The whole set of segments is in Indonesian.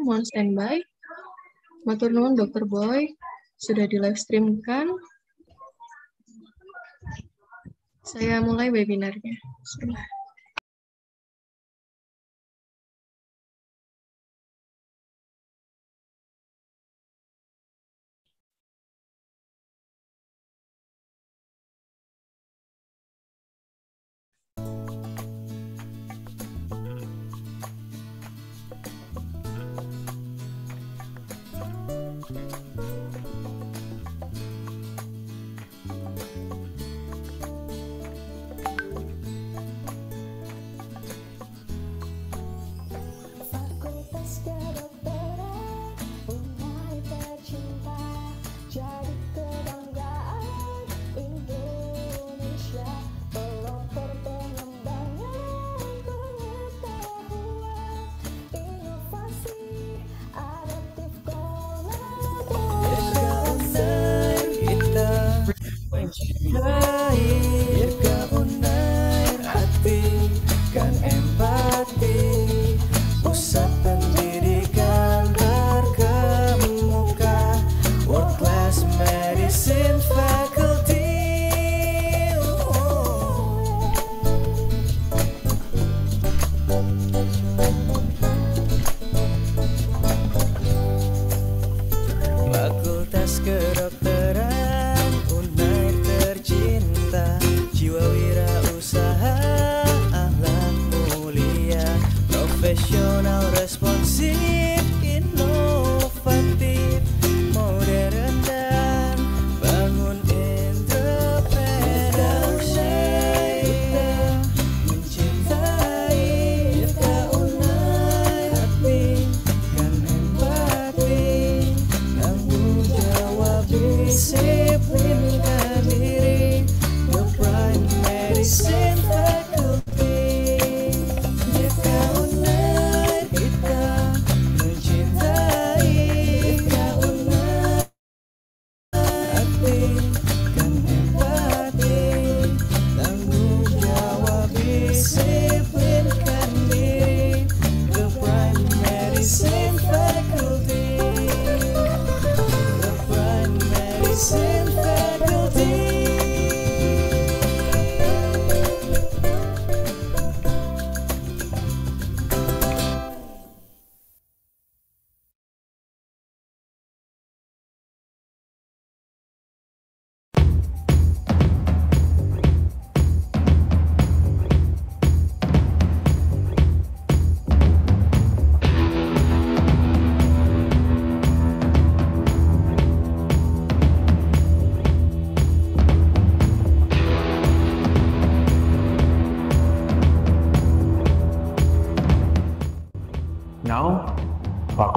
mohon standby. Matur nuwun Dokter Boy, sudah di live stream kan? Saya mulai webinarnya. Selamat.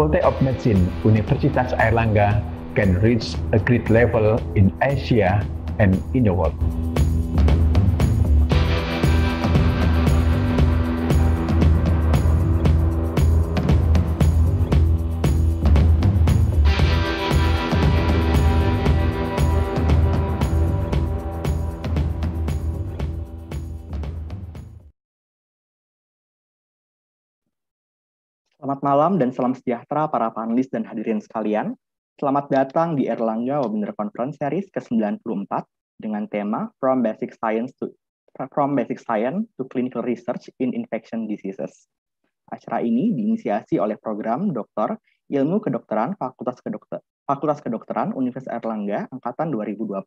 Faculty of Medicine Universitas Airlangga can reach a great level in Asia and in the world. malam dan salam sejahtera para panelis dan hadirin sekalian. Selamat datang di Erlangga Webinar Conference Series ke-94 dengan tema From Basic Science to From Basic Science to Clinical Research in Infection Diseases. Acara ini diinisiasi oleh program Doktor Ilmu Kedokteran Fakultas, Kedokter, Fakultas Kedokteran Universitas Erlangga Angkatan 2020.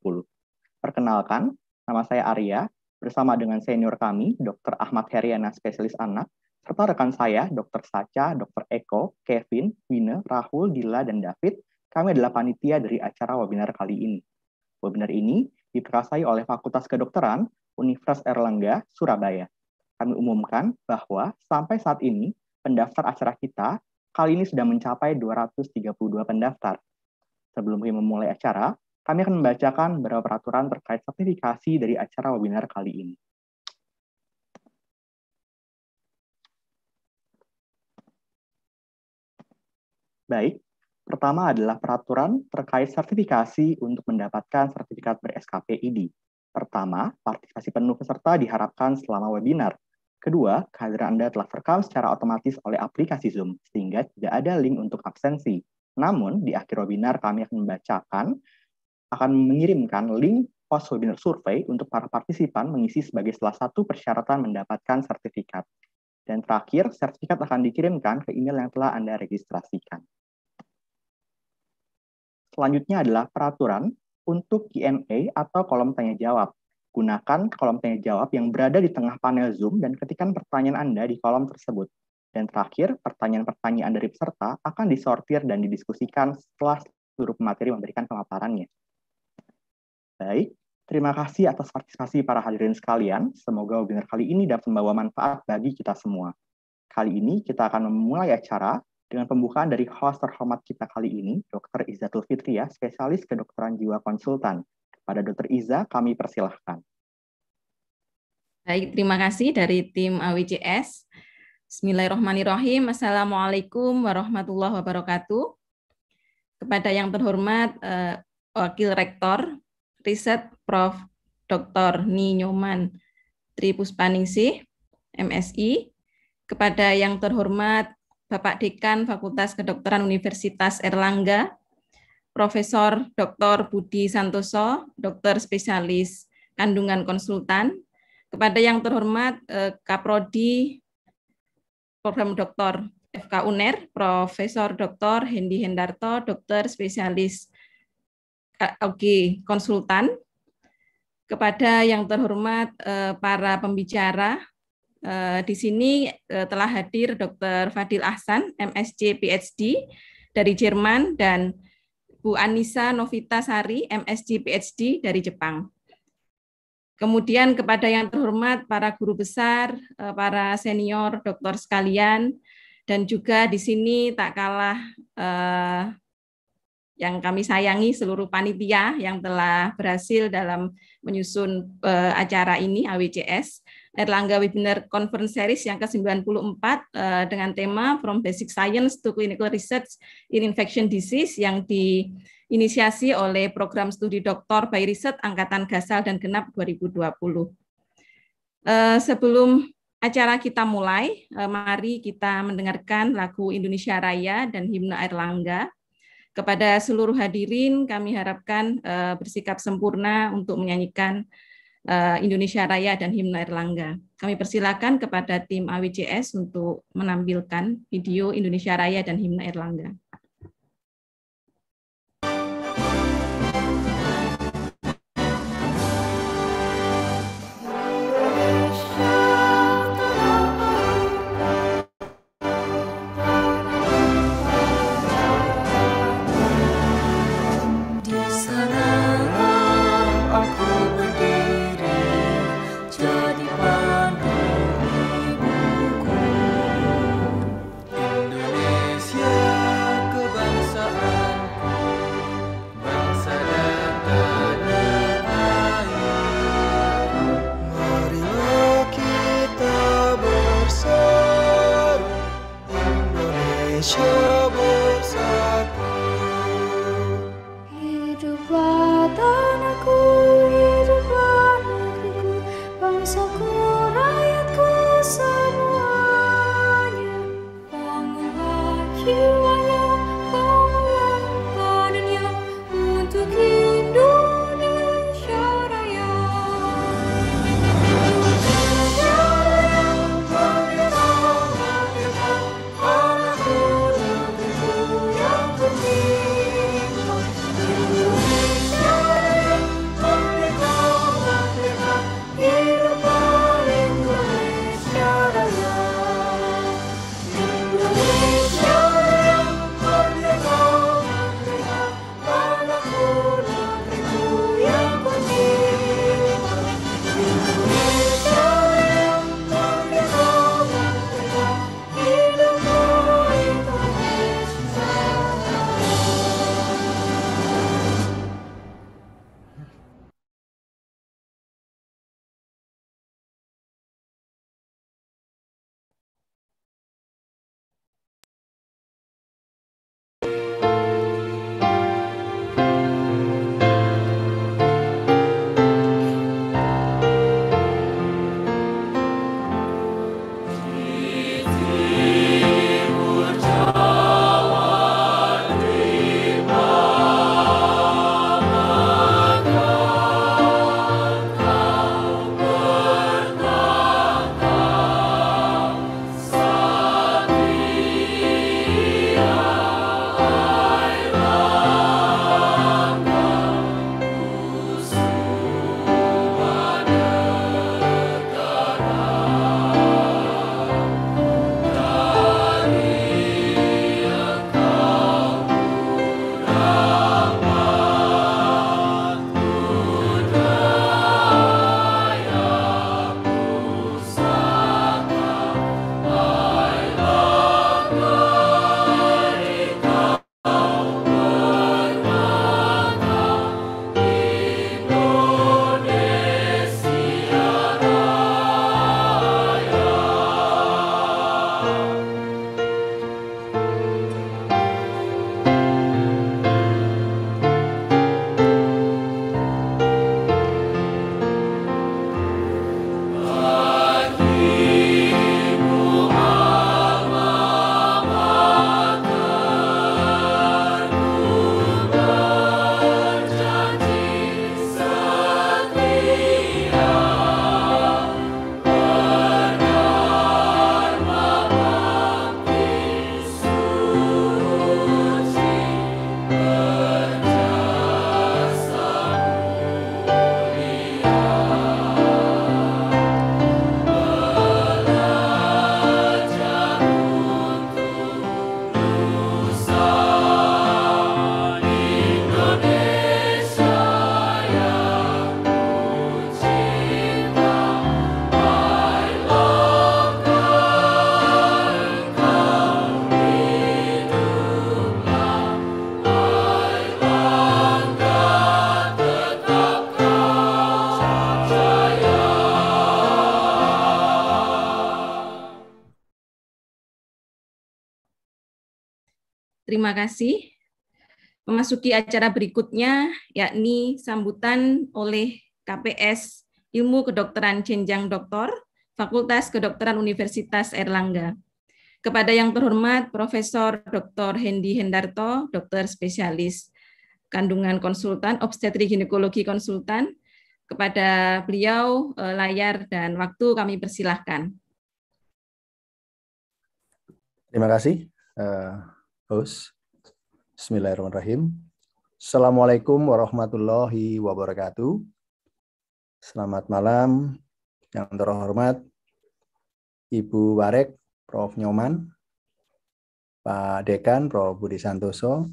Perkenalkan, nama saya Arya, bersama dengan senior kami, Dr. Ahmad Heriana, spesialis anak, serta rekan saya, Dr. Saca, Dr. Eko, Kevin, Wina, Rahul, Dila, dan David, kami adalah panitia dari acara webinar kali ini. Webinar ini diperasai oleh Fakultas Kedokteran Universitas Erlangga, Surabaya. Kami umumkan bahwa sampai saat ini pendaftar acara kita kali ini sudah mencapai 232 pendaftar. Sebelum kami memulai acara, kami akan membacakan beberapa peraturan terkait sertifikasi dari acara webinar kali ini. Baik, pertama adalah peraturan terkait sertifikasi untuk mendapatkan sertifikat ber-SKPID. Pertama, partisipasi penuh peserta diharapkan selama webinar. Kedua, kehadiran Anda telah terekam secara otomatis oleh aplikasi Zoom, sehingga tidak ada link untuk absensi. Namun, di akhir webinar kami akan membacakan, akan mengirimkan link post webinar survei untuk para partisipan mengisi sebagai salah satu persyaratan mendapatkan sertifikat. Dan terakhir, sertifikat akan dikirimkan ke email yang telah Anda registrasikan selanjutnya adalah peraturan untuk Q&A atau kolom tanya jawab. Gunakan kolom tanya jawab yang berada di tengah panel Zoom dan ketikkan pertanyaan Anda di kolom tersebut. Dan terakhir, pertanyaan-pertanyaan dari peserta akan disortir dan didiskusikan setelah seluruh materi memberikan pemaparannya. Baik, terima kasih atas partisipasi para hadirin sekalian. Semoga webinar kali ini dapat membawa manfaat bagi kita semua. Kali ini kita akan memulai acara dengan pembukaan dari host terhormat kita kali ini, Dr. Izzatul Fitriah, ya, spesialis kedokteran jiwa konsultan. Pada Dr. Iza, kami persilahkan. Baik, terima kasih dari tim AWJS. Bismillahirrahmanirrahim. Assalamualaikum warahmatullahi wabarakatuh. Kepada yang terhormat eh, Wakil Rektor Riset Prof. Dr. Ni Nyoman Tripuspaningsih, MSI. Kepada yang terhormat Bapak Dekan Fakultas Kedokteran Universitas Erlangga, Profesor Dr. Budi Santoso, dokter spesialis kandungan konsultan, kepada yang terhormat eh, Kaprodi Program Doktor FK UNER, Profesor Dr. Hendi Hendarto, dokter spesialis OG konsultan, kepada yang terhormat eh, para pembicara, Eh, di sini eh, telah hadir Dr. Fadil Ahsan, MSc PhD dari Jerman dan Bu Anissa Novita Sari, MSc PhD dari Jepang. Kemudian kepada yang terhormat para guru besar, eh, para senior, dokter sekalian, dan juga di sini tak kalah eh, yang kami sayangi seluruh panitia yang telah berhasil dalam menyusun eh, acara ini AWCS Erlangga Webinar Conference Series yang ke-94 uh, dengan tema From Basic Science to Clinical Research in Infection Disease yang diinisiasi oleh program studi doktor by riset Angkatan Gasal dan Genap 2020. Eh, sebelum acara kita mulai, eh, mari kita mendengarkan lagu Indonesia Raya dan himne Erlangga. Kepada seluruh hadirin, kami harapkan bersikap sempurna untuk menyanyikan Eh, Indonesia Raya dan Himne Erlangga. Kami persilakan kepada tim AWCS untuk menampilkan video Indonesia Raya dan Himne Erlangga. terima kasih. Memasuki acara berikutnya, yakni sambutan oleh KPS Ilmu Kedokteran Jenjang Doktor, Fakultas Kedokteran Universitas Erlangga. Kepada yang terhormat Profesor Dr. Hendy Hendarto, dokter spesialis kandungan konsultan, Obstetri ginekologi konsultan, kepada beliau eh, layar dan waktu kami persilahkan. Terima kasih. Eh, host. Bismillahirrahmanirrahim. Assalamualaikum warahmatullahi wabarakatuh. Selamat malam yang terhormat Ibu Warek, Prof. Nyoman, Pak Dekan, Prof. Budi Santoso,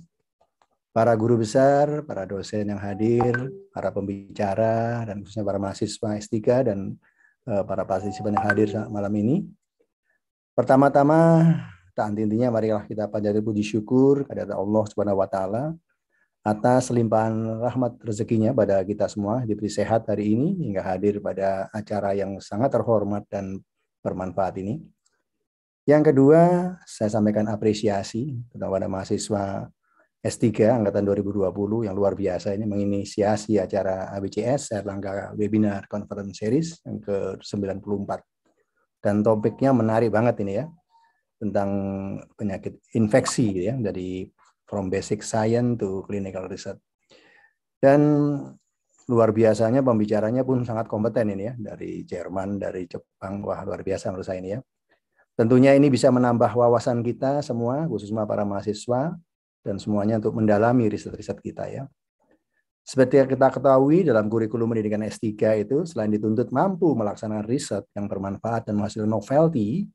para guru besar, para dosen yang hadir, para pembicara, dan khususnya para mahasiswa S3 dan eh, para partisipan yang hadir malam ini. Pertama-tama Tak nah, intinya marilah kita panjatkan puji syukur kepada Allah Subhanahu wa taala atas limpahan rahmat rezekinya pada kita semua diberi sehat hari ini hingga hadir pada acara yang sangat terhormat dan bermanfaat ini. Yang kedua, saya sampaikan apresiasi kepada mahasiswa S3 angkatan 2020 yang luar biasa ini menginisiasi acara ABCS Erlangga Webinar Conference Series yang ke-94. Dan topiknya menarik banget ini ya, tentang penyakit infeksi ya dari from basic science to clinical research. Dan luar biasanya pembicaranya pun sangat kompeten ini ya dari Jerman, dari Jepang, wah luar biasa menurut saya ini ya. Tentunya ini bisa menambah wawasan kita semua khususnya para mahasiswa dan semuanya untuk mendalami riset-riset kita ya. Seperti yang kita ketahui dalam kurikulum pendidikan S3 itu selain dituntut mampu melaksanakan riset yang bermanfaat dan menghasilkan novelty,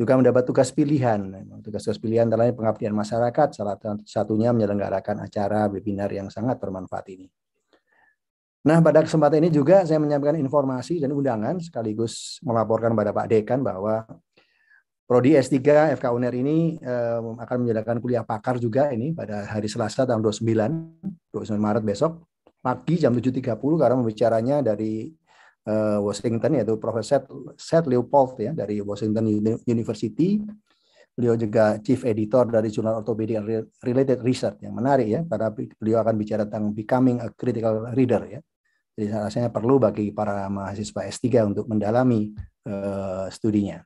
juga mendapat tugas pilihan. Tugas-tugas pilihan antara pengabdian masyarakat, salah satunya menyelenggarakan acara webinar yang sangat bermanfaat ini. Nah, pada kesempatan ini juga saya menyampaikan informasi dan undangan sekaligus melaporkan kepada Pak Dekan bahwa Prodi S3 FK UNER ini eh, akan menjalankan kuliah pakar juga ini pada hari Selasa tanggal 29, 29 Maret besok, pagi jam 7.30 karena membicaranya dari uh, Washington yaitu Profesor Seth Leopold ya dari Washington University. Beliau juga Chief Editor dari jurnal Orthopedic Related Research yang menarik ya karena beliau akan bicara tentang becoming a critical reader ya. Jadi rasanya perlu bagi para mahasiswa S3 untuk mendalami uh, studinya.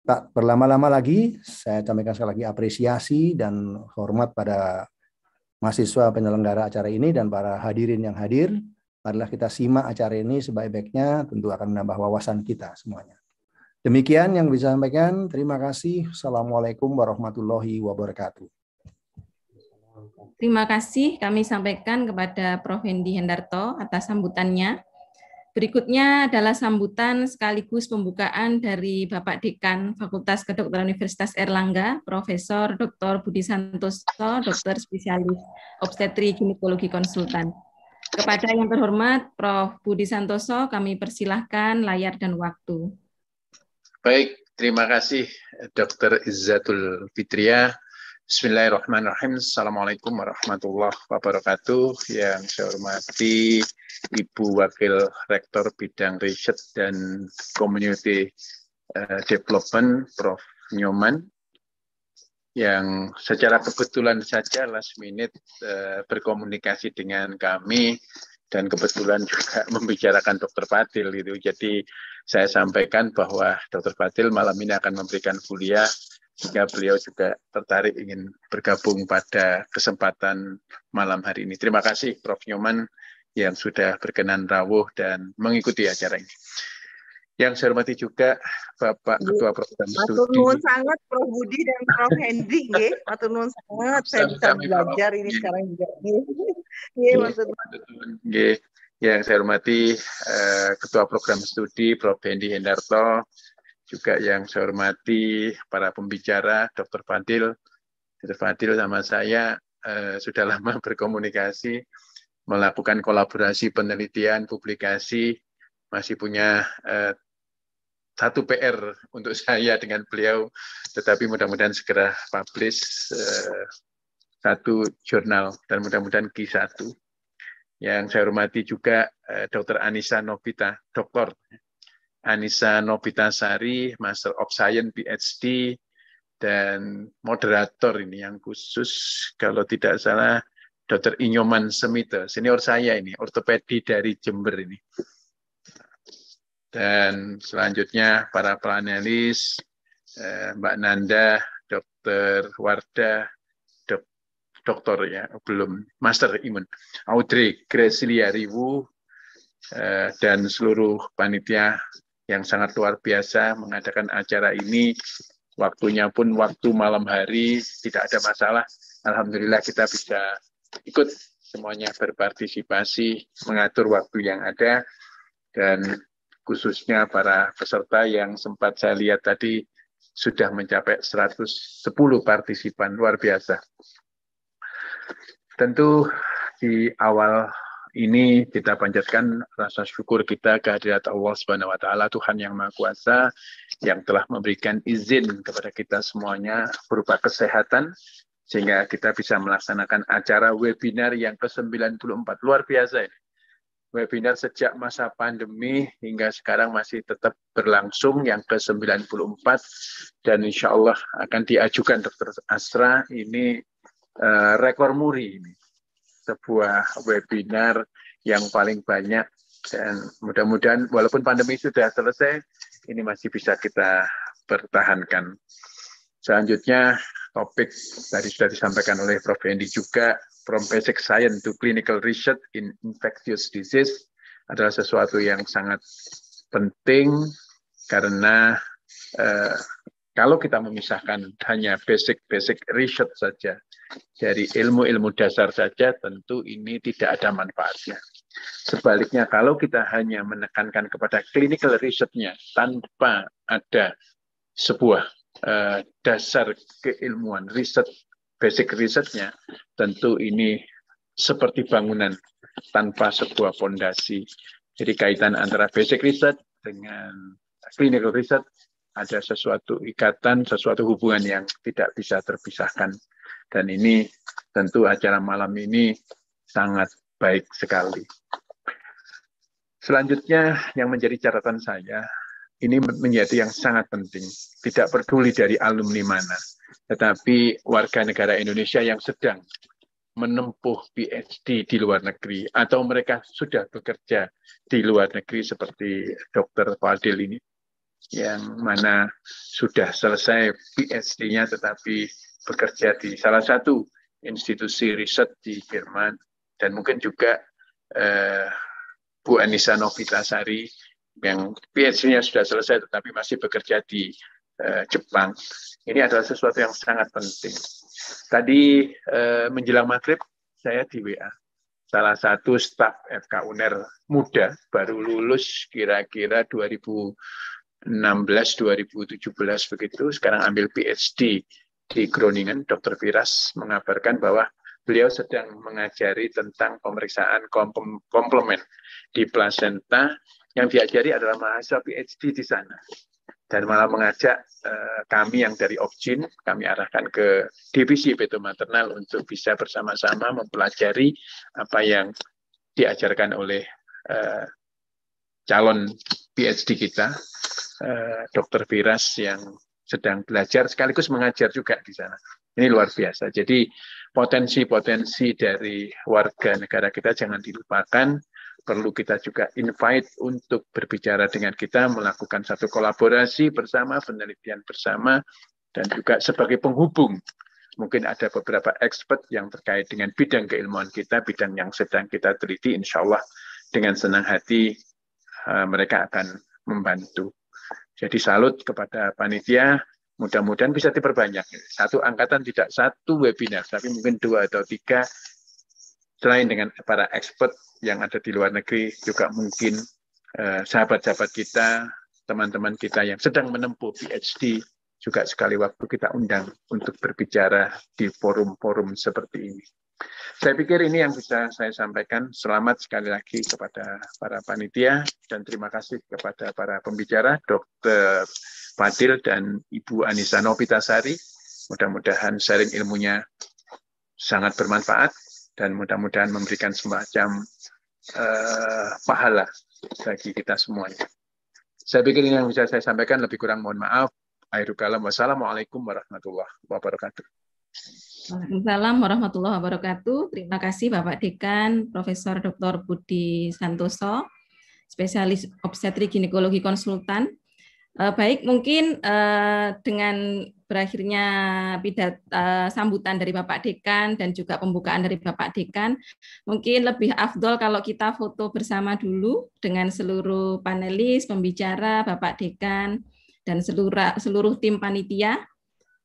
Tak berlama-lama lagi, saya sampaikan sekali lagi apresiasi dan hormat pada mahasiswa penyelenggara acara ini dan para hadirin yang hadir. Marilah kita simak acara ini sebaik-baiknya, tentu akan menambah wawasan kita semuanya. Demikian yang bisa sampaikan. Terima kasih. Assalamualaikum warahmatullahi wabarakatuh. Terima kasih kami sampaikan kepada Prof. Hendi Hendarto atas sambutannya. Berikutnya adalah sambutan sekaligus pembukaan dari Bapak Dekan Fakultas Kedokteran Universitas Erlangga, Profesor Dr. Budi Santoso, dokter spesialis obstetri ginekologi konsultan. Kepada yang terhormat Prof. Budi Santoso, kami persilahkan layar dan waktu. Baik, terima kasih Dr. Izzatul Fitria. Bismillahirrahmanirrahim. Assalamualaikum warahmatullahi wabarakatuh. Yang saya hormati Ibu Wakil Rektor Bidang Riset dan Community eh, Development, Prof. Nyoman yang secara kebetulan saja last minute uh, berkomunikasi dengan kami dan kebetulan juga membicarakan Dokter Patil gitu. Jadi saya sampaikan bahwa Dokter Patil malam ini akan memberikan kuliah sehingga beliau juga tertarik ingin bergabung pada kesempatan malam hari ini. Terima kasih Prof. Nyoman yang sudah berkenan rawuh dan mengikuti acara ini. Yang saya hormati juga Bapak iya. Ketua Program Studi. Matur nuwun sangat Prof Budi dan Prof Hendri nggih. Matur nuwun sangat saya bisa belajar ini sekarang juga. Nggih, iya, maksudnya. nggih. Yang saya hormati eh, Ketua Program Studi Prof Hendri Hendarto, juga yang saya hormati para pembicara Dr. Fadil. Dr. Fadil sama saya eh, sudah lama berkomunikasi, melakukan kolaborasi penelitian, publikasi, masih punya eh, satu PR untuk saya dengan beliau, tetapi mudah-mudahan segera publish uh, satu jurnal dan mudah-mudahan q satu Yang saya hormati juga uh, eh, Dr. Anissa Novita, Dr. Anissa Novita Sari, Master of Science PhD, dan moderator ini yang khusus kalau tidak salah Dr. Inyoman semito senior saya ini, ortopedi dari Jember ini. Dan selanjutnya para panelis, eh, Mbak Nanda, Dr. Wardah, dok, dokter ya, belum, Master Imun, Audrey Gracilia Riwu, eh, dan seluruh panitia yang sangat luar biasa mengadakan acara ini. Waktunya pun waktu malam hari, tidak ada masalah. Alhamdulillah kita bisa ikut semuanya berpartisipasi, mengatur waktu yang ada, dan khususnya para peserta yang sempat saya lihat tadi sudah mencapai 110 partisipan luar biasa. Tentu di awal ini kita panjatkan rasa syukur kita kehadirat Allah Subhanahu wa taala Tuhan yang Maha Kuasa yang telah memberikan izin kepada kita semuanya berupa kesehatan sehingga kita bisa melaksanakan acara webinar yang ke-94 luar biasa ini webinar sejak masa pandemi hingga sekarang masih tetap berlangsung yang ke-94 dan insya Allah akan diajukan Dr. Asra ini uh, rekor muri ini sebuah webinar yang paling banyak dan mudah-mudahan walaupun pandemi sudah selesai ini masih bisa kita pertahankan. Selanjutnya topik tadi sudah disampaikan oleh Prof. Endi juga from basic science to clinical research in infectious disease adalah sesuatu yang sangat penting karena eh, kalau kita memisahkan hanya basic-basic research saja dari ilmu-ilmu dasar saja, tentu ini tidak ada manfaatnya. Sebaliknya, kalau kita hanya menekankan kepada clinical risetnya tanpa ada sebuah uh, dasar keilmuan riset basic risetnya, tentu ini seperti bangunan tanpa sebuah fondasi. Jadi kaitan antara basic riset dengan clinical riset ada sesuatu ikatan, sesuatu hubungan yang tidak bisa terpisahkan. Dan ini tentu acara malam ini sangat baik sekali. Selanjutnya yang menjadi catatan saya ini menjadi yang sangat penting. Tidak peduli dari alumni mana, tetapi warga negara Indonesia yang sedang menempuh PhD di luar negeri atau mereka sudah bekerja di luar negeri seperti Dr. Fadil ini yang mana sudah selesai PhD-nya tetapi bekerja di salah satu institusi riset di Jerman dan mungkin juga eh, Bu Anissa Novitasari yang PhD-nya sudah selesai tetapi masih bekerja di uh, Jepang. Ini adalah sesuatu yang sangat penting. Tadi uh, menjelang maghrib saya di WA salah satu staf FK UNER muda baru lulus kira-kira 2016 2017 begitu sekarang ambil PhD di Groningen Dr. Viras mengabarkan bahwa beliau sedang mengajari tentang pemeriksaan komplement di plasenta. Yang diajari adalah mahasiswa PhD di sana. Dan malah mengajak eh, kami yang dari Opjin, kami arahkan ke divisi maternal untuk bisa bersama-sama mempelajari apa yang diajarkan oleh eh, calon PhD kita, eh, Dr. Viras yang sedang belajar sekaligus mengajar juga di sana. Ini luar biasa. Jadi potensi-potensi dari warga negara kita jangan dilupakan. Perlu kita juga invite untuk berbicara dengan kita, melakukan satu kolaborasi bersama, penelitian bersama, dan juga sebagai penghubung. Mungkin ada beberapa expert yang terkait dengan bidang keilmuan kita, bidang yang sedang kita teliti, insya Allah dengan senang hati eh, mereka akan membantu. Jadi salut kepada panitia, Mudah-mudahan bisa diperbanyak. Satu angkatan tidak satu webinar, tapi mungkin dua atau tiga. Selain dengan para expert yang ada di luar negeri, juga mungkin eh, sahabat-sahabat eh, kita, teman-teman kita yang sedang menempuh PhD, juga sekali waktu kita undang untuk berbicara di forum-forum seperti ini. Saya pikir ini yang bisa saya sampaikan. Selamat sekali lagi kepada para panitia dan terima kasih kepada para pembicara, Dr. Fadil dan Ibu Anissa Novitasari. Mudah-mudahan sharing ilmunya sangat bermanfaat dan mudah-mudahan memberikan semacam uh, pahala bagi kita semuanya. Saya pikir ini yang bisa saya sampaikan, lebih kurang mohon maaf. Akhirul kalam, wassalamualaikum warahmatullahi wabarakatuh. Waalaikumsalam warahmatullahi wabarakatuh. Terima kasih Bapak Dekan Profesor Dr. Budi Santoso, spesialis Obstetri ginekologi konsultan Uh, baik, mungkin uh, dengan berakhirnya pidat uh, sambutan dari Bapak Dekan dan juga pembukaan dari Bapak Dekan, mungkin lebih afdol kalau kita foto bersama dulu dengan seluruh panelis, pembicara, Bapak Dekan, dan seluruh, seluruh tim panitia.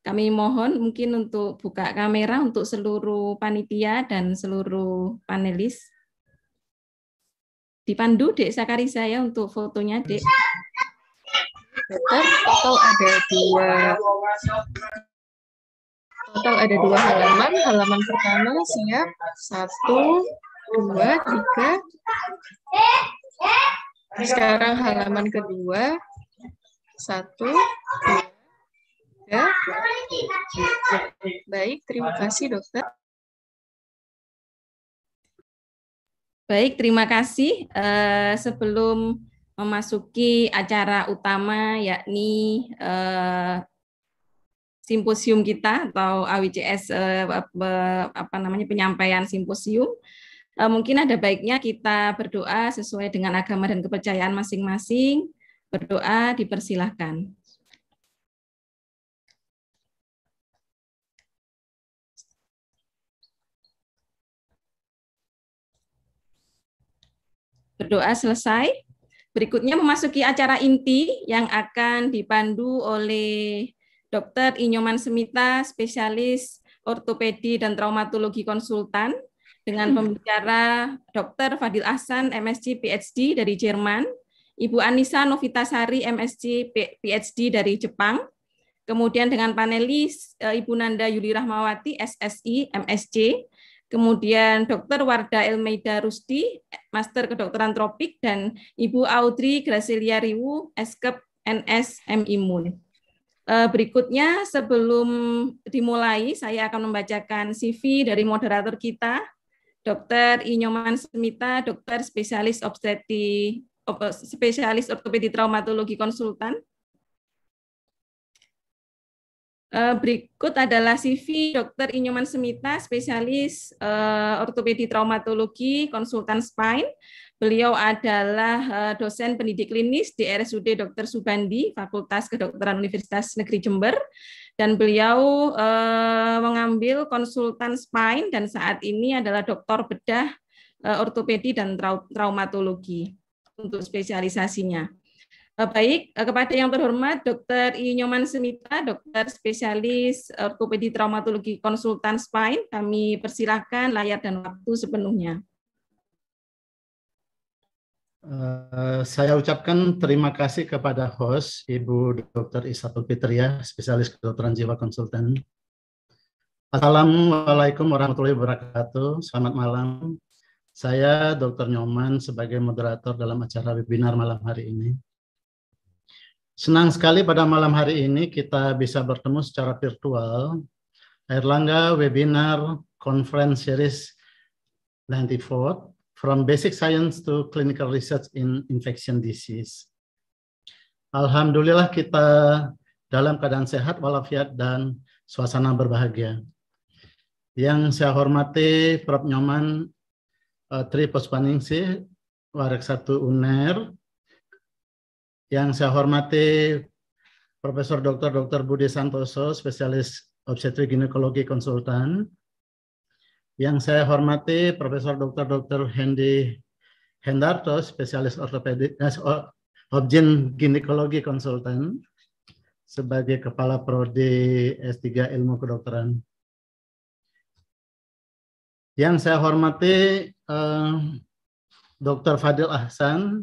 Kami mohon mungkin untuk buka kamera untuk seluruh panitia dan seluruh panelis. Dipandu Dek Sakarisa ya untuk fotonya Dek. Dokter total ada dua total ada dua halaman halaman pertama siap satu dua tiga sekarang halaman kedua satu dua tiga baik terima kasih dokter Baik, terima kasih. Uh, sebelum memasuki acara utama yakni eh, simposium kita atau AWCS eh, apa namanya penyampaian simposium. Eh, mungkin ada baiknya kita berdoa sesuai dengan agama dan kepercayaan masing-masing. Berdoa dipersilahkan. Berdoa selesai. Berikutnya memasuki acara inti yang akan dipandu oleh Dr. Inyoman Semita, spesialis ortopedi dan traumatologi konsultan dengan hmm. pembicara Dr. Fadil Hasan, MSc PhD dari Jerman, Ibu Anissa Novitasari, MSc PhD dari Jepang, kemudian dengan panelis eh, Ibu Nanda Yuli Rahmawati, SSI, MSc, kemudian Dr. Warda Elmeida Rusdi, Master Kedokteran Tropik, dan Ibu Audrey Gracilia Riwu, Eskep NSM Imun. Eh, berikutnya, sebelum dimulai, saya akan membacakan CV dari moderator kita, Dr. Inyoman Semita, dokter spesialis obstetri, spesialis ortopedi traumatologi konsultan, Eh, berikut adalah CV Dr. Inyoman Semita, spesialis uh, ortopedi traumatologi, konsultan spine. Beliau adalah uh, dosen pendidik klinis di RSUD Dr. Subandi, Fakultas Kedokteran Universitas Negeri Jember. Dan beliau uh, mengambil konsultan spine dan saat ini adalah dokter bedah ortopedi dan traumatologi untuk spesialisasinya. Eh, baik, eh, kepada yang terhormat Dr. I. Nyoman Semita, dokter spesialis ortopedi traumatologi konsultan spine, kami persilahkan layar dan waktu sepenuhnya. Eh, saya ucapkan terima kasih kepada host Ibu Dr. Isatul Fitria, spesialis kedokteran jiwa konsultan. Assalamualaikum warahmatullahi wabarakatuh. Selamat malam. Saya Dr. Nyoman sebagai moderator dalam acara webinar malam hari ini. Senang sekali pada malam hari ini kita bisa bertemu secara virtual. Erlangga webinar conference series 94 from basic science to clinical research in infection disease. Alhamdulillah kita dalam keadaan sehat walafiat dan suasana berbahagia. Yang saya hormati Prof. Nyoman uh, Tri Pospaningsih, Warek 1 UNER, yang saya hormati Profesor Dr. Dr. Budi Santoso, spesialis Obstetri ginekologi konsultan. Yang saya hormati Profesor Dr. Dr. Hendy Hendarto, spesialis ortopedi eh, objen ginekologi konsultan sebagai kepala prodi S3 Ilmu Kedokteran. Yang saya hormati eh, Dr. Fadil Ahsan,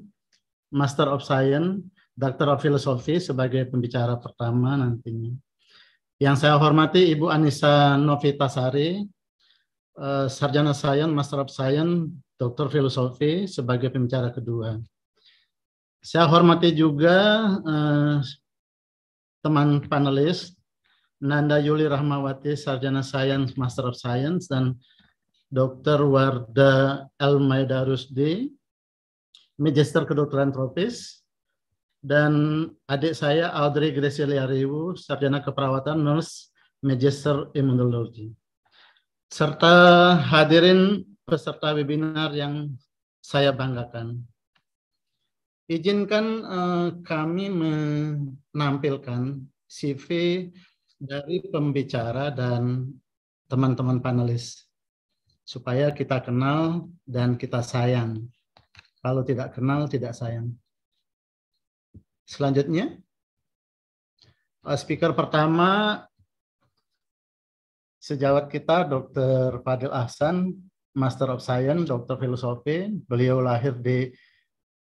Master of Science, Doctor of Philosophy sebagai pembicara pertama nantinya. Yang saya hormati Ibu Anissa Novitasari, Sari, eh, Sarjana Sains, Master of Science, of Philosophy sebagai pembicara kedua. Saya hormati juga eh, teman panelis Nanda Yuli Rahmawati, Sarjana Sains, Master of Science, dan Dr. Warda Elmaidarusdi. Magister Kedokteran Tropis, dan adik saya Audrey Gracelia Ribu Sarjana Keperawatan, Nurse Magister Immunology Serta hadirin peserta webinar yang saya banggakan. Izinkan uh, kami menampilkan CV dari pembicara dan teman-teman panelis supaya kita kenal dan kita sayang. Kalau tidak kenal, tidak sayang. Selanjutnya, uh, speaker pertama sejawat kita Dr. Fadil Ahsan, Master of Science, Dokter Filosofi. Beliau lahir di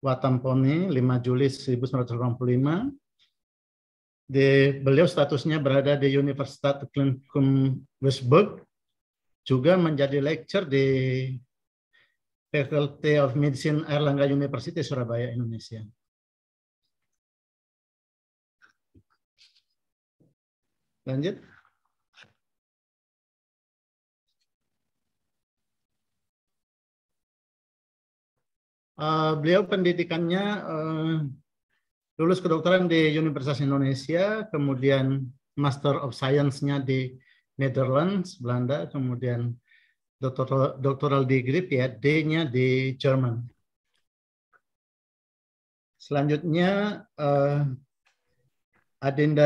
Watamponi 5 Juli 1985. Di, beliau statusnya berada di Universitas Klinikum Westburg, juga menjadi lecturer di Faculty of Medicine Erlangga University Surabaya Indonesia. Lanjut. Uh, beliau pendidikannya uh, lulus kedokteran di Universitas Indonesia, kemudian Master of Science-nya di Netherlands, Belanda, kemudian doctoral, doctoral degree, d nya di Jerman. Selanjutnya uh, Adinda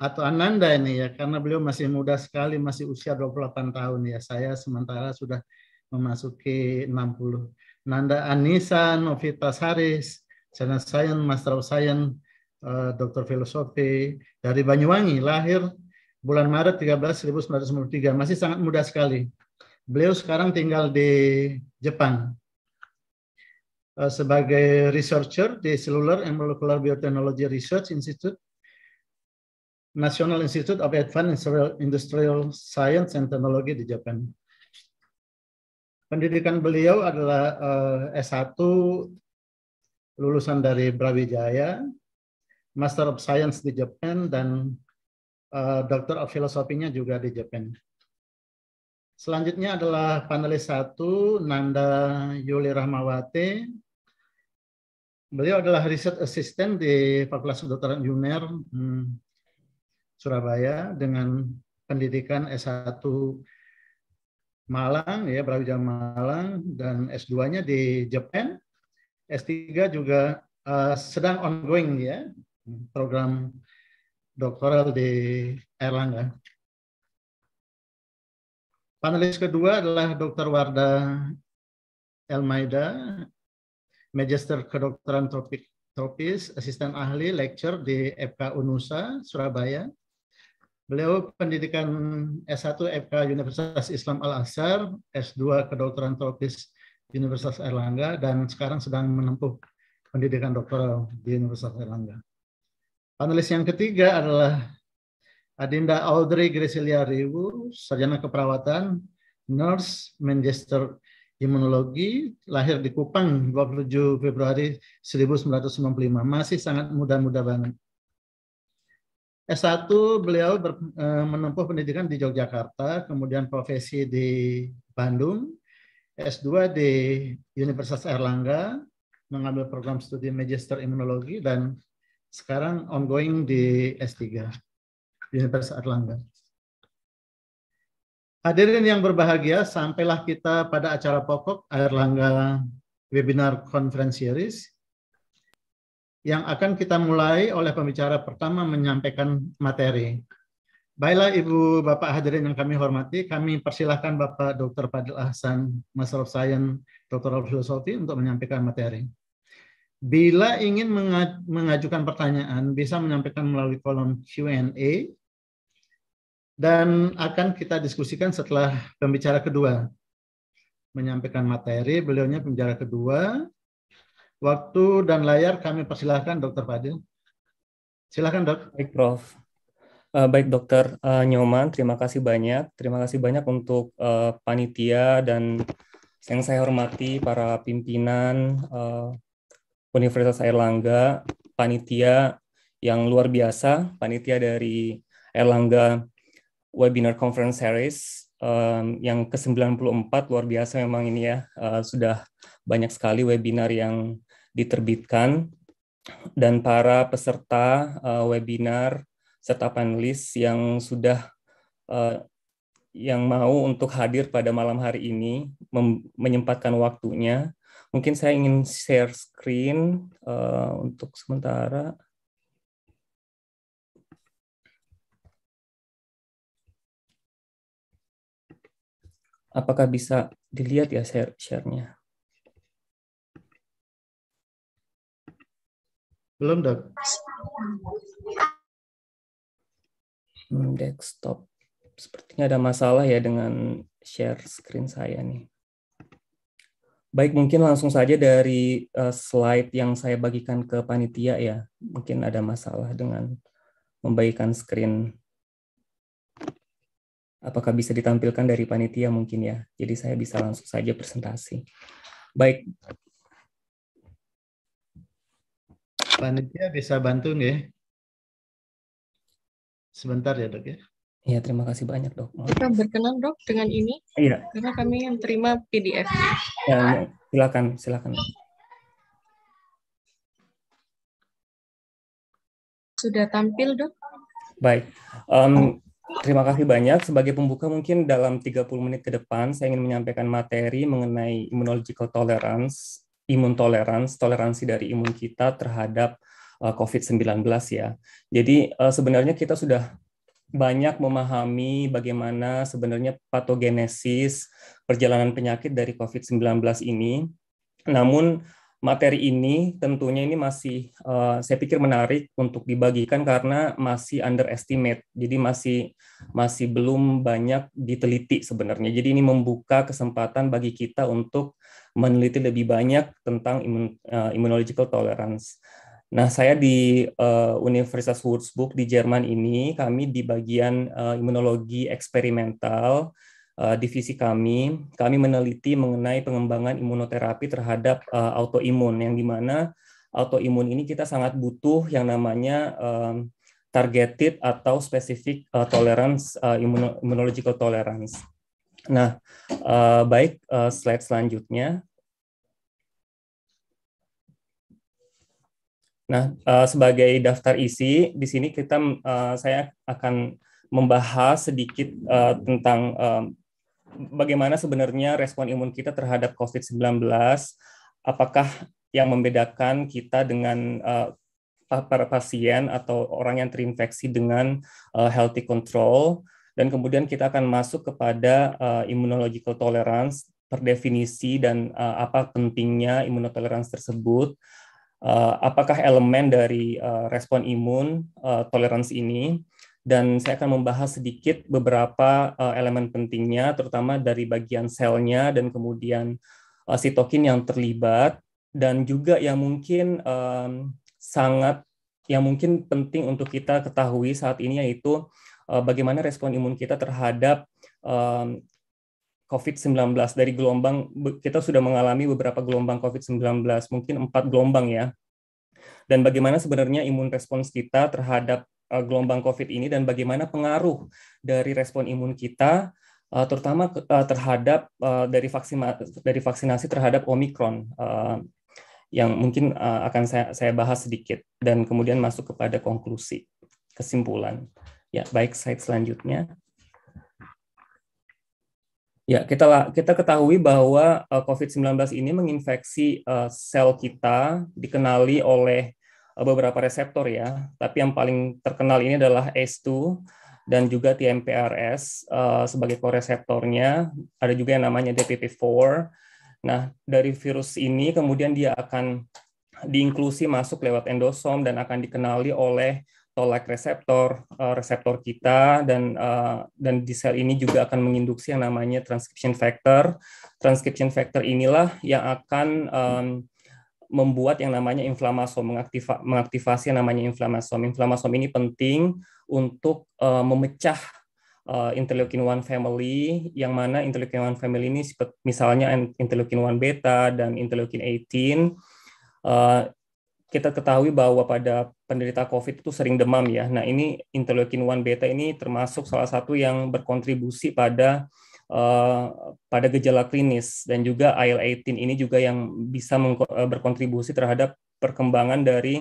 atau Ananda ini ya, karena beliau masih muda sekali, masih usia 28 tahun ya. Saya sementara sudah memasuki 60. Nanda Anisa Novita Haris, Sena Sayan, Master of Science, uh, eh, Dokter Filosofi dari Banyuwangi, lahir bulan Maret 13 1993, masih sangat muda sekali. Beliau sekarang tinggal di Jepang eh, sebagai researcher di Cellular and Molecular Biotechnology Research Institute, National Institute of Advanced Industrial Science and Technology di Jepang. Pendidikan beliau adalah eh, S1 lulusan dari Brawijaya, Master of Science di Jepang dan uh, Doctor of Philosophy-nya juga di Jepang. Selanjutnya adalah panelis satu, Nanda Yuli Rahmawati. Beliau adalah riset asisten di Fakultas Kedokteran UNER hmm, Surabaya dengan pendidikan S1 Malang, ya Brawijaya Malang, dan S2-nya di Jepang. S3 juga uh, sedang ongoing ya, program doktoral di Erlangga. Panelis kedua adalah Dr. Warda Elmaida, Magister Kedokteran Tropik Tropis, Asisten Ahli Lecture di FK Unusa, Surabaya. Beliau pendidikan S1 FK Universitas Islam Al-Azhar, S2 Kedokteran Tropis Universitas Erlangga, dan sekarang sedang menempuh pendidikan doktoral di Universitas Erlangga. Panelis yang ketiga adalah Adinda Audrey Gracelia Rewu, sarjana keperawatan, nurse, Manchester imunologi, lahir di Kupang 27 Februari 1995, masih sangat muda-muda banget. S1 beliau ber, e, menempuh pendidikan di Yogyakarta, kemudian profesi di Bandung, S2 di Universitas Erlangga, mengambil program studi Magister Imunologi, dan sekarang ongoing di S3. Universitas Erlangga. Hadirin yang berbahagia, sampailah kita pada acara pokok Erlangga Webinar Conference Series yang akan kita mulai oleh pembicara pertama menyampaikan materi. Baiklah Ibu Bapak hadirin yang kami hormati, kami persilahkan Bapak Dr. Fadil Ahsan, Master of Science, Dr. of Philosophy untuk menyampaikan materi. Bila ingin mengajukan pertanyaan, bisa menyampaikan melalui kolom Q&A dan akan kita diskusikan setelah pembicara kedua menyampaikan materi beliaunya pembicara kedua waktu dan layar kami persilahkan Dokter Fadil silahkan dok baik Prof Uh, baik dokter uh, Nyoman, terima kasih banyak. Terima kasih banyak untuk uh, panitia dan yang saya hormati para pimpinan uh, Universitas Airlangga, panitia yang luar biasa, panitia dari Erlangga webinar conference series um, yang ke-94 luar biasa memang ini ya uh, sudah banyak sekali webinar yang diterbitkan dan para peserta uh, webinar serta panelis yang sudah uh, yang mau untuk hadir pada malam hari ini menyempatkan waktunya. Mungkin saya ingin share screen uh, untuk sementara. Apakah bisa dilihat ya share sharenya? Belum, Dok. Hmm, desktop. Sepertinya ada masalah ya dengan share screen saya nih. Baik, mungkin langsung saja dari uh, slide yang saya bagikan ke panitia ya. Mungkin ada masalah dengan membagikan screen Apakah bisa ditampilkan dari panitia mungkin ya? Jadi saya bisa langsung saja presentasi. Baik. Panitia bisa bantu nih. Sebentar ya dok ya. Iya, terima kasih banyak dok. Kita berkenan dok dengan ini, iya. karena kami yang terima PDF. Ya, ya, silakan, silakan. Sudah tampil dok? Baik, um, Terima kasih banyak. Sebagai pembuka mungkin dalam 30 menit ke depan saya ingin menyampaikan materi mengenai immunological tolerance, imun tolerance, toleransi dari imun kita terhadap uh, eh, COVID-19 ya. Jadi eh, sebenarnya kita sudah banyak memahami bagaimana sebenarnya patogenesis perjalanan penyakit dari COVID-19 ini. Namun materi ini tentunya ini masih uh, saya pikir menarik untuk dibagikan karena masih underestimate. Jadi masih masih belum banyak diteliti sebenarnya. Jadi ini membuka kesempatan bagi kita untuk meneliti lebih banyak tentang imun, uh, immunological tolerance. Nah, saya di uh, Universitas Würzburg di Jerman ini kami di bagian uh, imunologi eksperimental uh, divisi kami, kami meneliti mengenai pengembangan imunoterapi terhadap uh, autoimun yang dimana autoimun ini kita sangat butuh yang namanya um, targeted atau specific uh, tolerance uh, immunological tolerance. Nah, uh, baik uh, slide selanjutnya. Nah, uh, sebagai daftar isi, di sini kita uh, saya akan membahas sedikit uh, tentang uh, bagaimana sebenarnya respon imun kita terhadap COVID-19? Apakah yang membedakan kita dengan uh, para pasien atau orang yang terinfeksi dengan uh, healthy control dan kemudian kita akan masuk kepada uh, immunological tolerance per definisi dan uh, apa pentingnya imunotolerans tersebut uh, apakah elemen dari uh, respon imun uh, toleransi ini dan saya akan membahas sedikit beberapa uh, elemen pentingnya, terutama dari bagian selnya dan kemudian uh, eh, sitokin yang terlibat dan juga yang mungkin um, sangat yang mungkin penting untuk kita ketahui saat ini yaitu uh, bagaimana respon imun kita terhadap um, COVID-19 dari gelombang kita sudah mengalami beberapa gelombang COVID-19 mungkin empat gelombang ya dan bagaimana sebenarnya imun respons kita terhadap Eh, gelombang COVID ini dan bagaimana pengaruh dari respon imun kita eh, terutama eh, terhadap dari vaksin dari vaksinasi terhadap omikron yang mungkin akan saya, bahas sedikit dan kemudian masuk kepada konklusi kesimpulan ya baik slide selanjutnya ya kita kita ketahui bahwa COVID-19 ini menginfeksi sel kita dikenali oleh Eh, beberapa reseptor ya, tapi yang paling terkenal ini adalah s 2 e dan juga TMPRS uh, eh, sebagai koreseptornya. Ada juga yang namanya DPP4. Nah, dari virus ini kemudian dia akan diinklusi masuk lewat endosom dan akan dikenali oleh tolak reseptor uh, reseptor kita dan uh, dan di sel ini juga akan menginduksi yang namanya transcription factor. Transcription factor inilah yang akan um, membuat yang namanya inflamasom, mengaktiva, mengaktivasi yang namanya inflamasom. Inflamasom ini penting untuk uh, memecah uh, interleukin 1 family, yang mana interleukin 1 family ini misalnya interleukin 1 beta dan interleukin 18. Uh, eh, kita ketahui bahwa pada penderita COVID itu sering demam ya. Nah ini interleukin 1 beta ini termasuk salah satu yang berkontribusi pada Eh, pada gejala klinis dan juga IL-18 ini juga yang bisa eh, berkontribusi terhadap perkembangan dari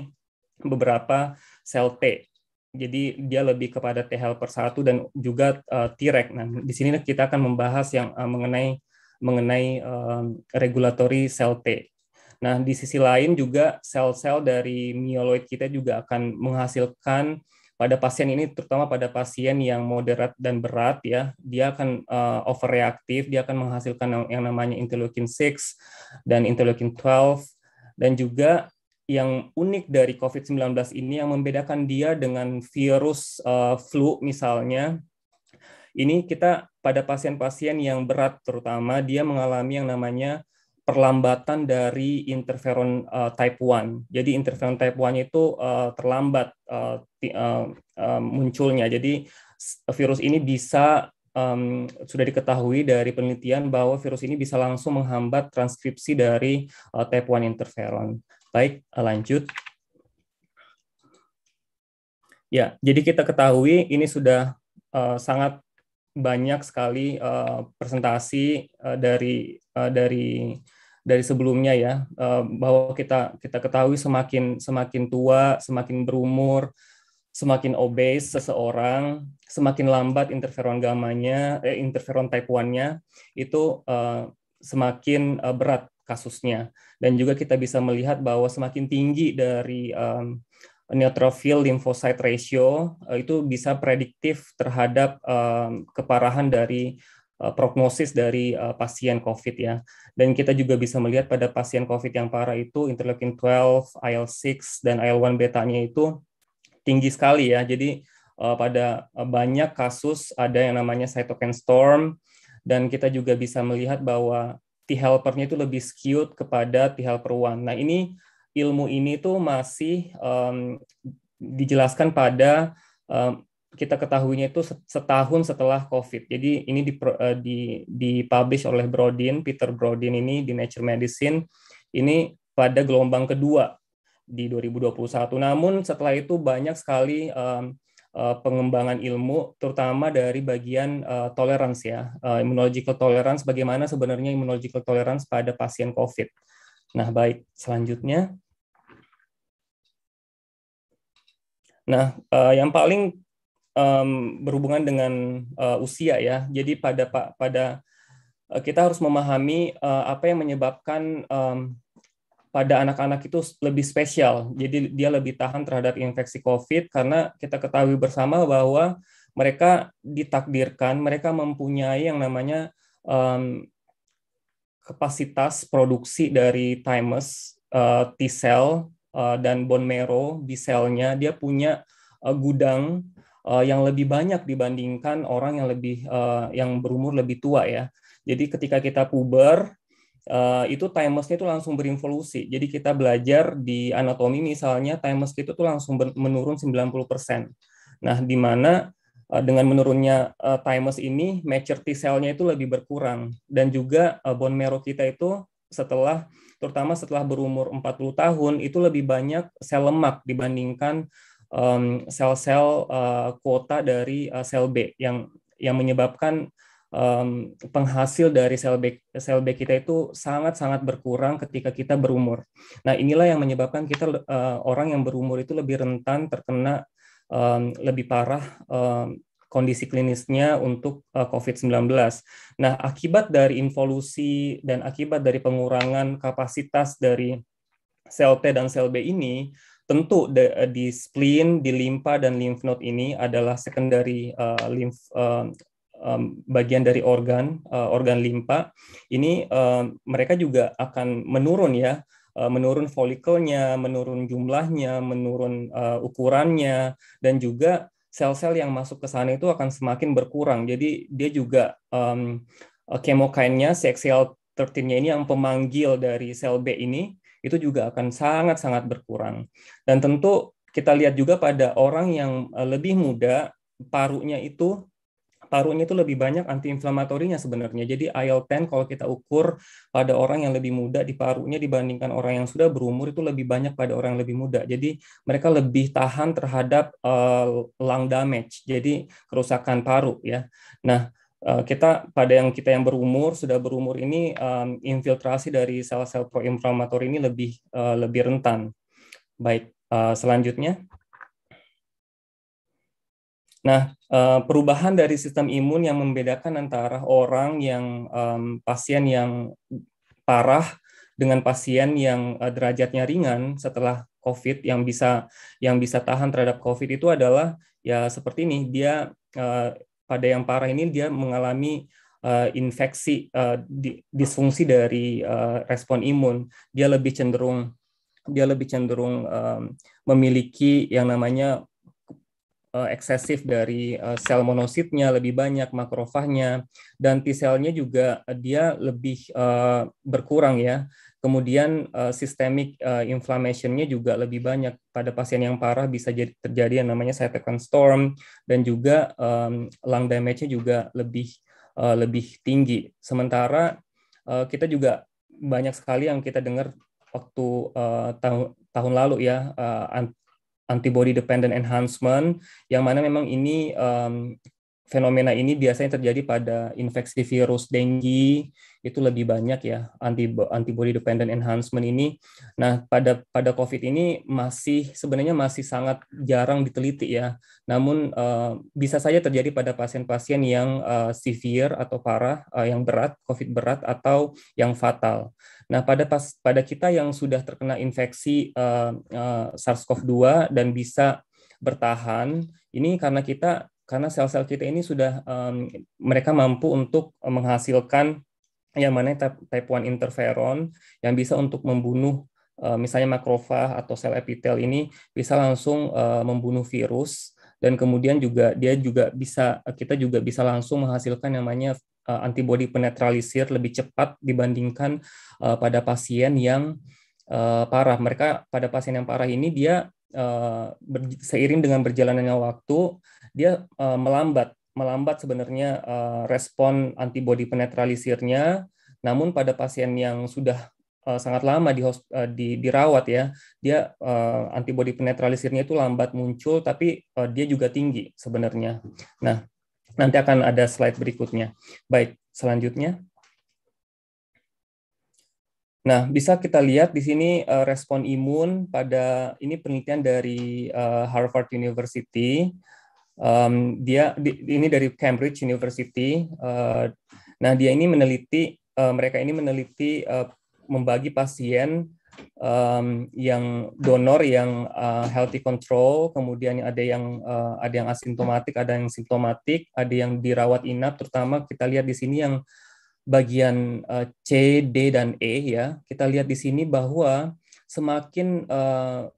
beberapa sel T. Jadi dia lebih kepada T helper 1 dan juga uh, eh, Treg. Nah, di sini kita akan membahas yang uh, mengenai mengenai uh, regulatory sel T. Nah, di sisi lain juga sel-sel dari myeloid kita juga akan menghasilkan pada pasien ini terutama pada pasien yang moderat dan berat ya dia akan uh, overreaktif dia akan menghasilkan yang namanya interleukin 6 dan interleukin 12 dan juga yang unik dari COVID-19 ini yang membedakan dia dengan virus uh, flu misalnya ini kita pada pasien-pasien yang berat terutama dia mengalami yang namanya perlambatan dari interferon uh, type 1. Jadi interferon type 1 itu uh, terlambat uh, uh, munculnya. Jadi virus ini bisa um, sudah diketahui dari penelitian bahwa virus ini bisa langsung menghambat transkripsi dari uh, type 1 interferon. Baik, lanjut. Ya, jadi kita ketahui ini sudah uh, sangat banyak sekali uh, presentasi uh, dari uh, dari dari sebelumnya ya eh, bahwa kita kita ketahui semakin semakin tua, semakin berumur, semakin obes seseorang, semakin lambat interferon gamanya, eh, interferon type 1-nya itu eh, semakin eh, berat kasusnya. Dan juga kita bisa melihat bahwa semakin tinggi dari eh, neutrophil lymphocyte ratio eh, itu bisa prediktif terhadap eh, keparahan dari Eh, prognosis dari uh, pasien COVID ya. Dan kita juga bisa melihat pada pasien COVID yang parah itu interleukin 12, IL-6 dan IL-1 betanya itu tinggi sekali ya. Jadi uh, pada banyak kasus ada yang namanya cytokine storm dan kita juga bisa melihat bahwa T helpernya itu lebih skewed kepada T helper 1. Nah, ini ilmu ini tuh masih um, dijelaskan pada kita ketahuinya itu setahun setelah COVID. Jadi ini di, eh, dipublish oleh Brodin, Peter Brodin ini di Nature Medicine, ini pada gelombang kedua di 2021. Namun setelah itu banyak sekali eh, pengembangan ilmu, terutama dari bagian uh, tolerance ya, immunological tolerance, bagaimana sebenarnya immunological tolerance pada pasien COVID. Nah baik, selanjutnya. Nah, yang paling um, berhubungan dengan uh, usia ya. Jadi pada pak pada eh, kita harus memahami uh, apa yang menyebabkan um, pada anak-anak itu lebih spesial. Jadi dia lebih tahan terhadap infeksi COVID karena kita ketahui bersama bahwa mereka ditakdirkan, mereka mempunyai yang namanya um, kapasitas produksi dari thymus, uh, T-cell, uh, dan bone marrow, B-cellnya. Dia punya uh, gudang uh, yang lebih banyak dibandingkan orang yang lebih uh, yang berumur lebih tua ya. Jadi ketika kita puber uh, itu thymusnya itu langsung berinvolusi. Jadi kita belajar di anatomi misalnya thymus itu tuh langsung menurun 90%. Nah, di mana uh, dengan menurunnya uh, ini mature cell-nya itu lebih berkurang dan juga uh, bone marrow kita itu setelah terutama setelah berumur 40 tahun itu lebih banyak sel lemak dibandingkan sel-sel um, uh, kuota dari uh, sel B yang yang menyebabkan um, penghasil dari sel B sel B kita itu sangat-sangat berkurang ketika kita berumur. Nah, inilah yang menyebabkan kita uh, orang yang berumur itu lebih rentan terkena um, lebih parah um, kondisi klinisnya untuk COVID-19. Nah, akibat dari involusi dan akibat dari pengurangan kapasitas dari sel T dan sel B ini tentu eh, di spleen, di limpa dan lymph node ini adalah secondary uh, lymph uh, um, bagian dari organ uh, organ limpa. Ini uh, mereka juga akan menurun ya, uh, menurun folikelnya, menurun jumlahnya, menurun uh, ukurannya dan juga sel-sel yang masuk ke sana itu akan semakin berkurang. Jadi dia juga um, kemokainnya, CXCL13-nya ini yang pemanggil dari sel B ini itu juga akan sangat-sangat berkurang. Dan tentu kita lihat juga pada orang yang eh, lebih muda, parunya itu parunya itu lebih banyak antiinflamatorinya sebenarnya. Jadi IL-10 kalau kita ukur pada orang yang lebih muda di parunya dibandingkan orang yang sudah berumur itu lebih banyak pada orang yang lebih muda. Jadi mereka lebih tahan terhadap uh, lung damage, jadi kerusakan paru ya. Nah, Eh, kita pada yang kita yang berumur sudah berumur ini um, infiltrasi dari sel-sel proinflamator ini lebih uh, lebih rentan. Baik, uh, selanjutnya. Nah, perubahan dari sistem imun yang membedakan antara orang yang um, pasien yang parah dengan pasien yang uh, derajatnya ringan setelah COVID yang bisa yang bisa tahan terhadap COVID itu adalah ya seperti ini dia pada yang parah ini dia mengalami uh, infeksi uh, disfungsi dari uh, respon imun. Dia lebih cenderung dia lebih cenderung um, memiliki yang namanya uh, eksesif dari uh, sel monositnya lebih banyak makrofagnya dan T selnya juga dia lebih uh, berkurang ya Kemudian uh, eh, systemic uh, eh, inflammation-nya juga lebih banyak. Pada pasien yang parah bisa jadi, terjadi yang namanya cytokine storm dan juga um, lung damage-nya juga lebih uh, lebih tinggi. Sementara uh, kita juga banyak sekali yang kita dengar waktu uh, tahun tahun lalu ya uh, antibody dependent enhancement yang mana memang ini um, fenomena ini biasanya terjadi pada infeksi virus dengue itu lebih banyak ya antibody dependent enhancement ini. Nah, pada pada COVID ini masih sebenarnya masih sangat jarang diteliti ya. Namun uh, bisa saja terjadi pada pasien-pasien yang uh, severe atau parah uh, yang berat, COVID berat atau yang fatal. Nah, pada pas pada kita yang sudah terkena infeksi uh, uh, SARS-CoV-2 dan bisa bertahan ini karena kita karena sel-sel kita ini sudah um, mereka mampu untuk menghasilkan yang mana type 1 interferon yang bisa untuk membunuh uh, misalnya makrofag atau sel epitel ini bisa langsung uh, membunuh virus dan kemudian juga dia juga bisa kita juga bisa langsung menghasilkan yang namanya uh, eh, antibodi penetralisir lebih cepat dibandingkan uh, pada pasien yang uh, parah. Mereka pada pasien yang parah ini dia uh, seiring dengan berjalannya waktu dia uh, melambat, melambat sebenarnya uh, respon antibody penetralisirnya. Namun pada pasien yang sudah uh, sangat lama di, uh, di dirawat ya, dia uh, antibodi penetralisirnya itu lambat muncul tapi uh, dia juga tinggi sebenarnya. Nah, nanti akan ada slide berikutnya. Baik, selanjutnya. Nah, bisa kita lihat di sini uh, respon imun pada ini penelitian dari uh, Harvard University. Um, dia di, ini dari Cambridge University. Uh, nah, dia ini meneliti uh, mereka ini meneliti uh, membagi pasien um, yang donor yang uh, healthy control, kemudian ada yang uh, ada yang asimptomatik, ada yang simptomatik, ada yang dirawat inap. Terutama kita lihat di sini yang bagian uh, C, D dan E ya. Kita lihat di sini bahwa semakin uh,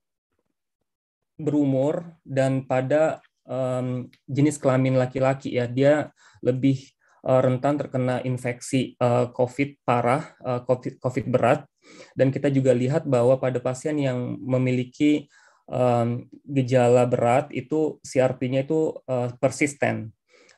berumur dan pada um, jenis kelamin laki-laki ya dia lebih uh, rentan terkena infeksi uh, COVID parah, uh, COVID, COVID berat, dan kita juga lihat bahwa pada pasien yang memiliki um, gejala berat itu CRP-nya itu uh, persisten,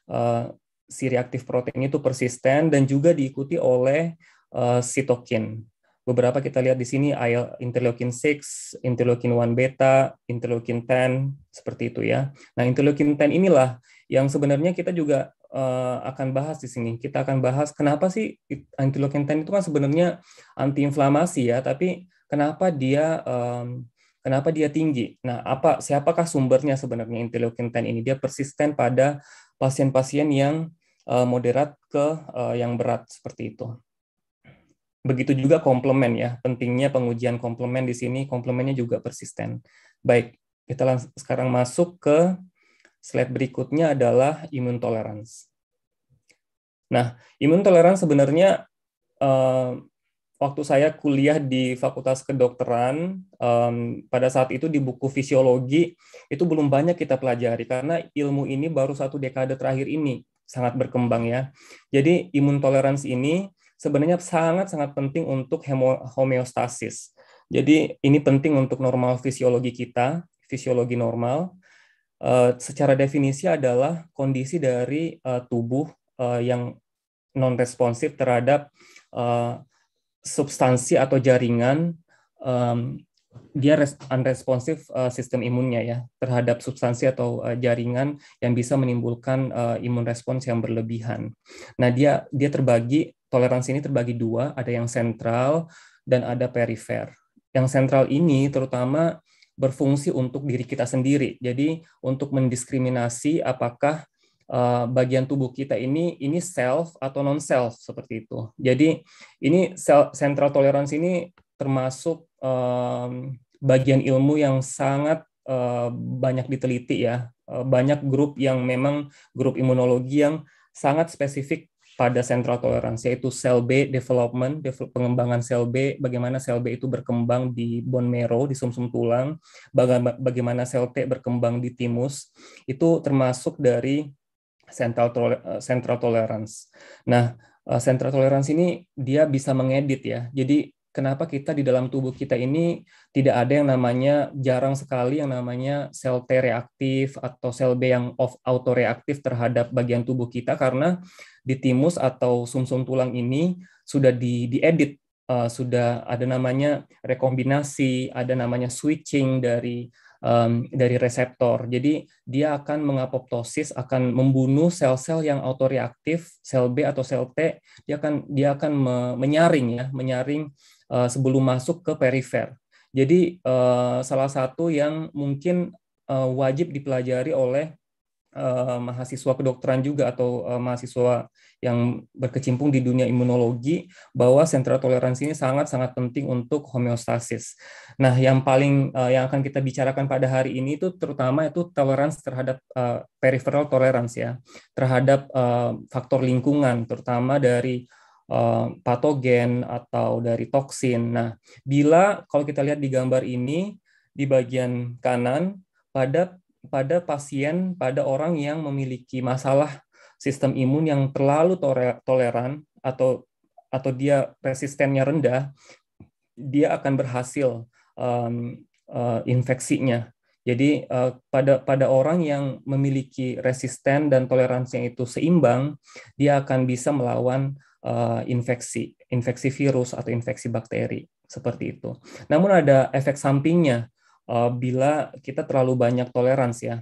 uh, si reaktif protein itu persisten dan juga diikuti oleh uh, sitokin. Beberapa kita lihat di sini IL interleukin 6, interleukin 1 beta, interleukin 10 seperti itu ya. Nah, interleukin 10 inilah yang sebenarnya kita juga uh, akan bahas di sini. Kita akan bahas kenapa sih interleukin 10 itu kan sebenarnya antiinflamasi ya, tapi kenapa dia um, kenapa dia tinggi? Nah, apa siapakah sumbernya sebenarnya interleukin 10 ini? Dia persisten pada pasien-pasien yang uh, moderat ke uh, yang berat seperti itu. Begitu juga komplement ya, pentingnya pengujian komplement di sini, komplementnya juga persisten. Baik, kita langs sekarang masuk ke slide berikutnya adalah imun tolerance. Nah, imun tolerance sebenarnya eh, waktu saya kuliah di Fakultas Kedokteran um, pada saat itu di buku fisiologi itu belum banyak kita pelajari karena ilmu ini baru satu dekade terakhir ini sangat berkembang ya. Jadi imun tolerance ini sebenarnya sangat-sangat penting untuk homeostasis. Jadi ini penting untuk normal fisiologi kita, fisiologi normal. Eh, secara definisi adalah kondisi dari eh, tubuh eh, yang non responsif terhadap substansi atau jaringan dia unresponsif sistem imunnya ya terhadap substansi atau jaringan yang bisa menimbulkan imun respons yang berlebihan. Nah, dia dia terbagi toleransi ini terbagi dua, ada yang sentral dan ada perifer. Yang sentral ini terutama berfungsi untuk diri kita sendiri. Jadi untuk mendiskriminasi apakah uh, bagian tubuh kita ini ini self atau non self seperti itu. Jadi ini self, sentral toleransi ini termasuk um, bagian ilmu yang sangat uh, banyak diteliti ya. Uh, banyak grup yang memang grup imunologi yang sangat spesifik pada sentral toleransi yaitu sel B development, develop, pengembangan sel B, bagaimana sel B itu berkembang di bone marrow, di sumsum -sum tulang, baga bagaimana sel T berkembang di timus, itu termasuk dari sentral eh, tolerance. Nah, eh, sentral tolerance ini dia bisa mengedit ya. Jadi kenapa kita di dalam tubuh kita ini tidak ada yang namanya jarang sekali yang namanya sel T reaktif atau sel B yang off reaktif terhadap bagian tubuh kita karena di timus atau sumsum -sum tulang ini sudah di diedit uh, sudah ada namanya rekombinasi, ada namanya switching dari um, dari reseptor. Jadi dia akan mengapoptosis, akan membunuh sel-sel yang autoreaktif, sel B atau sel T. Dia akan dia akan me menyaring ya, menyaring Eh, sebelum masuk ke perifer. Jadi eh, salah satu yang mungkin eh, wajib dipelajari oleh mahasiswa kedokteran juga atau mahasiswa yang berkecimpung di dunia imunologi bahwa sentra toleransi ini sangat-sangat penting untuk homeostasis. Nah, yang paling yang akan kita bicarakan pada hari ini itu terutama itu toleransi terhadap uh, peripheral tolerance ya, terhadap faktor lingkungan terutama dari Eh, patogen atau dari toksin. Nah, bila kalau kita lihat di gambar ini di bagian kanan pada pada pasien, pada orang yang memiliki masalah sistem imun yang terlalu toleran atau atau dia resistennya rendah, dia akan berhasil um, uh, infeksinya. Jadi uh, pada pada orang yang memiliki resisten dan toleransinya itu seimbang, dia akan bisa melawan Eh, infeksi, infeksi virus atau infeksi bakteri seperti itu. Namun ada efek sampingnya eh, bila kita terlalu banyak toleransi ya.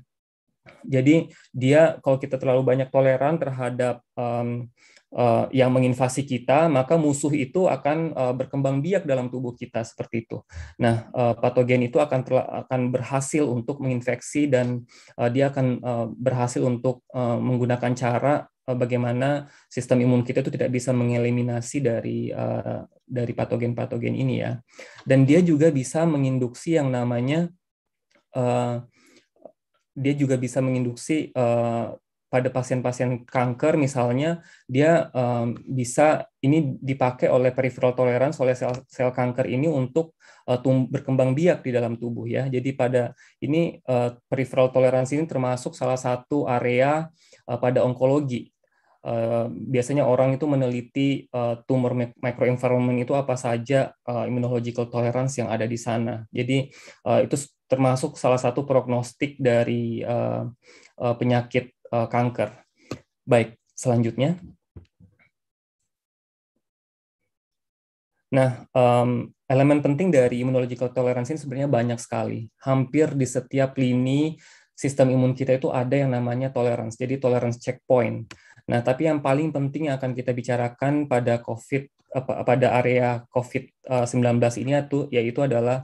Jadi dia kalau kita terlalu banyak toleran terhadap um, uh, yang menginvasi kita, maka musuh itu akan uh, berkembang biak dalam tubuh kita seperti itu. Nah, uh, patogen itu akan akan berhasil untuk menginfeksi dan uh, dia akan uh, berhasil untuk uh, menggunakan cara Eh, bagaimana sistem imun kita itu tidak bisa mengeliminasi dari uh, dari patogen-patogen ini ya. Dan dia juga bisa menginduksi yang namanya uh, dia juga bisa menginduksi uh, pada pasien-pasien kanker misalnya dia um, bisa ini dipakai oleh peripheral tolerance oleh sel sel kanker ini untuk uh, berkembang biak di dalam tubuh ya. Jadi pada ini uh, peripheral tolerance ini termasuk salah satu area uh, pada onkologi Eh, biasanya orang itu meneliti eh, tumor microenvironment itu apa saja uh, immunological tolerance yang ada di sana. Jadi itu termasuk salah satu prognostik dari penyakit kanker. Baik, selanjutnya. Nah, um, elemen penting dari immunological tolerance ini sebenarnya banyak sekali. Hampir di setiap lini sistem imun kita itu ada yang namanya tolerance. Jadi tolerance checkpoint Nah, tapi yang paling penting yang akan kita bicarakan pada COVID pada area COVID-19 eh, ini yaitu, yaitu adalah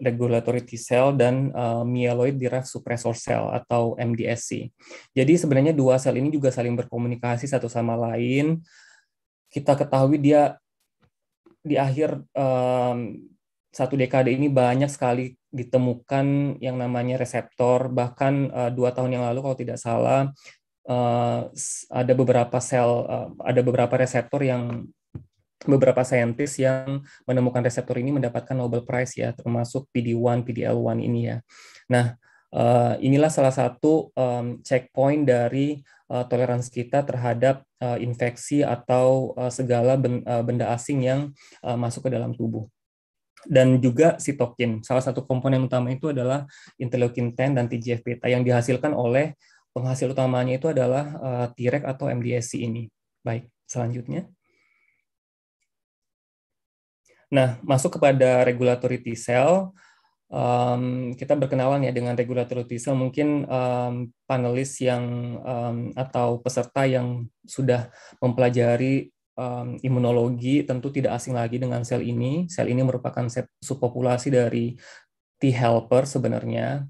regulatory T cell dan eh, myeloid derived suppressor cell atau MDSC. Jadi sebenarnya dua sel ini juga saling berkomunikasi satu sama lain. Kita ketahui dia di akhir um, satu dekade ini banyak sekali ditemukan yang namanya reseptor bahkan uh, dua tahun yang lalu kalau tidak salah uh, ada beberapa sel, uh, ada beberapa reseptor yang beberapa saintis yang menemukan reseptor ini mendapatkan Nobel Prize ya, termasuk PD1, PDL1 ini ya. Nah, uh, inilah salah satu um, checkpoint dari uh, toleransi kita terhadap uh, infeksi atau uh, segala benda asing yang uh, masuk ke dalam tubuh dan juga sitokin. Salah satu komponen utama itu adalah interleukin 10 dan TGF-beta yang dihasilkan oleh penghasil utamanya itu adalah uh, T-Rex atau MDSC ini. Baik, selanjutnya. Nah, masuk kepada regulatory T cell. Um, kita berkenalan ya dengan regulatory T cell. Mungkin um, panelis yang um, atau peserta yang sudah mempelajari um, imunologi tentu tidak asing lagi dengan sel ini. Sel ini merupakan subpopulasi dari T helper sebenarnya.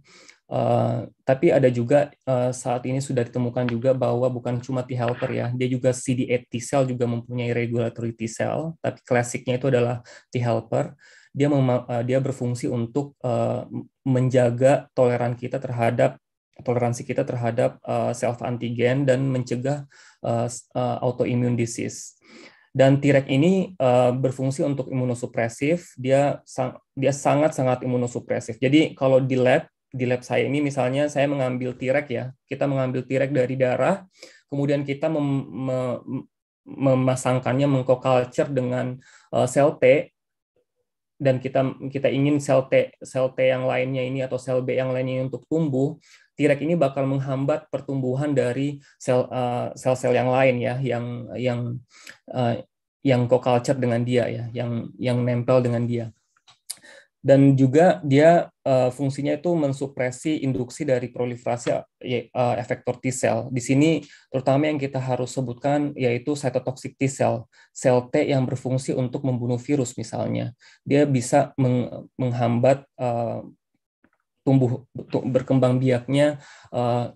Uh, tapi ada juga uh, saat ini sudah ditemukan juga bahwa bukan cuma T helper ya, dia juga CD8 T cell juga mempunyai regulatory T cell, tapi klasiknya itu adalah T helper. Dia uh, dia berfungsi untuk uh, menjaga toleran kita terhadap toleransi kita terhadap uh, self antigen dan mencegah uh, uh, autoimmune disease. Dan T-reg ini uh, berfungsi untuk imunosupresif, dia sang, dia sangat-sangat imunosupresif. Jadi kalau di lab di lab saya ini misalnya saya mengambil tirek ya, kita mengambil tirek dari darah, kemudian kita mem, mem memasangkannya mengkoculture dengan uh, sel T dan kita kita ingin sel T sel T yang lainnya ini atau sel B yang lainnya untuk tumbuh, tirek ini bakal menghambat pertumbuhan dari sel uh, sel-sel yang lain ya yang yang uh, yang co-culture dengan dia ya, yang yang nempel dengan dia dan juga dia uh, fungsinya itu mensupresi induksi dari proliferasi uh, efektor T cell. Di sini terutama yang kita harus sebutkan yaitu cytotoxic T cell, sel T yang berfungsi untuk membunuh virus misalnya. Dia bisa meng menghambat uh, tumbuh berkembang biaknya uh,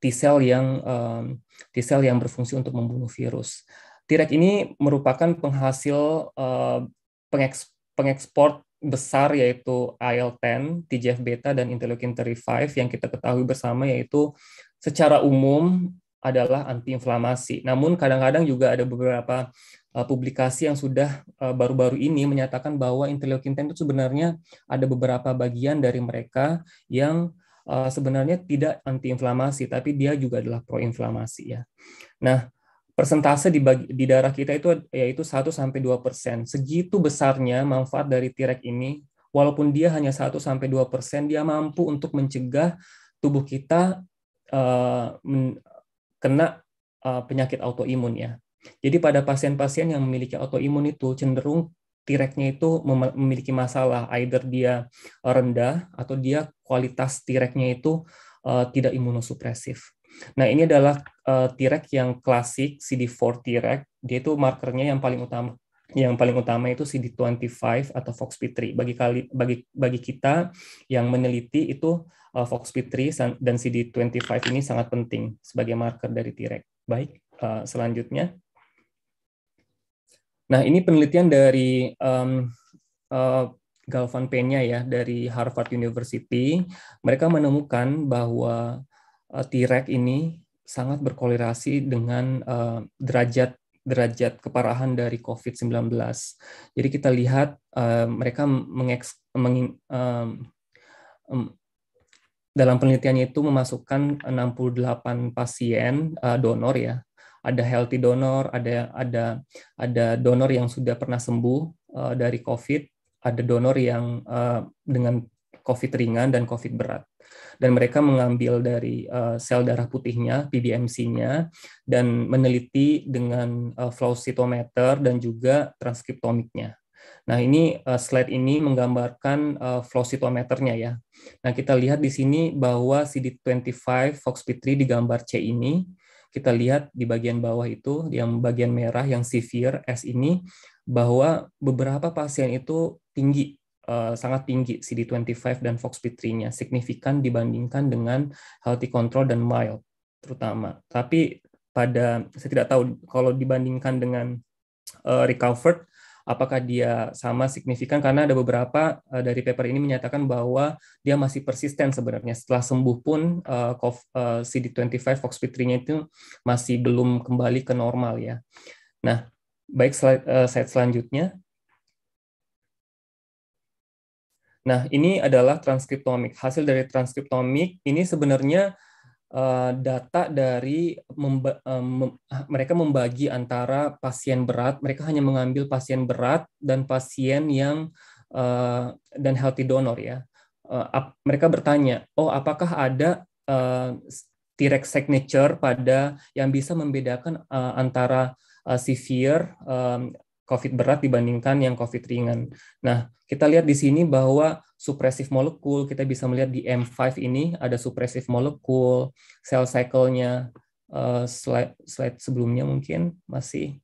T cell yang uh, T cell yang berfungsi untuk membunuh virus. t ini merupakan penghasil uh, pengeks pengekspor besar yaitu IL-10, TGF-beta, dan interleukin-35 yang kita ketahui bersama yaitu secara umum adalah antiinflamasi. Namun kadang-kadang juga ada beberapa eh, publikasi yang sudah eh, baru-baru ini menyatakan bahwa interleukin-10 itu sebenarnya ada beberapa bagian dari mereka yang eh, sebenarnya tidak antiinflamasi tapi dia juga adalah proinflamasi ya. Nah, persentase di, bagi, di darah kita itu yaitu 1 sampai 2 persen. Segitu besarnya manfaat dari t rex ini, walaupun dia hanya 1 sampai 2 persen, dia mampu untuk mencegah tubuh kita uh, men, kena uh, penyakit autoimun ya. Jadi pada pasien-pasien yang memiliki autoimun itu cenderung t nya itu memiliki masalah, either dia rendah atau dia kualitas t nya itu uh, tidak imunosupresif. Nah, ini adalah uh, T-Rex yang klasik CD4 T-Rex. Dia itu markernya yang paling utama yang paling utama itu CD25 atau FOXP3. Bagi kali bagi bagi kita yang meneliti itu uh, eh, FOXP3 dan CD25 ini sangat penting sebagai marker dari T-Rex. Baik, uh, selanjutnya. Nah, ini penelitian dari um, uh, Galvan penya ya dari Harvard University. Mereka menemukan bahwa uh, T-Rex ini sangat berkolerasi dengan uh, derajat derajat keparahan dari COVID-19. Jadi kita lihat uh, mereka mengeks, meng, um, um, dalam penelitiannya itu memasukkan 68 pasien uh, donor ya. Ada healthy donor, ada ada ada donor yang sudah pernah sembuh uh, dari COVID, ada donor yang uh, dengan COVID ringan dan COVID berat dan mereka mengambil dari uh, sel darah putihnya PBMC-nya dan meneliti dengan uh, flow cytometer dan juga transkriptomiknya. Nah, ini uh, slide ini menggambarkan uh, flow cytometernya ya. Nah, kita lihat di sini bahwa CD25 FOXP3 di gambar C ini, kita lihat di bagian bawah itu, yang bagian merah yang severe S ini, bahwa beberapa pasien itu tinggi Eh, sangat tinggi CD25 dan FOXP3-nya, signifikan dibandingkan dengan healthy control dan mild terutama. Tapi pada saya tidak tahu kalau dibandingkan dengan uh, recovered apakah dia sama signifikan karena ada beberapa uh, dari paper ini menyatakan bahwa dia masih persisten sebenarnya setelah sembuh pun uh, uh, CD25 FOXP3-nya itu masih belum kembali ke normal ya. Nah, baik slide, uh, slide selanjutnya. Nah, ini adalah transkriptomik. Hasil dari transkriptomik ini sebenarnya uh, data dari memba uh, mem ah, mereka membagi antara pasien berat, mereka hanya mengambil pasien berat dan pasien yang uh, dan healthy donor ya. Uh, mereka bertanya, "Oh, apakah ada uh, T-Rex signature pada yang bisa membedakan uh, antara uh, severe um, COVID berat dibandingkan yang COVID ringan. Nah, kita lihat di sini bahwa supresif molekul, kita bisa melihat di M5 ini ada supresif molekul, cell cycle-nya uh, slide, slide sebelumnya mungkin masih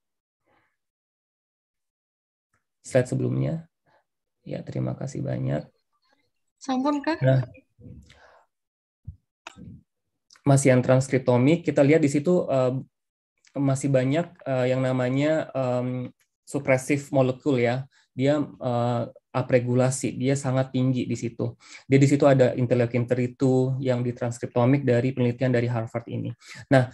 slide sebelumnya. Ya, terima kasih banyak. Sampun, Kak. Nah, masih yang transkriptomik, kita lihat di situ uh, masih banyak uh, yang namanya um, supresif molekul ya. Dia uh, eh, apregulasi, dia sangat tinggi di situ. Dia di situ ada interleukin teritu yang ditranskriptomik dari penelitian dari Harvard ini. Nah,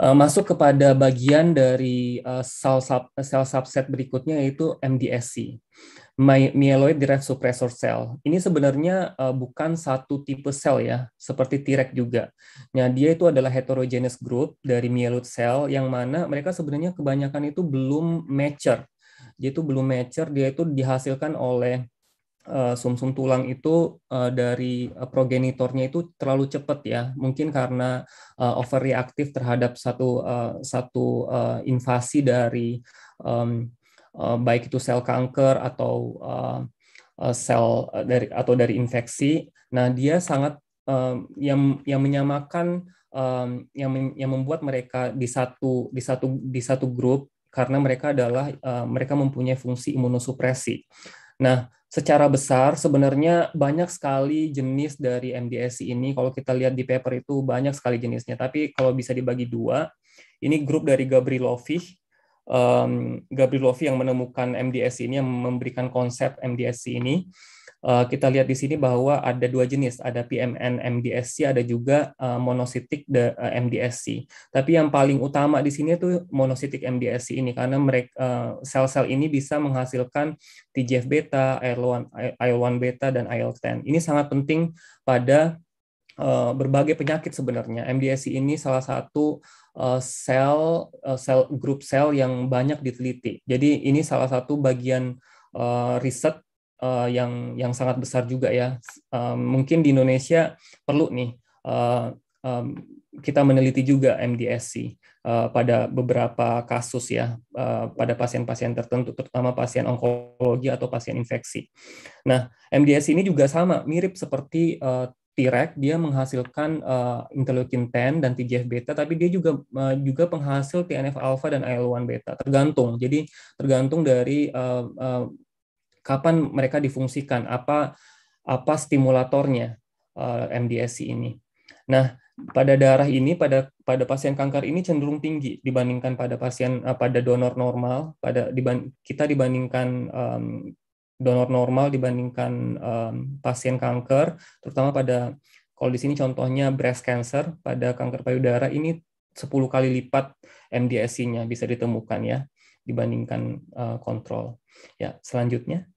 uh, masuk kepada bagian dari uh, sel sub, sel subset berikutnya yaitu MDSC. Myeloid derived suppressor cell. Ini sebenarnya uh, bukan satu tipe sel ya, seperti t rex juga. Nah, dia itu adalah heterogeneous group dari myeloid cell yang mana mereka sebenarnya kebanyakan itu belum mature dia itu belum mature, dia itu dihasilkan oleh eh, sumsum uh, -sum tulang itu uh, dari uh, progenitornya itu terlalu cepat ya mungkin karena uh, overreaktif terhadap satu uh, satu uh, invasi dari um, uh, baik itu sel kanker atau uh, uh, sel dari atau dari infeksi nah dia sangat uh, yang yang menyamakan um, yang yang membuat mereka di satu di satu di satu grup karena mereka adalah uh, mereka mempunyai fungsi imunosupresi. Nah, secara besar sebenarnya banyak sekali jenis dari MDSC ini. Kalau kita lihat di paper itu banyak sekali jenisnya. Tapi kalau bisa dibagi dua, ini grup dari Gabrilovic. Um, Gabrilovic yang menemukan MDSC ini, yang memberikan konsep MDSC ini uh, kita lihat di sini bahwa ada dua jenis, ada PMN MDSC, ada juga uh, eh, monositik the, uh, eh, MDSC. Tapi yang paling utama di sini itu monositik MDSC ini karena mereka uh, sel-sel ini bisa menghasilkan TGF beta, IL-1 beta dan IL-10. Ini sangat penting pada berbagai penyakit sebenarnya. MDSC ini salah satu sel sel grup sel yang banyak diteliti. Jadi ini salah satu bagian riset uh, yang yang sangat besar juga ya. Uh, mungkin di Indonesia perlu nih uh, um, kita meneliti juga MDSC uh, pada beberapa kasus ya uh, pada pasien-pasien tertentu, terutama pasien onkologi atau pasien infeksi. Nah, MDSC ini juga sama, mirip seperti uh, T-reg dia menghasilkan uh, interleukin 10 dan TGF beta tapi dia juga uh, juga penghasil TNF alpha dan IL-1 beta tergantung. Jadi tergantung dari uh, uh, kapan mereka difungsikan, apa apa stimulatornya uh, eh, MDSC ini. Nah, pada darah ini pada pada pasien kanker ini cenderung tinggi dibandingkan pada pasien eh, pada donor normal, pada diban, kita dibandingkan um, donor normal dibandingkan um, pasien kanker, terutama pada kalau di sini contohnya breast cancer pada kanker payudara ini 10 kali lipat MDSC-nya bisa ditemukan ya dibandingkan uh, kontrol. Ya, selanjutnya.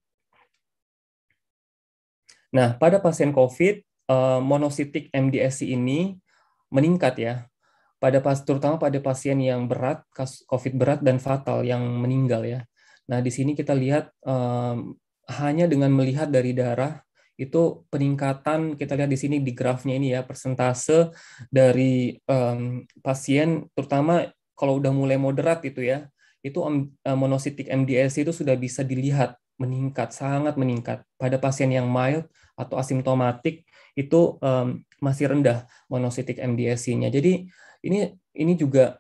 Nah, pada pasien COVID, eh, monositik MDSC ini meningkat ya, pada pas, terutama pada pasien yang berat, COVID berat dan fatal yang meninggal ya. Nah, di sini kita lihat um, hanya dengan melihat dari darah itu peningkatan kita lihat di sini di grafnya ini ya persentase dari um, pasien terutama kalau udah mulai moderat itu ya itu eh, monositik MDS itu sudah bisa dilihat meningkat sangat meningkat pada pasien yang mild atau asimptomatik itu um, masih rendah monositik MDSC-nya. Jadi ini ini juga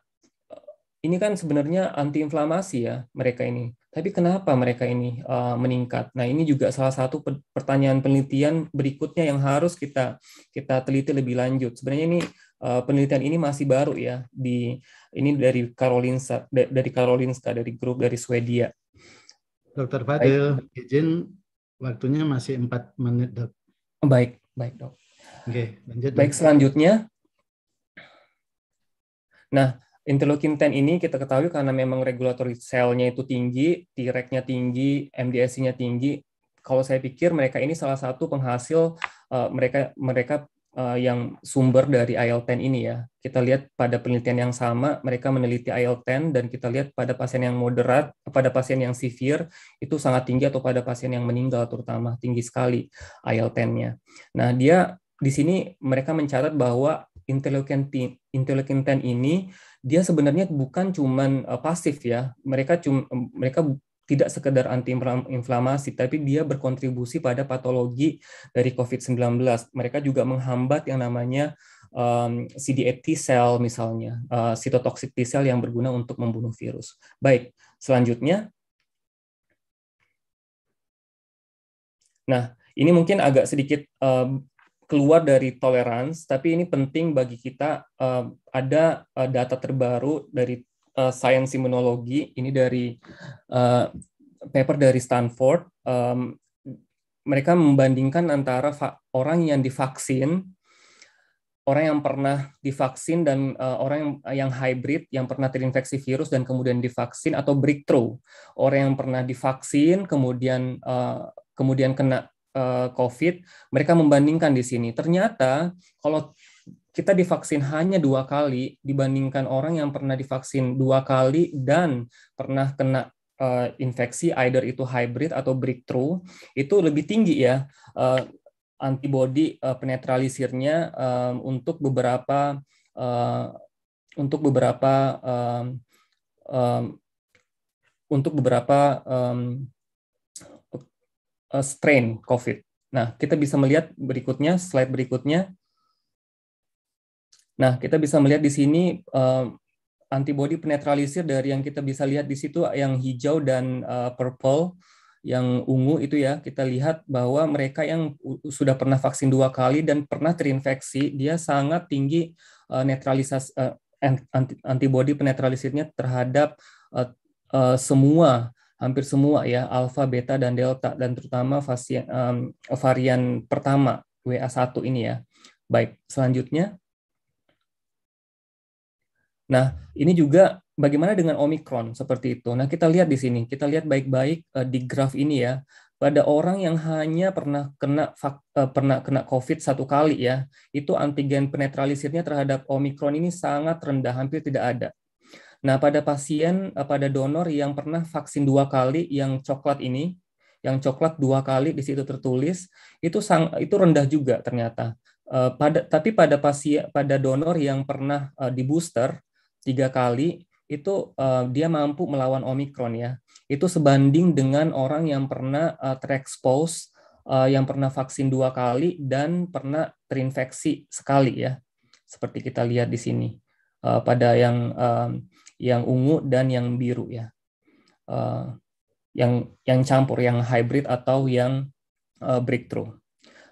eh, ini kan sebenarnya antiinflamasi ya mereka ini. Tapi kenapa mereka ini uh, meningkat? Nah, ini juga salah satu pertanyaan penelitian berikutnya yang harus kita kita teliti lebih lanjut. Sebenarnya ini uh, penelitian ini masih baru ya di ini dari Karolinska dari Karolinska dari grup dari Swedia. Dokter Fadil, izin Waktunya masih empat menit, Dok. Baik, baik, Dok. Oke, lanjut. Baik, selanjutnya. Nah, interleukin 10 ini kita ketahui karena memang regulatory cell-nya itu tinggi, t e nya tinggi, MDSC-nya tinggi. Kalau saya pikir mereka ini salah satu penghasil uh, mereka mereka uh, yang sumber dari IL-10 ini ya. Kita lihat pada penelitian yang sama, mereka meneliti IL-10 dan kita lihat pada pasien yang moderat, pada pasien yang severe, itu sangat tinggi atau pada pasien yang meninggal terutama, tinggi sekali IL-10-nya. Nah, dia di sini mereka mencatat bahwa interleukin 10 ini dia sebenarnya bukan cuman eh, pasif ya. Mereka cum, mereka tidak sekedar antiinflamasi, tapi dia berkontribusi pada patologi dari COVID-19. Mereka juga menghambat yang namanya um, ehm, CD8 T cell misalnya, uh, sitotoxic T cell yang berguna untuk membunuh virus. Baik, selanjutnya. Nah, ini mungkin agak sedikit um, keluar dari toleransi, tapi ini penting bagi kita um, ada eh, data terbaru dari uh, sains imunologi ini dari uh, paper dari Stanford. Um, mereka membandingkan antara orang yang divaksin, orang yang pernah divaksin dan uh, orang yang, yang hybrid yang pernah terinfeksi virus dan kemudian divaksin atau breakthrough, orang yang pernah divaksin kemudian uh, kemudian kena uh, COVID, mereka membandingkan di sini. Ternyata kalau kita divaksin hanya dua kali dibandingkan orang yang pernah divaksin dua kali dan pernah kena uh, infeksi either itu hybrid atau breakthrough itu lebih tinggi ya uh, antibody uh, penetralisirnya um, untuk beberapa uh, untuk beberapa um, um, untuk beberapa um, strain COVID. Nah, kita bisa melihat berikutnya slide berikutnya Nah, kita bisa melihat di sini uh, antibodi penetralisir dari yang kita bisa lihat di situ yang hijau dan uh, purple, yang ungu itu ya, kita lihat bahwa mereka yang sudah pernah vaksin dua kali dan pernah terinfeksi, dia sangat tinggi uh, eh, netralisasi uh, anti antibodi penetralisirnya terhadap uh, uh, semua hampir semua ya alfa, beta dan delta dan terutama varian, um, varian pertama WA1 ini ya. Baik, selanjutnya Nah, ini juga bagaimana dengan Omicron seperti itu. Nah, kita lihat di sini, kita lihat baik-baik uh, di graf ini ya. Pada orang yang hanya pernah kena uh, pernah kena COVID satu kali ya, itu antigen penetralisirnya terhadap Omicron ini sangat rendah, hampir tidak ada. Nah, pada pasien, uh, pada donor yang pernah vaksin dua kali yang coklat ini, yang coklat dua kali di situ tertulis, itu sang, itu rendah juga ternyata. Uh, pada tapi pada pasien pada donor yang pernah uh, di booster tiga kali itu uh, dia mampu melawan omikron ya itu sebanding dengan orang yang pernah uh, terexpose uh, yang pernah vaksin dua kali dan pernah terinfeksi sekali ya seperti kita lihat di sini uh, pada yang um, yang ungu dan yang biru ya uh, yang yang campur yang hybrid atau yang uh, breakthrough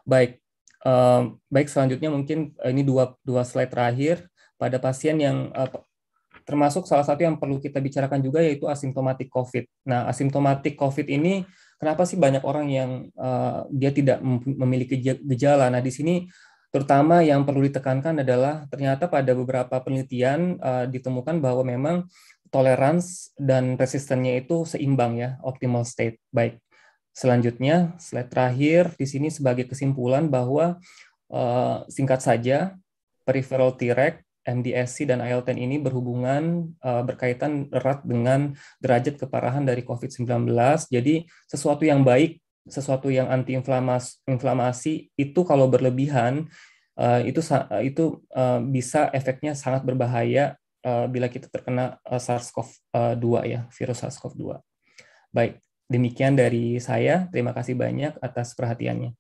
baik uh, baik selanjutnya mungkin ini dua dua slide terakhir pada pasien yang uh, Termasuk salah satu yang perlu kita bicarakan juga yaitu asimptomatik COVID. Nah, asimptomatik COVID ini kenapa sih banyak orang yang uh, dia tidak memiliki gejala? Nah, di sini terutama yang perlu ditekankan adalah ternyata pada beberapa penelitian uh, ditemukan bahwa memang tolerans dan resistennya itu seimbang ya, optimal state. Baik. Selanjutnya, slide terakhir di sini sebagai kesimpulan bahwa uh, singkat saja peripheral T-reg MDSC dan IL-10 ini berhubungan uh, berkaitan erat dengan derajat keparahan dari COVID-19. Jadi sesuatu yang baik, sesuatu yang inflamasi itu kalau berlebihan uh, itu eh, itu uh, bisa efeknya sangat berbahaya uh, bila kita terkena uh, SARS-CoV-2 ya, virus SARS-CoV-2. Baik, demikian dari saya. Terima kasih banyak atas perhatiannya.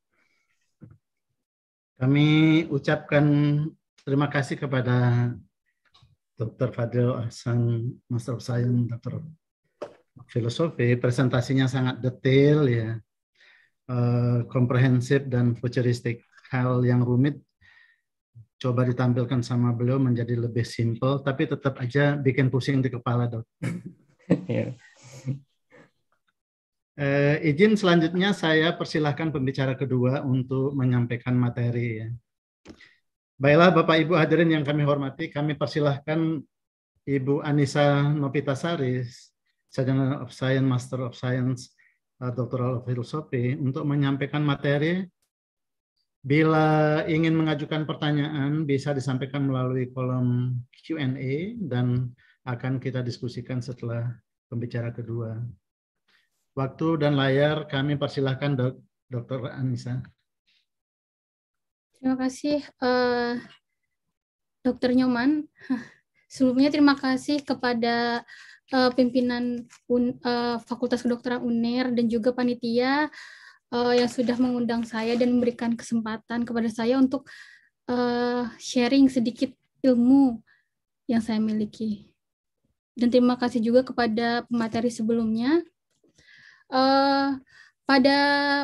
Kami ucapkan Terima kasih kepada Dr. Fadil Hasan, Master of Science, Dr. Filosofi. Presentasinya sangat detail ya, eh, komprehensif dan futuristik. Hal yang rumit coba ditampilkan sama beliau menjadi lebih simple, tapi tetap aja bikin pusing di kepala dok. Ya. Eh, izin selanjutnya saya persilahkan pembicara kedua untuk menyampaikan materi ya. Baiklah Bapak Ibu hadirin yang kami hormati, kami persilahkan Ibu Anissa Nopitasari, Sarjana of Science, Master of Science, uh, Doctoral of Philosophy, untuk menyampaikan materi. Bila ingin mengajukan pertanyaan, bisa disampaikan melalui kolom Q&A dan akan kita diskusikan setelah pembicara kedua. Waktu dan layar kami persilahkan Dr. Anissa. Terima kasih uh, Dokter Nyoman. Sebelumnya terima kasih kepada uh, pimpinan un, uh, Fakultas Kedokteran UNER dan juga panitia uh, yang sudah mengundang saya dan memberikan kesempatan kepada saya untuk uh, sharing sedikit ilmu yang saya miliki. Dan terima kasih juga kepada pemateri sebelumnya. Uh, pada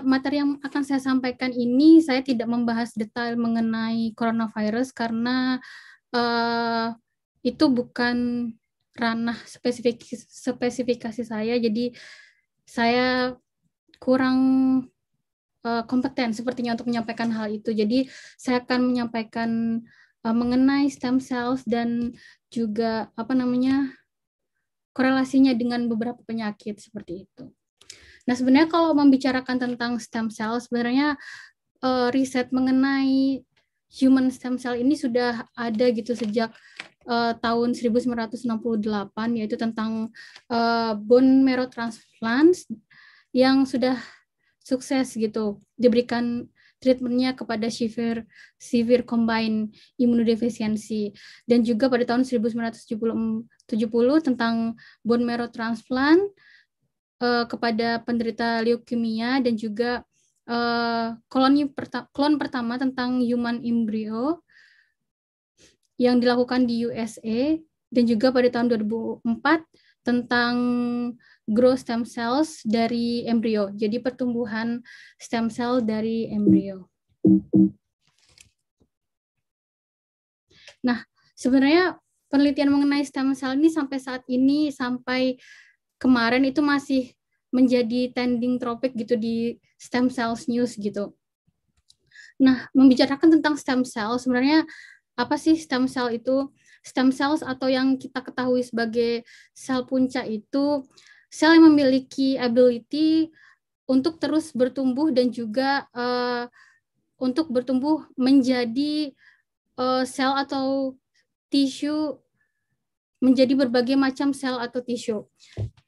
materi yang akan saya sampaikan ini, saya tidak membahas detail mengenai coronavirus karena uh, itu bukan ranah spesifik spesifikasi saya. Jadi saya kurang uh, kompeten sepertinya untuk menyampaikan hal itu. Jadi saya akan menyampaikan uh, mengenai stem cells dan juga apa namanya korelasinya dengan beberapa penyakit seperti itu. Nah, sebenarnya kalau membicarakan tentang stem cell, sebenarnya uh, riset mengenai human stem cell ini sudah ada gitu sejak uh, tahun 1968 yaitu tentang uh, bone marrow transplant yang sudah sukses gitu diberikan treatmentnya kepada severe severe combined immunodeficiency. dan juga pada tahun 1970 tentang bone marrow transplant uh, kepada penderita leukemia dan juga uh, koloni perta klon pertama tentang human embryo yang dilakukan di USA dan juga pada tahun 2004 tentang growth stem cells dari embrio. Jadi pertumbuhan stem cell dari embrio. Nah, sebenarnya penelitian mengenai stem cell ini sampai saat ini sampai kemarin itu masih menjadi trending topic gitu di stem cells news gitu. Nah, membicarakan tentang stem cell sebenarnya apa sih stem cell itu? Stem cells atau yang kita ketahui sebagai sel punca itu sel yang memiliki ability untuk terus bertumbuh dan juga uh, untuk bertumbuh menjadi uh, sel atau tisu menjadi berbagai macam sel atau tisu.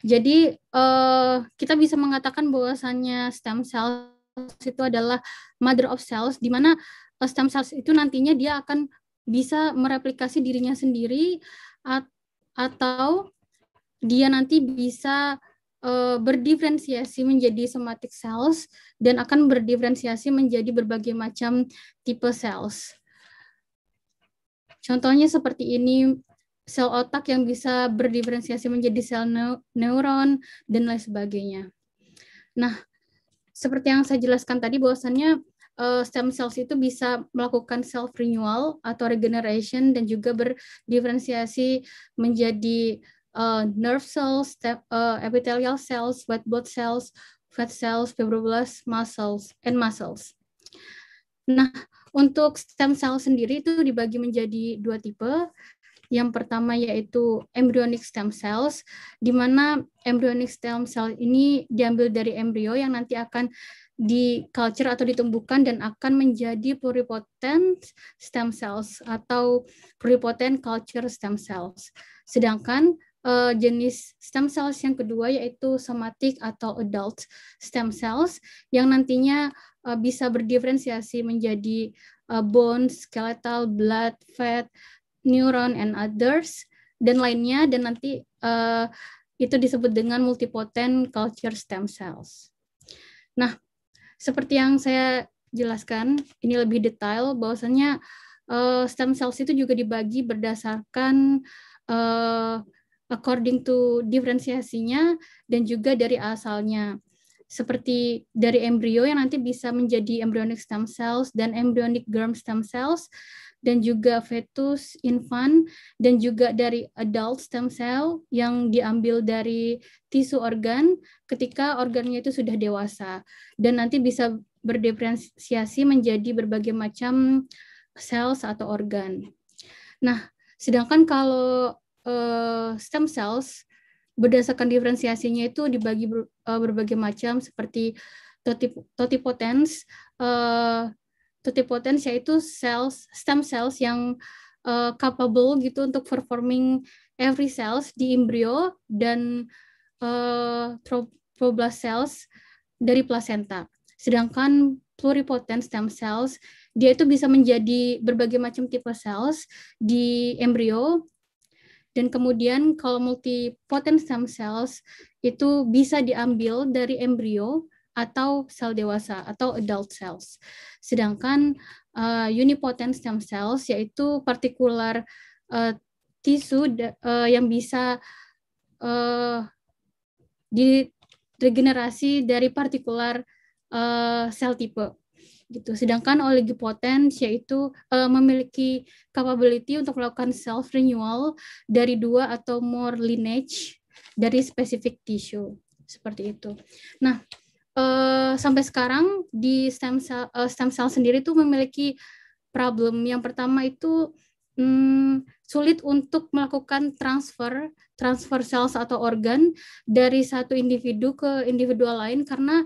Jadi uh, kita bisa mengatakan bahwasannya stem cells itu adalah mother of cells, di mana eh, stem cells itu nantinya dia akan bisa mereplikasi dirinya sendiri at atau dia nanti bisa uh, berdiferensiasi menjadi somatic cells dan akan berdiferensiasi menjadi berbagai macam tipe cells. Contohnya seperti ini sel otak yang bisa berdiferensiasi menjadi sel neuron dan lain sebagainya. Nah, seperti yang saya jelaskan tadi bahwasannya eh, stem cells itu bisa melakukan self renewal atau regeneration dan juga berdiferensiasi menjadi uh, nerve cells, uh, epithelial cells, white blood cells, fat cells, fibroblasts, muscles, and muscles. Nah, untuk stem cell sendiri itu dibagi menjadi dua tipe. Yang pertama yaitu embryonic stem cells, di mana embryonic stem cell ini diambil dari embrio yang nanti akan di culture atau ditumbuhkan dan akan menjadi pluripotent stem cells atau pluripotent culture stem cells. Sedangkan uh, jenis stem cells yang kedua yaitu somatic atau adult stem cells yang nantinya uh, bisa berdiferensiasi menjadi uh, bone, skeletal, blood, fat, neuron and others dan lainnya dan nanti uh, itu disebut dengan multipotent culture stem cells. Nah, seperti yang saya jelaskan, ini lebih detail bahwasanya uh, stem cells itu juga dibagi berdasarkan uh, according to diferensiasinya dan juga dari asalnya seperti dari embrio yang nanti bisa menjadi embryonic stem cells dan embryonic germ stem cells dan juga fetus infant dan juga dari adult stem cell yang diambil dari tisu organ ketika organnya itu sudah dewasa dan nanti bisa berdiferensiasi menjadi berbagai macam sel atau organ. Nah, sedangkan kalau uh, stem cells berdasarkan diferensiasinya itu dibagi ber, uh, berbagai macam seperti totipotens uh, totipotens yaitu cells stem cells yang uh, capable gitu untuk performing every cells di embrio dan uh, troblast cells dari placenta Sedangkan pluripotent stem cells dia itu bisa menjadi berbagai macam tipe cells di embrio dan kemudian kalau multipotent stem cells itu bisa diambil dari embrio atau sel dewasa atau adult cells. Sedangkan uh, unipotent stem cells yaitu partikular uh, tisu uh, yang bisa uh, diregenerasi dari partikular uh, sel tipe gitu. Sedangkan oligopotens, yaitu uh, memiliki capability untuk melakukan self renewal dari dua atau more lineage dari spesifik tissue seperti itu. Nah, uh, sampai sekarang di stem cell uh, stem cell sendiri itu memiliki problem yang pertama itu hmm, sulit untuk melakukan transfer transfer sel atau organ dari satu individu ke individu lain karena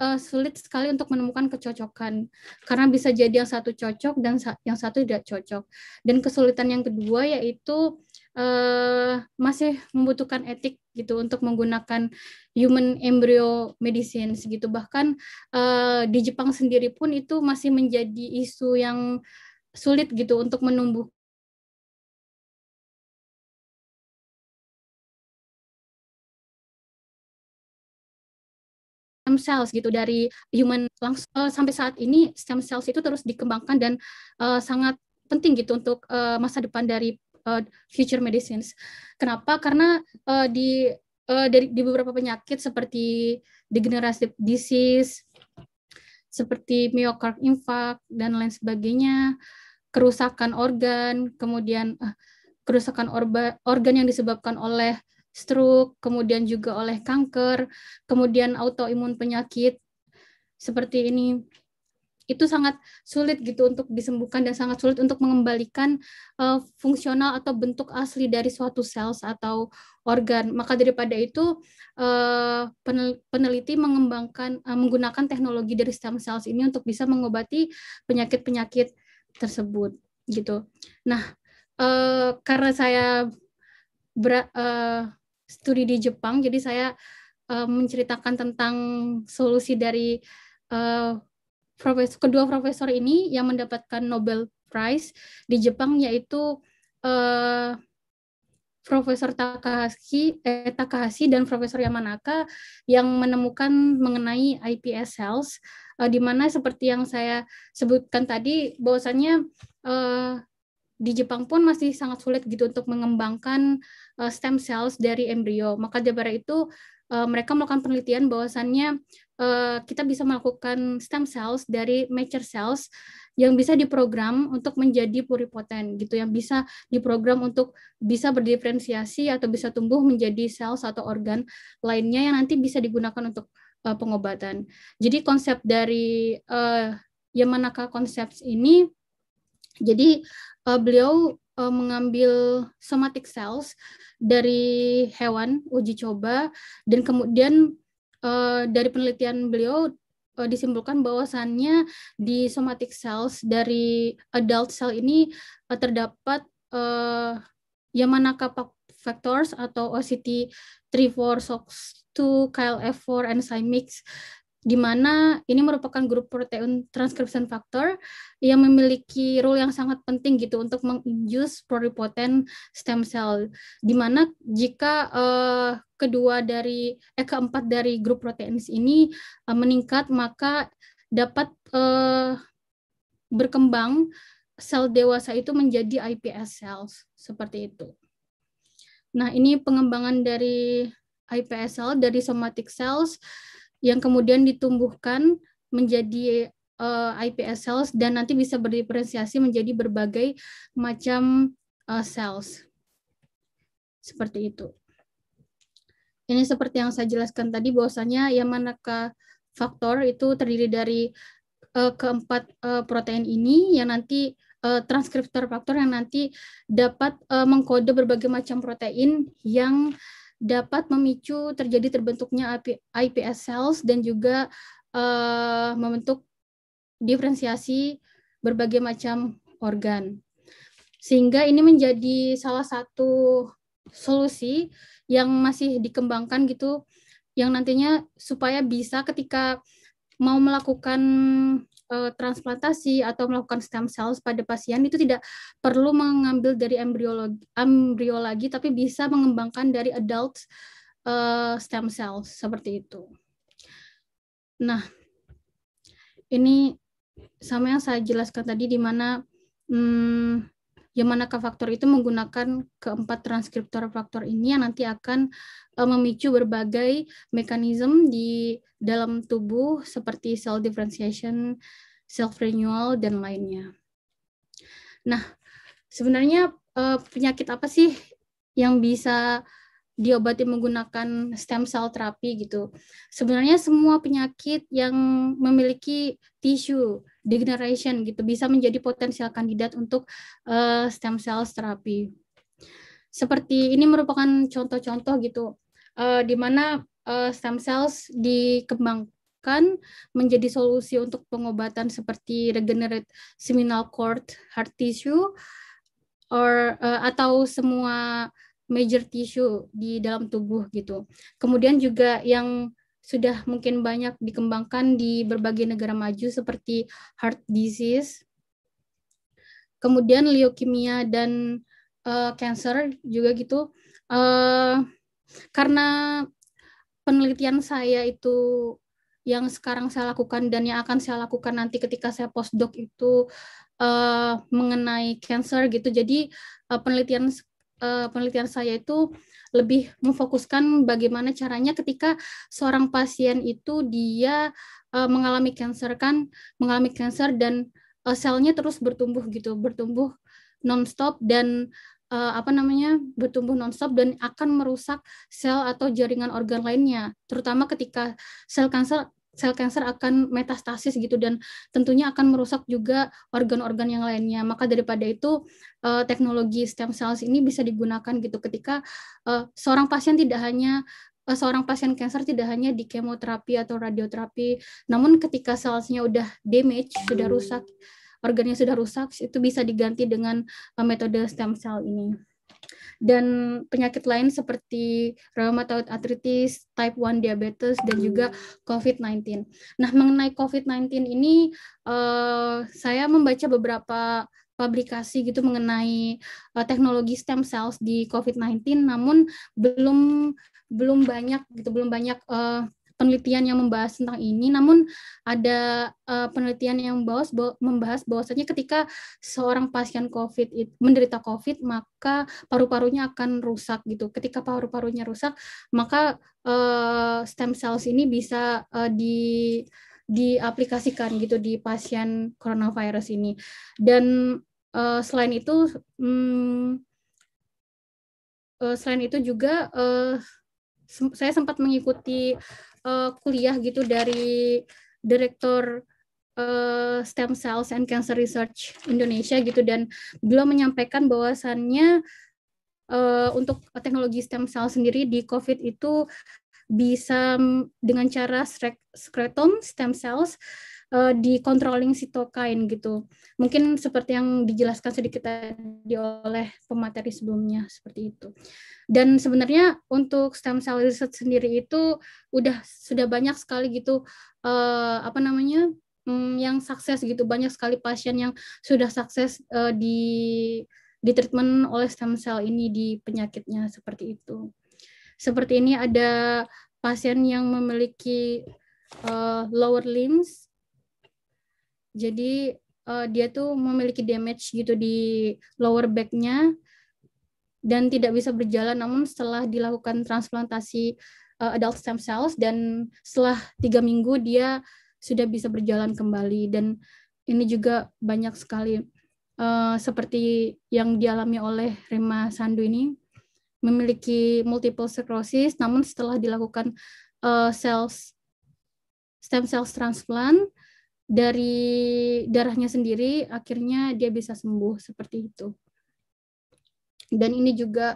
uh, sulit sekali untuk menemukan kecocokan karena bisa jadi yang satu cocok dan sa yang satu tidak cocok. Dan kesulitan yang kedua yaitu uh, masih membutuhkan etik gitu untuk menggunakan human embryo medicine gitu. Bahkan uh, di Jepang sendiri pun itu masih menjadi isu yang sulit gitu untuk menumbuh stem cells gitu dari human langsung uh, eh, sampai saat ini stem cells itu terus dikembangkan dan uh, sangat penting gitu untuk uh, masa depan dari uh, future medicines. Kenapa? Karena uh, di uh, dari di beberapa penyakit seperti degenerative disease seperti myocard infarct dan lain sebagainya, kerusakan organ, kemudian uh, kerusakan orba, organ yang disebabkan oleh stroke, kemudian juga oleh kanker, kemudian autoimun penyakit seperti ini. Itu sangat sulit gitu untuk disembuhkan dan sangat sulit untuk mengembalikan uh, fungsional atau bentuk asli dari suatu sel atau organ. Maka daripada itu uh, peneliti mengembangkan uh, menggunakan teknologi dari stem cells ini untuk bisa mengobati penyakit-penyakit tersebut gitu. Nah, uh, karena saya ber, uh, studi di Jepang. Jadi saya uh, menceritakan tentang solusi dari uh, eh, profesor, kedua profesor ini yang mendapatkan Nobel Prize di Jepang yaitu uh, Profesor Takahashi, eh, Takahashi dan Profesor Yamanaka yang menemukan mengenai IPS cells, eh, di mana seperti yang saya sebutkan tadi, bahwasannya eh, di Jepang pun masih sangat sulit gitu untuk mengembangkan uh, stem cells dari embrio. Maka Jabara itu uh, mereka melakukan penelitian bahwasannya uh, kita bisa melakukan stem cells dari mature cells yang bisa diprogram untuk menjadi pluripoten gitu yang bisa diprogram untuk bisa berdiferensiasi atau bisa tumbuh menjadi sel atau organ lainnya yang nanti bisa digunakan untuk uh, pengobatan. Jadi konsep dari uh, Yamanaka Concepts ini jadi uh, beliau uh, mengambil somatic cells dari hewan uji coba dan kemudian uh, dari penelitian beliau disimpulkan bahwasannya di somatic cells dari adult cell ini uh, terdapat uh, Yamanaka factors atau OCT3, 4, SOX2, KLF4, and Cymix di mana ini merupakan grup protein transcription factor yang memiliki role yang sangat penting gitu untuk menginduce pluripotent stem cell di mana jika uh, kedua dari eh keempat dari grup protein ini uh, meningkat maka dapat uh, berkembang sel dewasa itu menjadi iPS cells seperti itu. Nah, ini pengembangan dari iPS cell dari somatic cells yang kemudian ditumbuhkan menjadi uh, eh, IPS cells dan nanti bisa berdiferensiasi menjadi berbagai macam uh, cells. Seperti itu. Ini seperti yang saya jelaskan tadi bahwasanya yang manakah faktor itu terdiri dari uh, keempat uh, protein ini yang nanti uh, transkriptor faktor yang nanti dapat uh, mengkode berbagai macam protein yang dapat memicu terjadi terbentuknya iPS cells dan juga uh, membentuk diferensiasi berbagai macam organ. Sehingga ini menjadi salah satu solusi yang masih dikembangkan gitu yang nantinya supaya bisa ketika mau melakukan uh, transplantasi atau melakukan stem cells pada pasien itu tidak perlu mengambil dari embriologi embrio lagi tapi bisa mengembangkan dari adult uh, stem cells seperti itu. Nah, ini sama yang saya jelaskan tadi di mana hmm, yang mana faktor itu menggunakan keempat transkriptor faktor ini yang nanti akan e, memicu berbagai mekanisme di dalam tubuh seperti cell differentiation, self renewal dan lainnya. Nah, sebenarnya e, penyakit apa sih yang bisa diobati menggunakan stem cell terapi gitu. Sebenarnya semua penyakit yang memiliki tissue degeneration gitu bisa menjadi potensial kandidat untuk uh, stem cell terapi. Seperti ini merupakan contoh-contoh gitu uh, di mana uh, stem cells dikembangkan menjadi solusi untuk pengobatan seperti regenerate seminal cord heart tissue or uh, atau semua major tissue di dalam tubuh gitu. Kemudian juga yang sudah mungkin banyak dikembangkan di berbagai negara maju seperti heart disease, kemudian leukemia dan uh, cancer juga gitu. Uh, karena penelitian saya itu yang sekarang saya lakukan dan yang akan saya lakukan nanti ketika saya postdoc itu uh, mengenai cancer gitu. Jadi uh, penelitian uh, penelitian saya itu lebih memfokuskan bagaimana caranya ketika seorang pasien itu dia uh, mengalami kanker kan mengalami kanker dan uh, selnya terus bertumbuh gitu, bertumbuh nonstop dan uh, apa namanya bertumbuh nonstop dan akan merusak sel atau jaringan organ lainnya, terutama ketika sel kanker sel kanker akan metastasis gitu dan tentunya akan merusak juga organ-organ yang lainnya. Maka daripada itu uh, teknologi stem cells ini bisa digunakan gitu ketika uh, seorang pasien tidak hanya uh, seorang pasien kanker tidak hanya di kemoterapi atau radioterapi, namun ketika selnya udah damage, sudah rusak, organnya sudah rusak, itu bisa diganti dengan metode stem cell ini dan penyakit lain seperti rheumatoid arthritis, type 1 diabetes dan juga COVID-19. Nah, mengenai COVID-19 ini uh, saya membaca beberapa publikasi gitu mengenai uh, teknologi stem cells di COVID-19 namun belum belum banyak gitu belum banyak uh, penelitian yang membahas tentang ini, namun ada uh, penelitian yang membahas membahas bahwasanya ketika seorang pasien COVID menderita COVID maka paru-parunya akan rusak gitu. Ketika paru-parunya rusak maka uh, stem cells ini bisa uh, di diaplikasikan gitu di pasien coronavirus ini. Dan uh, selain itu hmm, uh, selain itu juga uh, saya sempat mengikuti uh, kuliah gitu dari direktur uh, stem cells and cancer research Indonesia gitu dan beliau menyampaikan bahwasannya uh, untuk teknologi stem cell sendiri di COVID itu bisa dengan cara skretum stem cells uh, eh, di controlling sitokain gitu. Mungkin seperti yang dijelaskan sedikit tadi oleh pemateri sebelumnya seperti itu. Dan sebenarnya untuk stem cell research sendiri itu udah sudah banyak sekali gitu uh, apa namanya um, yang sukses gitu banyak sekali pasien yang sudah sukses uh, di di treatment oleh stem cell ini di penyakitnya seperti itu. Seperti ini ada pasien yang memiliki uh, lower limbs jadi uh, dia tuh memiliki damage gitu di lower back-nya dan tidak bisa berjalan. Namun setelah dilakukan transplantasi uh, adult stem cells dan setelah tiga minggu dia sudah bisa berjalan kembali dan ini juga banyak sekali uh, seperti yang dialami oleh Rima Sandu ini memiliki multiple sclerosis namun setelah dilakukan uh, cells stem cells transplant dari darahnya sendiri akhirnya dia bisa sembuh seperti itu. Dan ini juga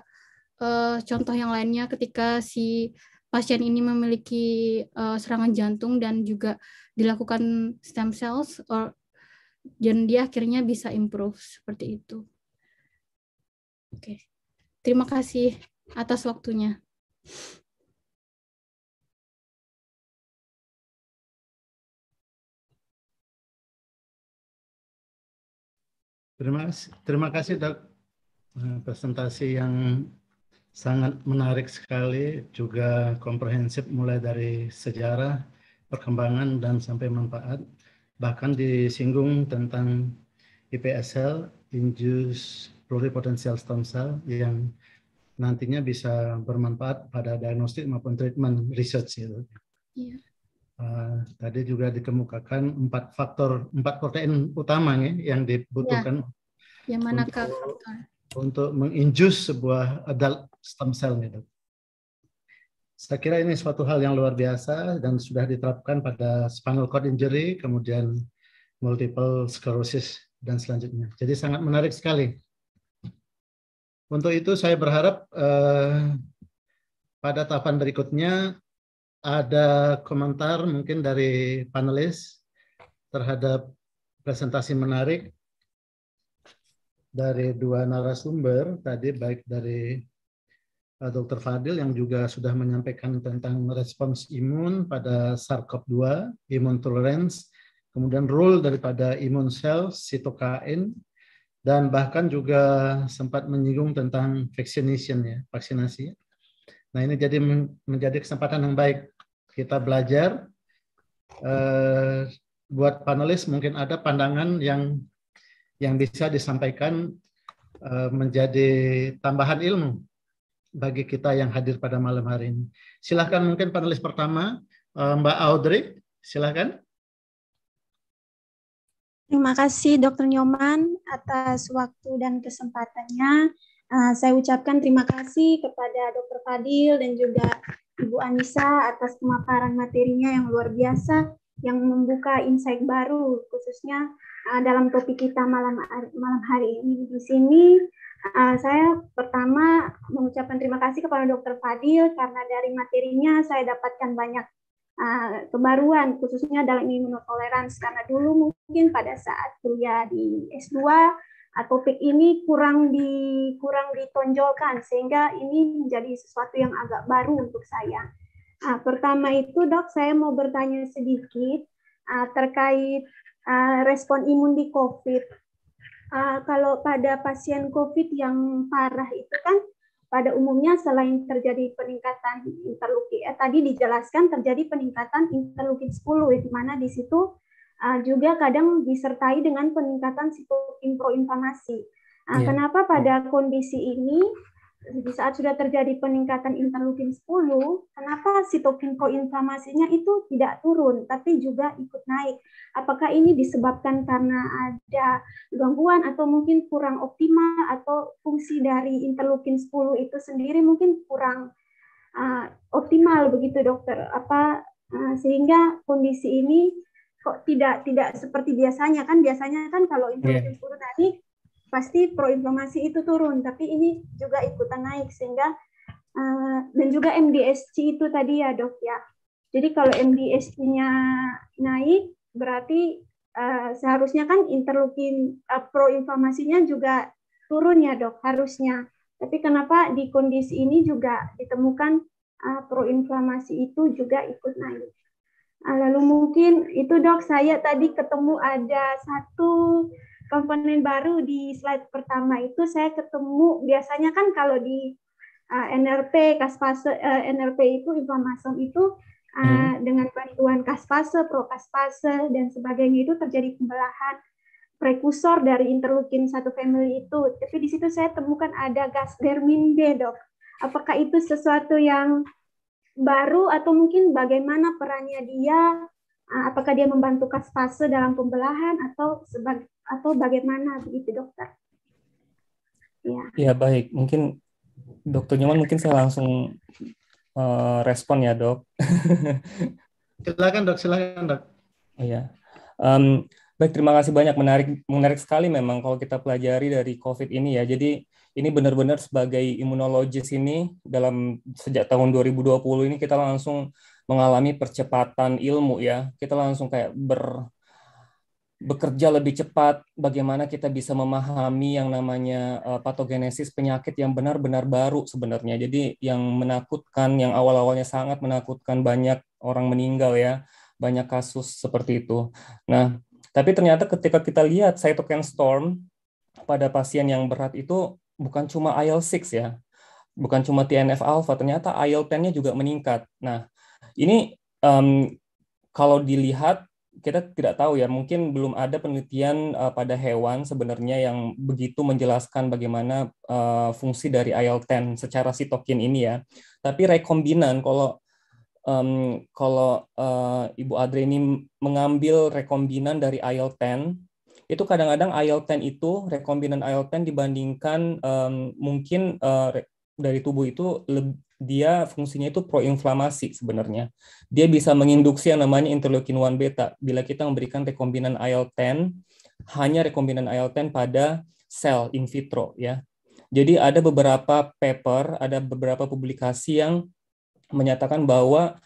uh, contoh yang lainnya ketika si pasien ini memiliki uh, serangan jantung dan juga dilakukan stem cells or dan dia akhirnya bisa improve seperti itu. Oke. Okay. Terima kasih atas waktunya. Terima kasih, terima kasih dok eh, presentasi yang sangat menarik sekali, juga komprehensif mulai dari sejarah, perkembangan dan sampai manfaat. Bahkan disinggung tentang IPSL, induced pluripotential stem cell yang nantinya bisa bermanfaat pada diagnostik maupun treatment research itu. Ya, iya. Eh, tadi juga dikemukakan empat faktor empat protein utama ya, yang dibutuhkan ya. yang mana untuk, faktor untuk menginjus sebuah adult stem cell gitu. Saya kira ini suatu hal yang luar biasa dan sudah diterapkan pada spinal cord injury, kemudian multiple sclerosis dan selanjutnya. Jadi sangat menarik sekali. Untuk itu saya berharap eh, pada tahapan berikutnya ada komentar mungkin dari panelis terhadap presentasi menarik dari dua narasumber tadi baik dari eh, Dr. Fadil yang juga sudah menyampaikan tentang respons imun pada SARS-CoV-2, imun tolerance, kemudian role daripada imun sel, sitokain, dan bahkan juga sempat menyinggung tentang vaccination ya, vaksinasi. Nah ini jadi menjadi kesempatan yang baik kita belajar. Eh, buat panelis mungkin ada pandangan yang yang bisa disampaikan eh, menjadi tambahan ilmu bagi kita yang hadir pada malam hari ini. Silahkan mungkin panelis pertama eh, Mbak Audrey, silahkan. Terima kasih dokter Nyoman atas waktu dan kesempatannya. Ah, saya ucapkan terima kasih kepada Dr. Fadil dan juga Ibu Anissa atas pemaparan materinya yang luar biasa yang membuka insight baru khususnya uh, dalam topik kita malam malam hari ini di sini uh, saya pertama mengucapkan terima kasih kepada Dr. Fadil karena dari materinya saya dapatkan banyak uh, kebaruan khususnya dalam imunotolerans karena dulu mungkin pada saat kuliah di S2 topik ini kurang di kurang ditonjolkan sehingga ini menjadi sesuatu yang agak baru untuk saya. Nah, pertama itu dok saya mau bertanya sedikit uh, terkait uh, respon imun di COVID. Uh, kalau pada pasien COVID yang parah itu kan pada umumnya selain terjadi peningkatan interleukin eh, tadi dijelaskan terjadi peningkatan interleukin 10 di mana di situ uh, juga kadang disertai dengan peningkatan proinflamasi. Uh, yeah. Iya. Kenapa pada oh. kondisi ini di saat sudah terjadi peningkatan interleukin 10, kenapa sitokin proinflamasinya itu tidak turun, tapi juga ikut naik? Apakah ini disebabkan karena ada gangguan atau mungkin kurang optimal atau fungsi dari interleukin 10 itu sendiri mungkin kurang uh, optimal begitu dokter? Apa uh, sehingga kondisi ini kok tidak tidak seperti biasanya kan biasanya kan kalau iya. inflasi yeah. turun tadi pasti proinflamasi itu turun tapi ini juga ikutan naik sehingga uh, dan juga MDSC itu tadi ya dok ya jadi kalau MDSC-nya naik berarti uh, seharusnya kan interleukin uh, eh, proinflamasinya juga turun ya dok harusnya tapi kenapa di kondisi ini juga ditemukan uh, proinflamasi itu juga ikut naik Ah, lalu mungkin itu dok, saya tadi ketemu ada satu komponen baru di slide pertama itu saya ketemu biasanya kan kalau di uh, ah, NRP kaspase uh, NRP itu inflamasi itu uh, hmm. dengan bantuan kaspase prokaspase dan sebagainya itu terjadi pembelahan prekursor dari interleukin satu family itu tapi di situ saya temukan ada gas dermin B dok apakah itu sesuatu yang baru atau mungkin bagaimana perannya dia eh, apakah dia membantu kas fase dalam pembelahan atau sebagai atau bagaimana begitu dokter ya ya baik mungkin dokter Nyoman mungkin saya langsung uh, respon ya dok silakan dok silakan dok iya um, baik terima kasih banyak menarik menarik sekali memang kalau kita pelajari dari covid ini ya jadi ini benar-benar sebagai imunologis ini dalam sejak tahun 2020 ini kita langsung mengalami percepatan ilmu ya. Kita langsung kayak ber bekerja lebih cepat bagaimana kita bisa memahami yang namanya uh, patogenesis penyakit yang benar-benar baru sebenarnya. Jadi yang menakutkan yang awal-awalnya sangat menakutkan banyak orang meninggal ya, banyak kasus seperti itu. Nah, tapi ternyata ketika kita lihat cytokine storm pada pasien yang berat itu bukan cuma IL6 ya, bukan cuma TNF alpha, ternyata IL10-nya juga meningkat. Nah, ini um, kalau dilihat kita tidak tahu ya, mungkin belum ada penelitian uh, pada hewan sebenarnya yang begitu menjelaskan bagaimana uh, fungsi dari IL10 secara sitokin ini ya. Tapi rekombinan kalau um, kalau uh, Ibu Adri ini mengambil rekombinan dari IL10 itu kadang-kadang IL-10 itu rekombinan IL-10 dibandingkan um, mungkin uh, dari tubuh itu lebih, dia fungsinya itu proinflamasi sebenarnya. Dia bisa menginduksi yang namanya interleukin 1 beta bila kita memberikan rekombinan IL-10 hanya rekombinan IL-10 pada sel in vitro ya. Jadi ada beberapa paper, ada beberapa publikasi yang menyatakan bahwa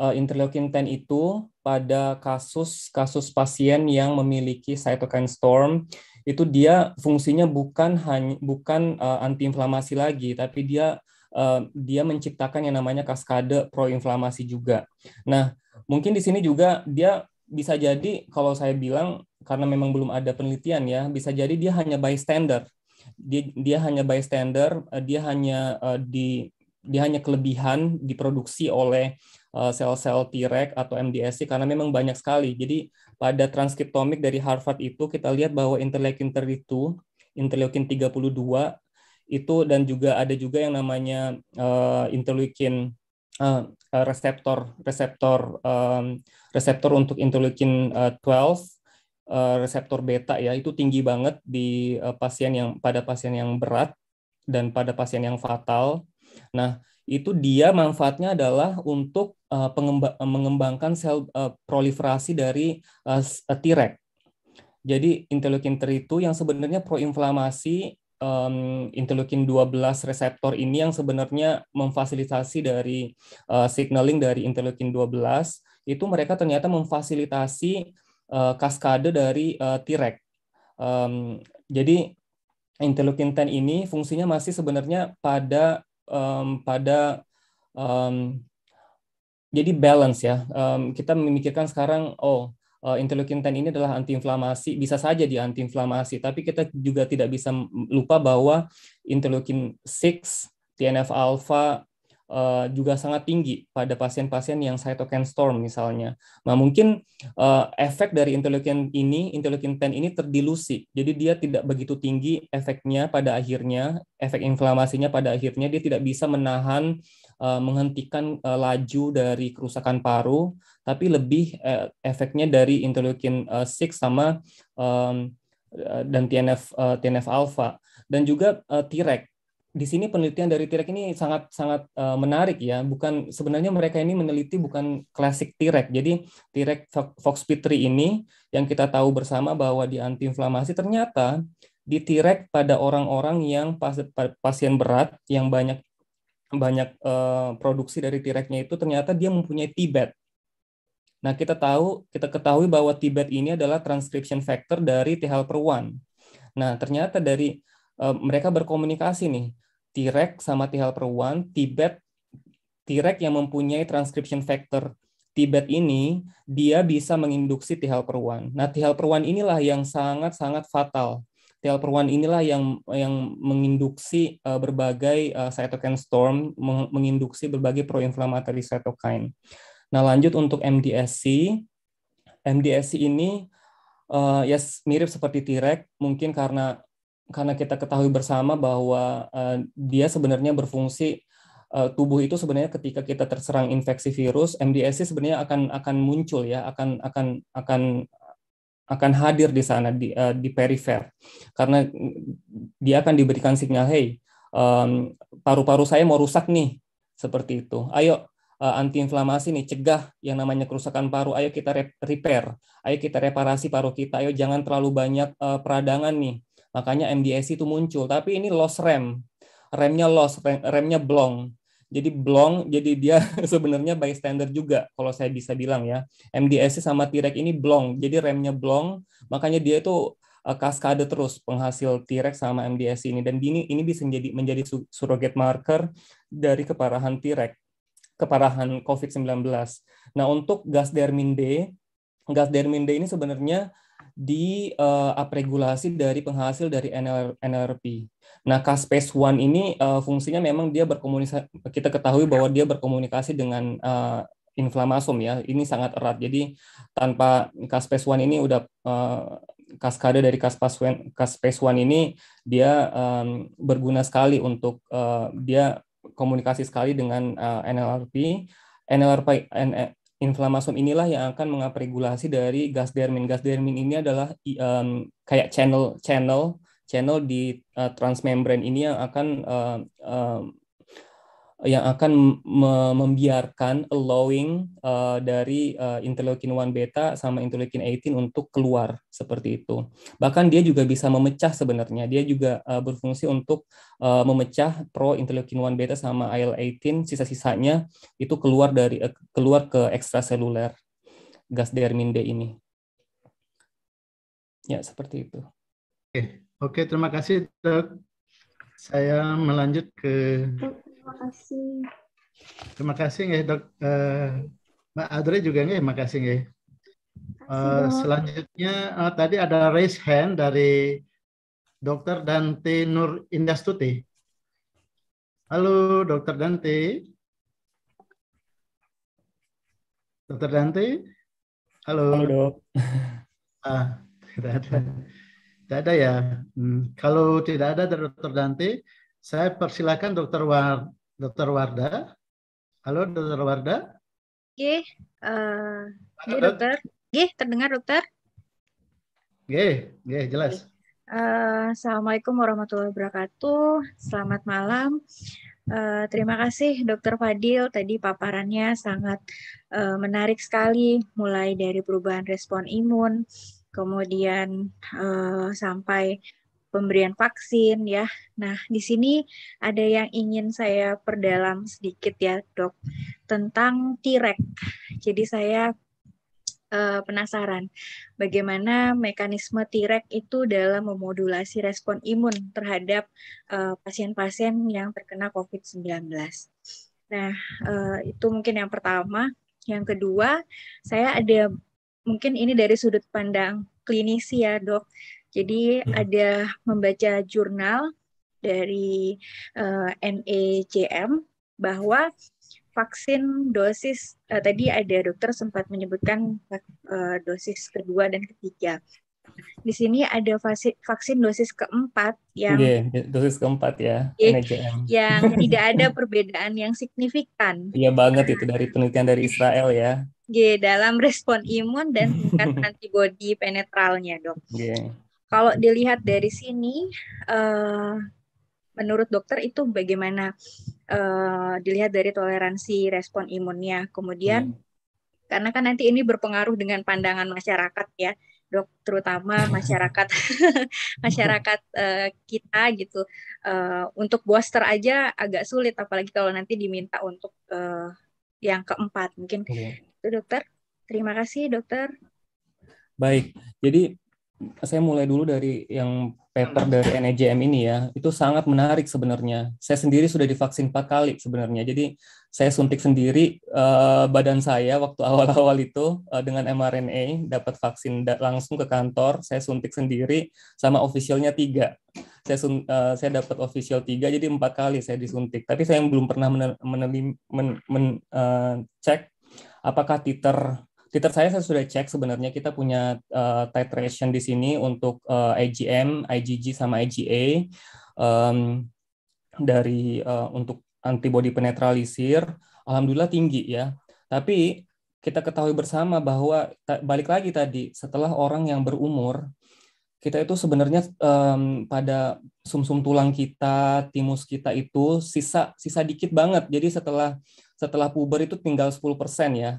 uh, interleukin 10 itu pada kasus-kasus pasien yang memiliki cytokine storm itu dia fungsinya bukan hanya bukan uh, antiinflamasi lagi tapi dia uh, dia menciptakan yang namanya kaskade proinflamasi juga. Nah, mungkin di sini juga dia bisa jadi kalau saya bilang karena memang belum ada penelitian ya, bisa jadi dia hanya bystander. Dia dia hanya bystander, dia hanya uh, di dia hanya kelebihan diproduksi oleh Eh, sel-sel T-reg atau MDSC karena memang banyak sekali. Jadi pada transkriptomik dari Harvard itu kita lihat bahwa interleukin 32, interleukin 32 itu dan juga ada juga yang namanya uh, interleukin uh, reseptor reseptor um, reseptor untuk interleukin uh, 12 reseptor beta ya itu tinggi banget di pasien yang pada pasien yang berat dan pada pasien yang fatal. Nah, itu dia manfaatnya adalah untuk uh, pengemba- eh, mengembangkan sel uh, proliferasi dari uh, T-reg. Jadi interleukin 3 itu yang sebenarnya proinflamasi um, interleukin 12 reseptor ini yang sebenarnya memfasilitasi dari uh, signaling dari interleukin 12 itu mereka ternyata memfasilitasi uh, kaskade dari uh, T-reg. Um, jadi interleukin 10 ini fungsinya masih sebenarnya pada um, pada um, jadi balance ya. Um, kita memikirkan sekarang oh uh, eh, interleukin 10 ini adalah antiinflamasi, bisa saja di antiinflamasi, tapi kita juga tidak bisa lupa bahwa interleukin 6, TNF alpha Eh, juga sangat tinggi pada pasien-pasien yang cytokine storm misalnya. Nah, mungkin eh, efek dari interleukin ini, interleukin 10 ini terdilusi. Jadi dia tidak begitu tinggi efeknya pada akhirnya, efek inflamasinya pada akhirnya dia tidak bisa menahan eh, menghentikan laju dari kerusakan paru, tapi lebih efeknya dari interleukin 6 sama dan TNF uh, TNF alpha dan juga uh, Treg di sini penelitian dari T-Rex ini sangat sangat uh, menarik ya. Bukan sebenarnya mereka ini meneliti bukan klasik T-Rex. Jadi T-Rex Tirek foxp3 ini yang kita tahu bersama bahwa di antiinflamasi ternyata di T-Rex pada orang-orang yang pasien berat yang banyak banyak uh, produksi dari t Tireknya itu ternyata dia mempunyai Tibet. E nah, kita tahu, kita ketahui bahwa Tibet e ini adalah transcription factor dari T helper 1. Nah, ternyata dari Eh, mereka berkomunikasi nih. T-Rex sama T. helper1, Tibet T-Rex yang mempunyai transcription factor Tibet ini dia bisa menginduksi T helper1. Nah, T helper1 inilah yang sangat-sangat fatal. T helper1 inilah yang yang menginduksi uh, berbagai uh, cytokine storm, menginduksi berbagai proinflammatory cytokine. Nah, lanjut untuk MDSC. MDSC ini uh, ya yes, mirip seperti T-Rex, mungkin karena karena kita ketahui bersama bahwa uh, dia sebenarnya berfungsi uh, tubuh itu sebenarnya ketika kita terserang infeksi virus MDSC sebenarnya akan akan muncul ya akan akan akan akan hadir di sana di uh, di perifer karena dia akan diberikan sinyal hey um, paru-paru saya mau rusak nih seperti itu ayo antiinflamasi nih cegah yang namanya kerusakan paru ayo kita repair ayo kita reparasi paru kita ayo jangan terlalu banyak peradangan nih Makanya MDSC itu muncul. Tapi ini loss rem. Remnya loss, remnya blong. Jadi blong, jadi dia sebenarnya bystander juga kalau saya bisa bilang ya. MDSC sama T-Rex ini blong, jadi remnya blong, makanya dia itu eh, kaskade terus penghasil T-Rex sama MDSC ini dan ini ini bisa menjadi menjadi surrogate marker dari keparahan T-Rex, keparahan COVID-19. Nah, untuk gas dermin D, gas dermin D ini sebenarnya di uh, dari penghasil dari NR, NLRP. Nah, caspase One ini uh, fungsinya memang dia berkomunikasi kita ketahui bahwa dia berkomunikasi dengan uh, eh, inflamasom ya. Ini sangat erat. Jadi tanpa caspase One ini udah uh, kaskade dari caspase One ini dia um, berguna sekali untuk uh, dia komunikasi sekali dengan uh, NLRP. NLRP inflamasom inilah yang akan mengapregulasi dari gas dermin. Gas dermin ini adalah um, kayak channel channel channel di uh, eh, transmembran ini yang akan uh, uh, yang akan membiarkan allowing uh, dari uh, interleukin 1 beta sama interleukin 18 untuk keluar seperti itu. Bahkan dia juga bisa memecah sebenarnya. Dia juga uh, berfungsi untuk uh, memecah pro interleukin 1 beta sama IL-18 sisa-sisanya itu keluar dari uh, keluar ke ekstraseluler gas dermin ini. Ya, seperti itu. Oke, oke terima kasih, Dok. Saya melanjut ke Terima kasih. Terima kasih nih dok. Uh, Mbak Adri juga nih, terima kasih Uh, selanjutnya uh, tadi ada raise hand dari Dokter Dante Nur Indastuti. Halo Dokter Dante. Dokter Dante. Halo. Halo dok. Ah, tidak ada. Tidak ada ya. Hmm. Kalau tidak ada Dokter Dante, saya persilakan Dr. War Dokter Warda. Halo Dokter Warda. Oke, uh, dokter. Oke, terdengar dokter? Oke, oke, jelas. Uh, Assalamualaikum warahmatullahi wabarakatuh. Selamat malam. Uh, terima kasih Dokter Fadil tadi paparannya sangat uh, menarik sekali mulai dari perubahan respon imun kemudian uh, sampai pemberian vaksin ya. Nah, di sini ada yang ingin saya perdalam sedikit ya, Dok, tentang T-Rex. Jadi saya uh, penasaran bagaimana mekanisme T-Rex itu dalam memodulasi respon imun terhadap eh, pasien-pasien uh, yang terkena COVID-19. Nah, uh, itu mungkin yang pertama. Yang kedua, saya ada mungkin ini dari sudut pandang klinisi ya, Dok jadi hmm. ada membaca jurnal dari uh, eh, NEJM bahwa vaksin dosis uh, tadi ada dokter sempat menyebutkan uh, dosis kedua dan ketiga. Di sini ada vaksin, dosis keempat yang yeah, dosis keempat ya iya, NEJM. yang tidak ada perbedaan yang signifikan. Iya banget itu dari penelitian dari Israel ya. G iya, dalam respon imun dan tingkat antibodi penetralnya dok. Yeah. Kalau dilihat dari sini, eh, menurut dokter itu bagaimana eh, dilihat dari toleransi respon imunnya. Kemudian, hmm. karena kan nanti ini berpengaruh dengan pandangan masyarakat ya, dok, terutama masyarakat masyarakat eh, kita gitu. untuk booster aja agak sulit, apalagi kalau nanti diminta untuk yang keempat mungkin. Hmm. Itu dokter. Terima kasih dokter. Baik, jadi saya mulai dulu dari yang paper dari NEJM ini ya, itu sangat menarik sebenarnya. Saya sendiri sudah divaksin empat kali sebenarnya, jadi saya suntik sendiri uh, badan saya waktu awal-awal itu uh, dengan mRNA, dapat vaksin da langsung ke kantor, saya suntik sendiri sama officialnya tiga. Saya, uh, saya dapat official tiga, jadi empat kali saya disuntik. Tapi saya belum pernah meneliti men, men, men, uh, cek apakah titer Twitter saya saya sudah cek sebenarnya kita punya uh, titration di sini untuk uh, eh, IgM, IgG sama IgA um, dari uh, untuk antibody penetralisir alhamdulillah tinggi ya. Tapi kita ketahui bersama bahwa balik lagi tadi setelah orang yang berumur kita itu sebenarnya um, pada sumsum -sum tulang kita, timus kita itu sisa sisa dikit banget. Jadi setelah setelah puber itu tinggal 10% ya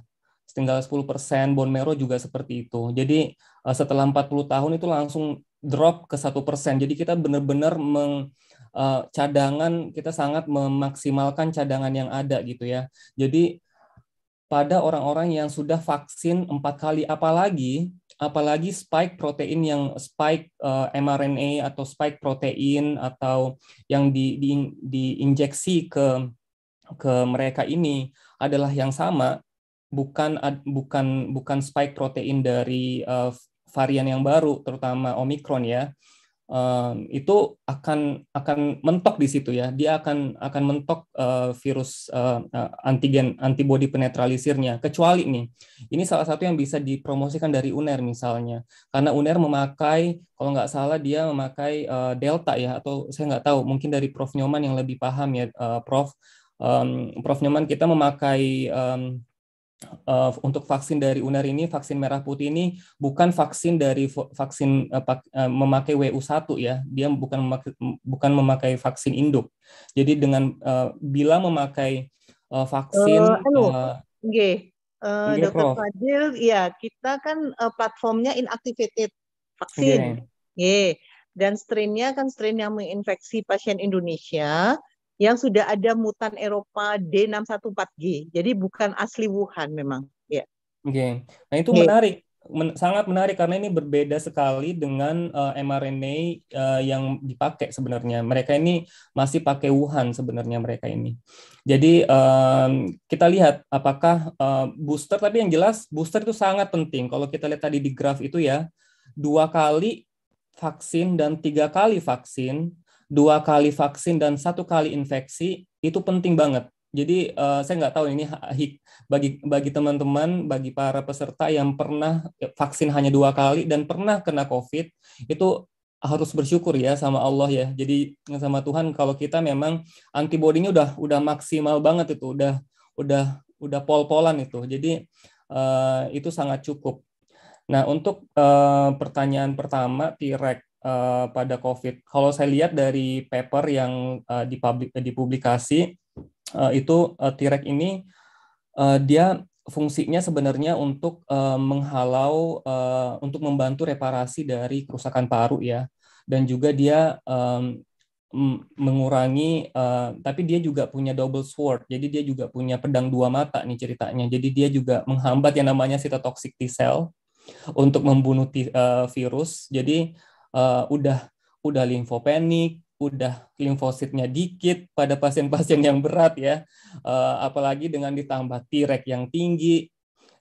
tinggal 10%, persen, bone marrow juga seperti itu. Jadi eh, setelah 40 tahun itu langsung drop ke satu persen. Jadi kita benar-benar meng eh, cadangan kita sangat memaksimalkan cadangan yang ada gitu ya. Jadi pada orang-orang yang sudah vaksin empat kali, apalagi apalagi spike protein yang spike uh, mRNA atau spike protein atau yang di, di diinjeksi ke ke mereka ini adalah yang sama bukan bukan bukan spike protein dari uh, varian yang baru terutama omikron ya um, itu akan akan mentok di situ ya dia akan akan mentok uh, virus uh, antigen antibody penetralisirnya kecuali nih ini salah satu yang bisa dipromosikan dari UNER misalnya karena UNER memakai kalau nggak salah dia memakai uh, delta ya atau saya nggak tahu mungkin dari Prof Nyoman yang lebih paham ya uh, Prof um, Prof Nyoman kita memakai um, uh, untuk vaksin dari UNER ini vaksin merah putih ini bukan vaksin dari vaksin uh, pak, uh, memakai WU1 ya. Dia bukan memakai, bukan memakai vaksin induk. Jadi dengan uh, bila memakai uh, vaksin uh, uh, Dokter Fadil, ya kita kan uh, platformnya inactivated vaksin. okay. Iya. Yeah. Dan strainnya kan strain yang menginfeksi pasien Indonesia yang sudah ada mutan Eropa D614G. Jadi bukan asli Wuhan memang. Ya. Oke. Okay. Nah itu okay. menarik. Men sangat menarik karena ini berbeda sekali dengan uh, mRNA uh, yang dipakai sebenarnya. Mereka ini masih pakai Wuhan sebenarnya mereka ini. Jadi um, kita lihat apakah uh, booster tapi yang jelas booster itu sangat penting. Kalau kita lihat tadi di graf itu ya dua kali vaksin dan tiga kali vaksin dua kali vaksin dan satu kali infeksi itu penting banget. Jadi uh, saya nggak tahu ini bagi bagi teman-teman, bagi para peserta yang pernah vaksin hanya dua kali dan pernah kena COVID itu harus bersyukur ya sama Allah ya. Jadi sama Tuhan kalau kita memang antibodinya udah udah maksimal banget itu, udah udah udah pol-polan itu. Jadi uh, itu sangat cukup. Nah, untuk uh, pertanyaan pertama uh, Eh, pada COVID. Kalau saya lihat dari paper yang uh, dipublikasi uh, itu uh, T-Rex ini uh, dia fungsinya sebenarnya untuk uh, menghalau uh, untuk membantu reparasi dari kerusakan paru ya dan juga dia um, mengurangi uh, tapi dia juga punya double sword jadi dia juga punya pedang dua mata nih ceritanya jadi dia juga menghambat yang namanya sitotoxic T cell untuk membunuh uh, virus jadi uh, udah udah limfopenik, udah limfositnya dikit pada pasien-pasien yang berat ya. Uh, apalagi dengan ditambah tirek yang tinggi,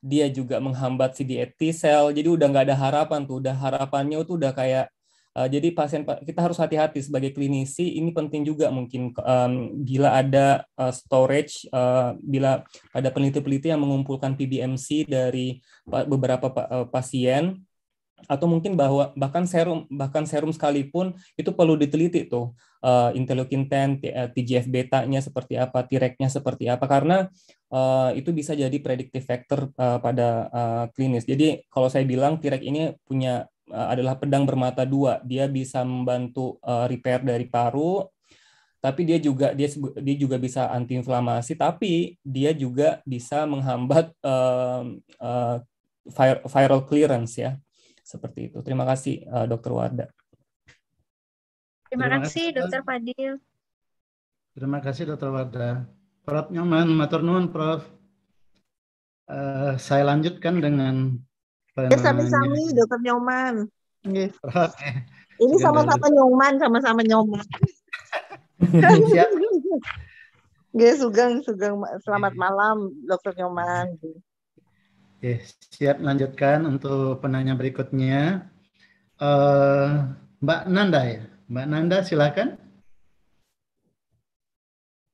dia juga menghambat CD8 cell. E jadi udah nggak ada harapan tuh, udah harapannya tuh udah kayak uh, jadi pasien kita harus hati-hati sebagai klinisi ini penting juga mungkin um, bila ada uh, storage uh, bila ada peneliti-peneliti yang mengumpulkan PBMC dari beberapa uh, pasien atau mungkin bahwa bahkan serum bahkan serum sekalipun itu perlu diteliti tuh uh, eh, interleukin 10 TGF eh, betanya seperti apa, TIREKnya seperti apa karena uh, itu bisa jadi predictive factor uh, pada uh, klinis. Jadi kalau saya bilang TIREK ini punya uh, adalah pedang bermata dua, dia bisa membantu uh, repair dari paru tapi dia juga dia dia juga bisa antiinflamasi tapi dia juga bisa menghambat uh, uh, viral clearance ya seperti itu. Terima kasih uh, Dokter Wardah. Terima, kasih Dokter Fadil. Terima kasih Dokter Wardah. Prof Nyoman, matur nuwun Prof. Uh, saya lanjutkan dengan ya sami-sami Dokter Nyoman. Yes. Eh, Ini sama-sama nyoman, sama-sama nyoman. Ya, Sugeng, Sugeng, Selamat iya. malam, Dokter Nyoman. Oke, siap lanjutkan untuk penanya berikutnya. Uh, Mbak Nanda ya. Mbak Nanda silakan.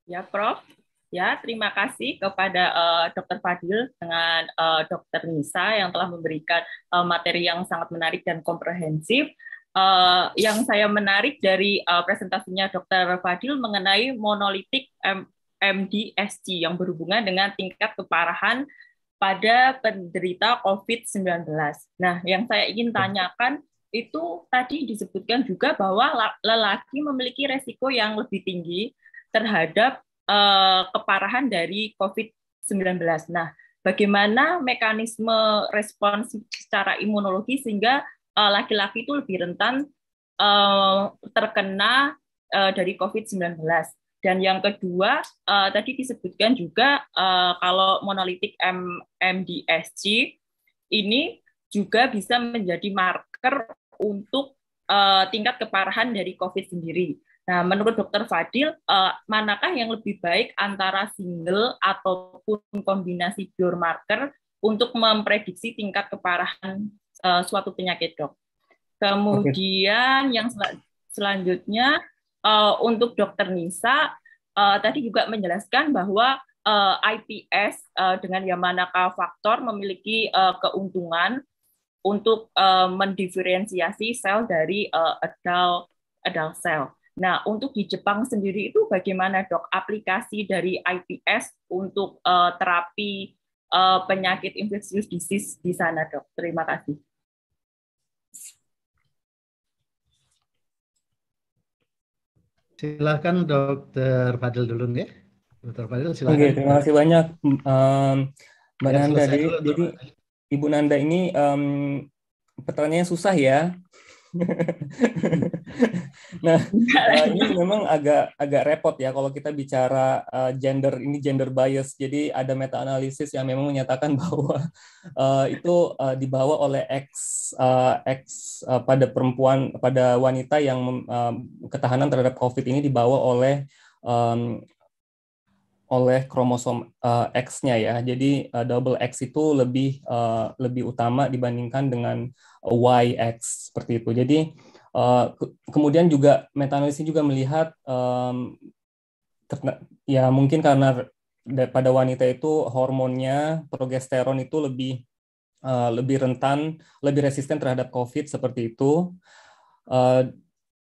Ya, Prof. Ya, terima kasih kepada uh, eh, Dr. Fadil dengan uh, eh, Dr. Nisa yang telah memberikan uh, materi yang sangat menarik dan komprehensif. Uh, yang saya menarik dari uh, presentasinya Dr. Fadil mengenai monolitik MDSG yang berhubungan dengan tingkat keparahan pada penderita COVID-19. Nah, yang saya ingin tanyakan itu tadi disebutkan juga bahwa lelaki memiliki resiko yang lebih tinggi terhadap uh, keparahan dari COVID-19. Nah, bagaimana mekanisme respons secara imunologi sehingga laki eh, laki-laki itu lebih rentan uh, terkena dari COVID-19? Dan yang kedua, uh, tadi disebutkan juga uh, kalau monolitik MDSG ini juga bisa menjadi marker untuk uh, tingkat keparahan dari COVID sendiri. Nah, menurut Dokter Fadil, uh, manakah yang lebih baik antara single ataupun kombinasi marker untuk memprediksi tingkat keparahan uh, suatu penyakit, dok? Kemudian okay. yang sel selanjutnya uh, untuk Dokter Nisa uh, tadi juga menjelaskan bahwa uh, eh, IPS uh, dengan yang faktor memiliki uh, keuntungan untuk uh, mendiferensiasi sel dari uh, adult adult cell. Nah, untuk di Jepang sendiri itu bagaimana dok aplikasi dari IPS untuk uh, terapi uh, penyakit infeksius disease di sana dok? Terima kasih. Silahkan Dokter Fadil dulu ya. Dokter Fadil silahkan. Oke, terima kasih banyak um, Mbak ya, Nanda. Jadi, dulu, jadi Ibu Nanda ini um, pertanyaannya susah ya. nah, eh, ini memang agak agak repot ya kalau kita bicara eh, gender ini gender bias. Jadi ada meta analisis yang memang menyatakan bahwa uh, itu uh, dibawa oleh X uh, ex uh, pada perempuan pada wanita yang uh, ketahanan terhadap COVID ini dibawa oleh um, oleh kromosom uh, X-nya ya. Jadi uh, double X itu lebih uh, lebih utama dibandingkan dengan Y X seperti itu. Jadi Eh, kemudian juga meta-analisis juga melihat um, ya mungkin karena pada wanita itu hormonnya progesteron itu lebih uh, lebih rentan, lebih resisten terhadap COVID seperti itu. Uh,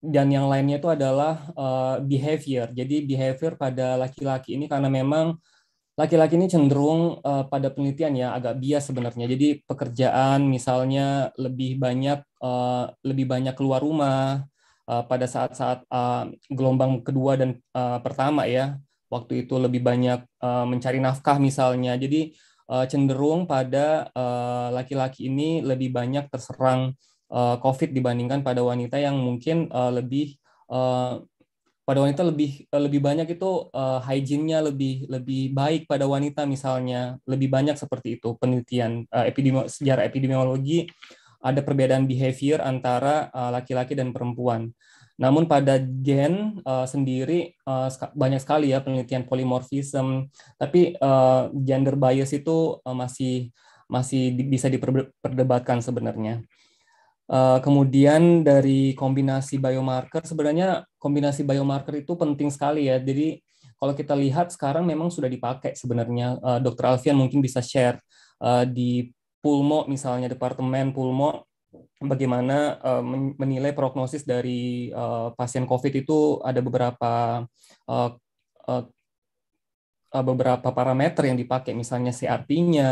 dan yang lainnya itu adalah uh, behavior. Jadi behavior pada laki-laki ini karena memang laki-laki ini cenderung uh, pada penelitian ya agak bias sebenarnya. Jadi pekerjaan misalnya lebih banyak Eh, lebih banyak keluar rumah eh, pada saat-saat eh, gelombang kedua dan pertama ya waktu itu lebih banyak mencari nafkah misalnya jadi cenderung pada laki-laki ini lebih banyak terserang COVID dibandingkan pada wanita yang mungkin lebih pada wanita lebih lebih banyak itu uh, hygiene-nya lebih lebih baik pada wanita misalnya lebih banyak seperti itu penelitian uh, epidemi sejarah epidemiologi ada perbedaan behavior antara eh, laki-laki dan perempuan. Namun pada gen uh, sendiri uh, banyak sekali ya penelitian polimorfism, tapi uh, gender bias itu uh, masih masih di, bisa diperdebatkan sebenarnya. Uh, kemudian dari kombinasi biomarker, sebenarnya kombinasi biomarker itu penting sekali ya. Jadi kalau kita lihat sekarang memang sudah dipakai sebenarnya. Uh, Dr. Alfian mungkin bisa share uh, di pulmo misalnya departemen pulmo bagaimana eh, menilai prognosis dari eh, pasien COVID itu ada beberapa eh, beberapa parameter yang dipakai misalnya CRT-nya,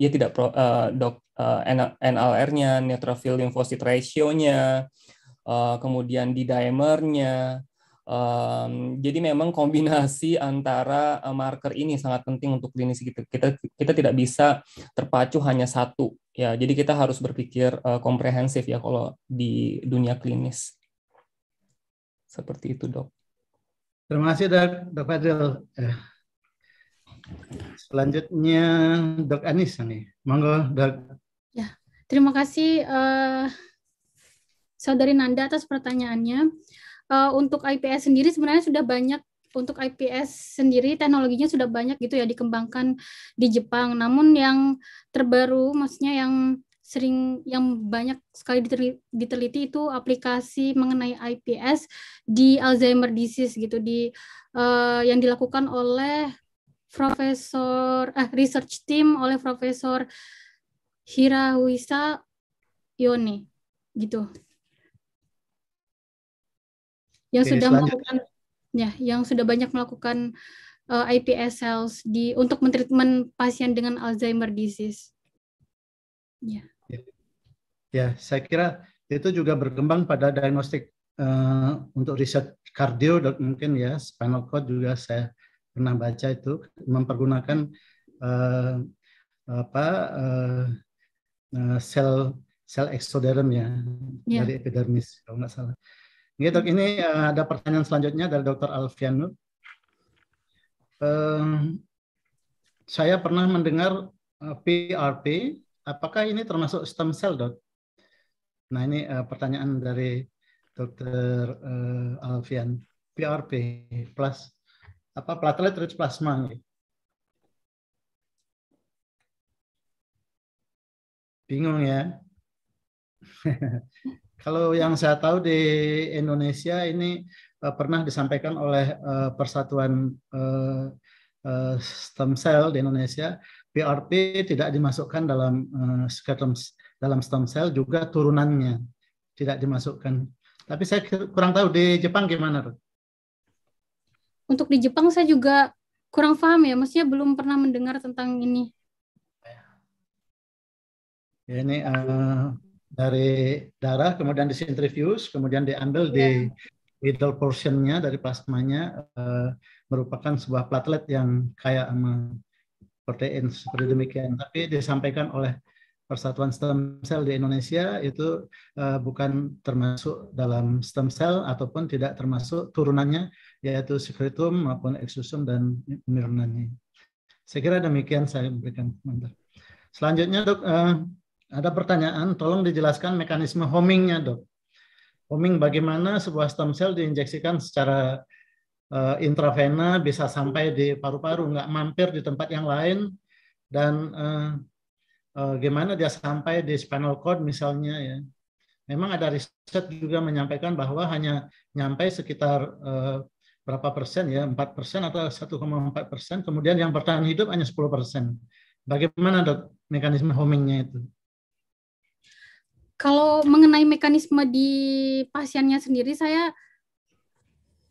ya tidak pro, uh, dok uh, NLR-nya, neutrophil lymphocyte ratio-nya, uh, kemudian D dimer-nya, Um, jadi memang kombinasi antara eh, marker ini sangat penting untuk klinis kita. Kita kita tidak bisa terpacu hanya satu. Ya, jadi kita harus berpikir uh, komprehensif ya kalau di dunia klinis. Seperti itu, Dok. Terima kasih, Dok. Dok Fadil. Eh, selanjutnya Dok Anis nih. Monggo, Dok. Ya, terima kasih uh, Saudari Nanda atas pertanyaannya uh, untuk IPS sendiri sebenarnya sudah banyak untuk IPS sendiri teknologinya sudah banyak gitu ya dikembangkan di Jepang. Namun yang terbaru maksudnya yang sering yang banyak sekali diteliti itu aplikasi mengenai IPS di Alzheimer disease gitu di uh, yang dilakukan oleh profesor eh research team oleh profesor Hirawisa Yone gitu yang sudah melakukan ya yang sudah banyak melakukan uh, eh, IPS cells di untuk mentreatment pasien dengan Alzheimer disease. Ya. Ya, ya saya kira itu juga berkembang pada diagnostik uh, untuk riset kardio mungkin ya spinal cord juga saya pernah baca itu mempergunakan uh, apa uh, uh, sel sel eksoderm ya yeah. dari epidermis kalau nggak salah. Oke, dok, hmm. ini eh, ada pertanyaan selanjutnya dari Dr. Alfian Uh, saya pernah mendengar PRP, eh, apakah ini termasuk stem cell, dok? Nah, ini uh, pertanyaan dari Dr. Uh, Alfian. PRP plus apa platelet rich plasma. Bingung ya? Kalau yang saya tahu di Indonesia ini eh, pernah disampaikan oleh eh, Persatuan eh, Stem Cell di Indonesia, PRP tidak dimasukkan dalam uh, dalam stem cell juga turunannya tidak dimasukkan. Tapi saya kurang tahu di Jepang gimana, Untuk di Jepang saya juga kurang paham ya, maksudnya belum pernah mendengar tentang ini. Ya, ini uh, dari darah kemudian disintrifuse kemudian diambil yeah. di iya. middle portionnya dari plasmanya uh, merupakan sebuah platelet yang kaya sama protein seperti demikian tapi disampaikan oleh Persatuan Stem Cell di Indonesia itu uh, bukan termasuk dalam stem cell ataupun tidak termasuk turunannya yaitu sekretum maupun eksusum dan mirnannya. Saya kira demikian saya memberikan komentar. Selanjutnya dok, uh, ada pertanyaan, tolong dijelaskan mekanisme homingnya dok. Homing bagaimana sebuah stem cell diinjeksikan secara uh, intravena bisa sampai di paru-paru, nggak mampir di tempat yang lain, dan uh, uh, gimana dia sampai di spinal cord misalnya ya. Memang ada riset juga menyampaikan bahwa hanya nyampe sekitar uh, berapa persen ya, 4 persen atau 1,4 persen, kemudian yang bertahan hidup hanya 10 persen. Bagaimana dok mekanisme homingnya itu? kalau mengenai mekanisme di pasiennya sendiri saya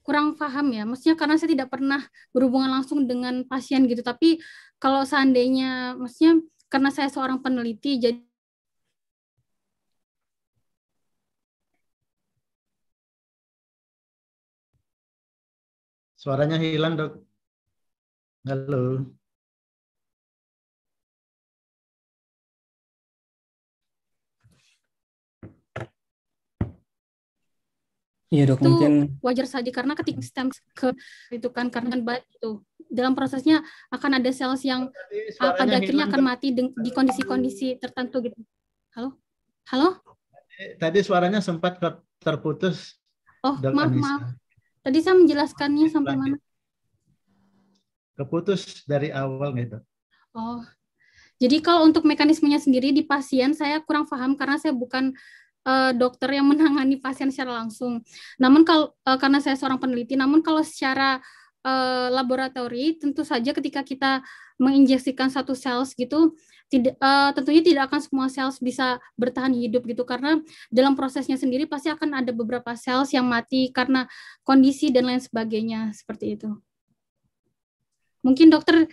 kurang paham ya. Maksudnya karena saya tidak pernah berhubungan langsung dengan pasien gitu. Tapi kalau seandainya maksudnya karena saya seorang peneliti jadi Suaranya hilang, Dok. Halo. Iya dok, itu mungkin wajar saja karena ketika stem ke itu kan karena kan itu dalam prosesnya akan ada sel yang pada akhirnya akan mati di kondisi-kondisi tertentu gitu. Halo, halo. Tadi suaranya sempat terputus. Oh dok maaf Anissa. maaf. Tadi saya menjelaskannya Masih sampai mana? Keputus dari awal gitu. Oh, jadi kalau untuk mekanismenya sendiri di pasien saya kurang paham karena saya bukan uh, dokter yang menangani pasien secara langsung. Namun kalau uh, eh, karena saya seorang peneliti, namun kalau secara uh, laboratori tentu saja ketika kita menginjeksikan satu sel gitu tidak uh, tentunya tidak akan semua sel bisa bertahan hidup gitu karena dalam prosesnya sendiri pasti akan ada beberapa sel yang mati karena kondisi dan lain sebagainya seperti itu. Mungkin dokter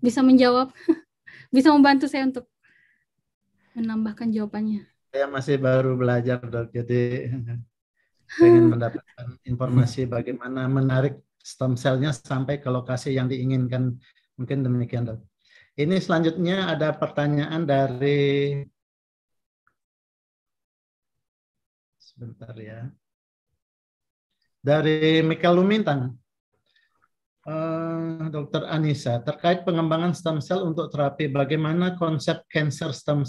bisa menjawab, bisa membantu saya untuk menambahkan jawabannya saya masih baru belajar dok jadi ingin mendapatkan informasi bagaimana menarik stem cell-nya sampai ke lokasi yang diinginkan mungkin demikian dok ini selanjutnya ada pertanyaan dari sebentar ya dari Michael Lumintang Uh, eh, Dokter Anissa, terkait pengembangan stem cell untuk terapi, bagaimana konsep cancer stem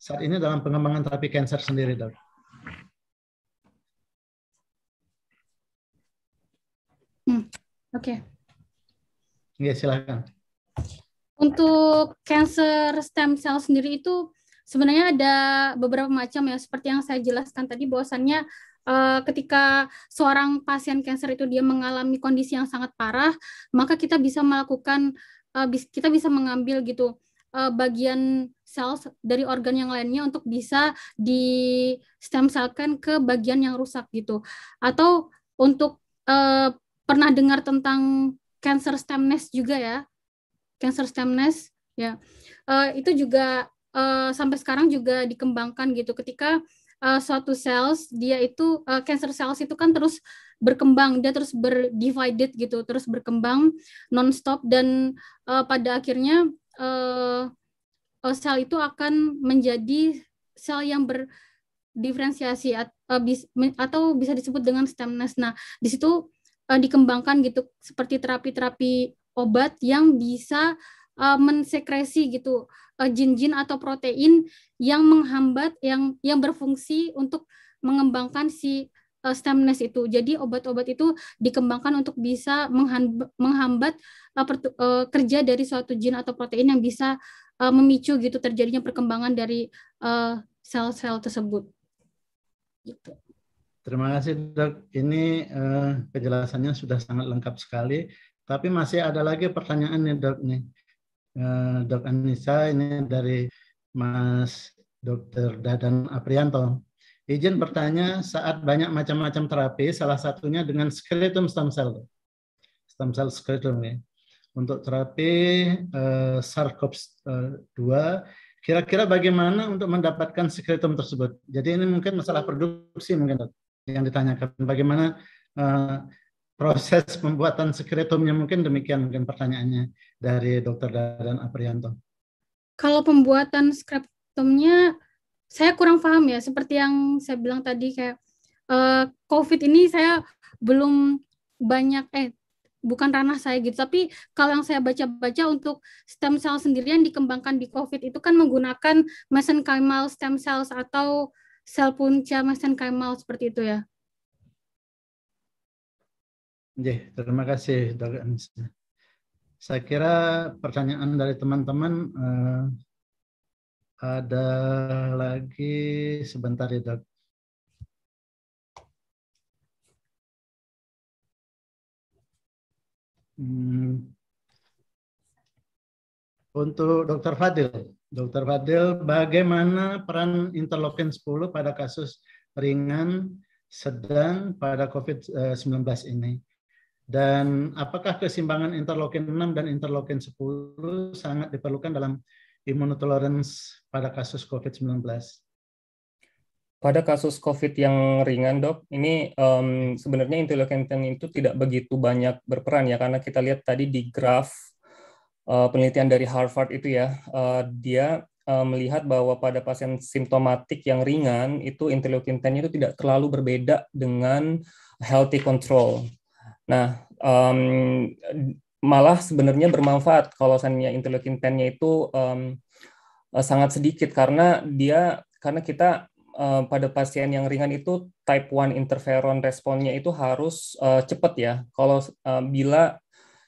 saat ini dalam pengembangan terapi kanker sendiri, dok? Hmm, Oke. Okay. Ya, silakan. Untuk cancer stem cell sendiri itu sebenarnya ada beberapa macam ya seperti yang saya jelaskan tadi bahwasannya eh, ketika seorang pasien cancer itu dia mengalami kondisi yang sangat parah maka kita bisa melakukan eh, kita bisa mengambil gitu uh, bagian sel dari organ yang lainnya untuk bisa di stem cell-kan ke bagian yang rusak gitu. Atau untuk uh, pernah dengar tentang cancer stemness juga ya. Cancer stemness ya. Uh, itu juga uh, sampai sekarang juga dikembangkan gitu ketika uh, suatu sel dia itu uh, cancer cells itu kan terus berkembang dia terus berdivided gitu terus berkembang nonstop dan uh, pada akhirnya uh, sel itu akan menjadi sel yang berdiferensiasi eh, atau bisa disebut dengan stemness. Nah, di situ uh, dikembangkan gitu seperti terapi-terapi obat yang bisa uh, mensekresi gitu jin-jin uh, atau protein yang menghambat yang yang berfungsi untuk mengembangkan si uh, eh, stemness itu. Jadi obat-obat itu dikembangkan untuk bisa menghambat uh, uh, kerja dari suatu gen atau protein yang bisa uh, memicu gitu terjadinya perkembangan dari sel-sel uh, tersebut. Gitu. Terima kasih dok. Ini uh, penjelasannya sudah sangat lengkap sekali. Tapi masih ada lagi pertanyaan nih dok nih. dok Anissa ini dari Mas Dokter Dadan Aprianto. Ijen bertanya saat banyak macam-macam terapi, salah satunya dengan skeletum stem cell. Stem cell skeletum ya. Untuk terapi uh, uh, 2 kira-kira bagaimana untuk mendapatkan skeletum tersebut? Jadi ini mungkin masalah produksi mungkin yang ditanyakan. Bagaimana uh, proses pembuatan skeletumnya mungkin demikian mungkin pertanyaannya dari Dr. Dadan Aprianto. Kalau pembuatan skeletumnya saya kurang paham ya seperti yang saya bilang tadi kayak uh, COVID ini saya belum banyak eh bukan ranah saya gitu tapi kalau yang saya baca-baca untuk stem cell sendiri yang dikembangkan di COVID itu kan menggunakan mesenchymal stem cells atau sel punca mesenchymal seperti itu ya. Ya, terima kasih Dr. Saya kira pertanyaan dari teman-teman uh, ada lagi sebentar ya dok. Hmm. Untuk dokter Fadil, dokter Fadil, bagaimana peran interleukin 10 pada kasus ringan sedang pada COVID-19 ini? Dan apakah kesimbangan interleukin 6 dan interleukin 10 sangat diperlukan dalam immunotolerance pada kasus COVID-19? Pada kasus COVID yang ringan, dok, ini um, sebenarnya interleukin itu tidak begitu banyak berperan ya, karena kita lihat tadi di graf uh, penelitian dari Harvard itu ya, uh, dia uh, melihat bahwa pada pasien simptomatik yang ringan itu interleukin itu tidak terlalu berbeda dengan healthy control. Nah, um, malah sebenarnya bermanfaat kalau seandainya interleukin 10-nya itu um, sangat sedikit karena dia karena kita uh, pada pasien yang ringan itu type 1 interferon responnya itu harus uh, cepat ya. Kalau uh, bila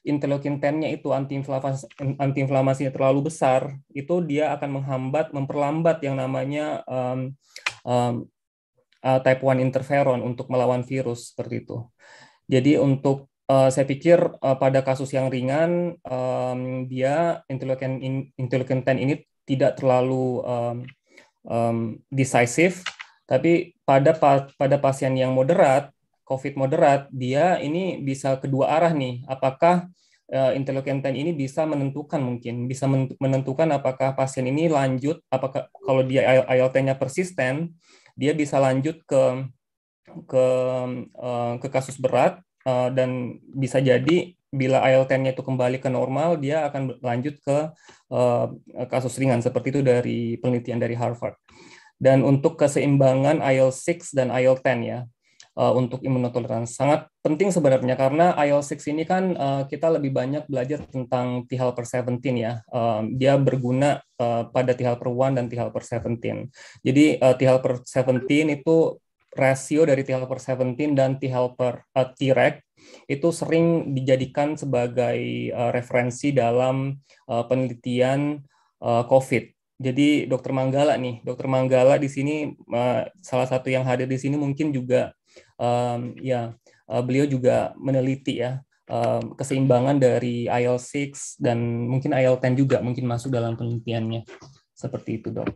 interleukin 10-nya itu antiinflamasi anti terlalu besar, itu dia akan menghambat, memperlambat yang namanya um, um, uh, type 1 interferon untuk melawan virus seperti itu. Jadi untuk uh, saya pikir uh, pada kasus yang ringan um, dia interleukin interleukin ini tidak terlalu um, um, decisive tapi pada pada pasien yang moderat COVID moderat dia ini bisa kedua arah nih apakah uh, eh, interleukin 10 ini bisa menentukan mungkin bisa menentukan apakah pasien ini lanjut apakah kalau dia ILT-nya persisten dia bisa lanjut ke ke ke kasus berat Eh, dan bisa jadi bila IL-10-nya itu kembali ke normal, dia akan lanjut ke uh, kasus ringan seperti itu dari penelitian dari Harvard. Dan untuk keseimbangan IL-6 dan IL-10 ya, uh, untuk imunotoleransi sangat penting sebenarnya karena IL-6 ini kan uh, kita lebih banyak belajar tentang T helper 17 ya. Uh, dia berguna uh, pada T helper 1 dan T helper 17. Jadi uh, T helper 17 itu rasio dari T helper 17 dan T helper uh, eh, Treg itu sering dijadikan sebagai uh, referensi dalam uh, penelitian uh, COVID. Jadi Dokter Manggala nih, Dokter Manggala di sini uh, salah satu yang hadir di sini mungkin juga um, ya uh, beliau juga meneliti ya uh, keseimbangan dari IL6 dan mungkin IL10 juga mungkin masuk dalam penelitiannya. Seperti itu, Dok.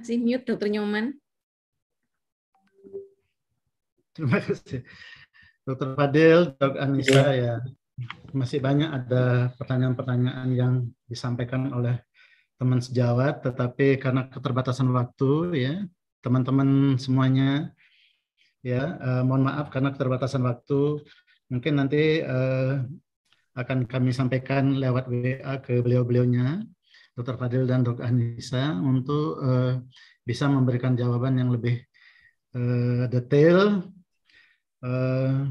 Masih mute, Dokter Nyoman. Terima kasih. Dokter Fadil, Dok Anissa, ya. ya. Masih banyak ada pertanyaan-pertanyaan yang disampaikan oleh teman sejawat, tetapi karena keterbatasan waktu, ya, teman-teman semuanya, ya, eh, mohon maaf karena keterbatasan waktu. Mungkin nanti eh, akan kami sampaikan lewat WA ke beliau-beliaunya Dr. Fadil dan Dr. Anissa untuk uh, bisa memberikan jawaban yang lebih uh, detail. Uh,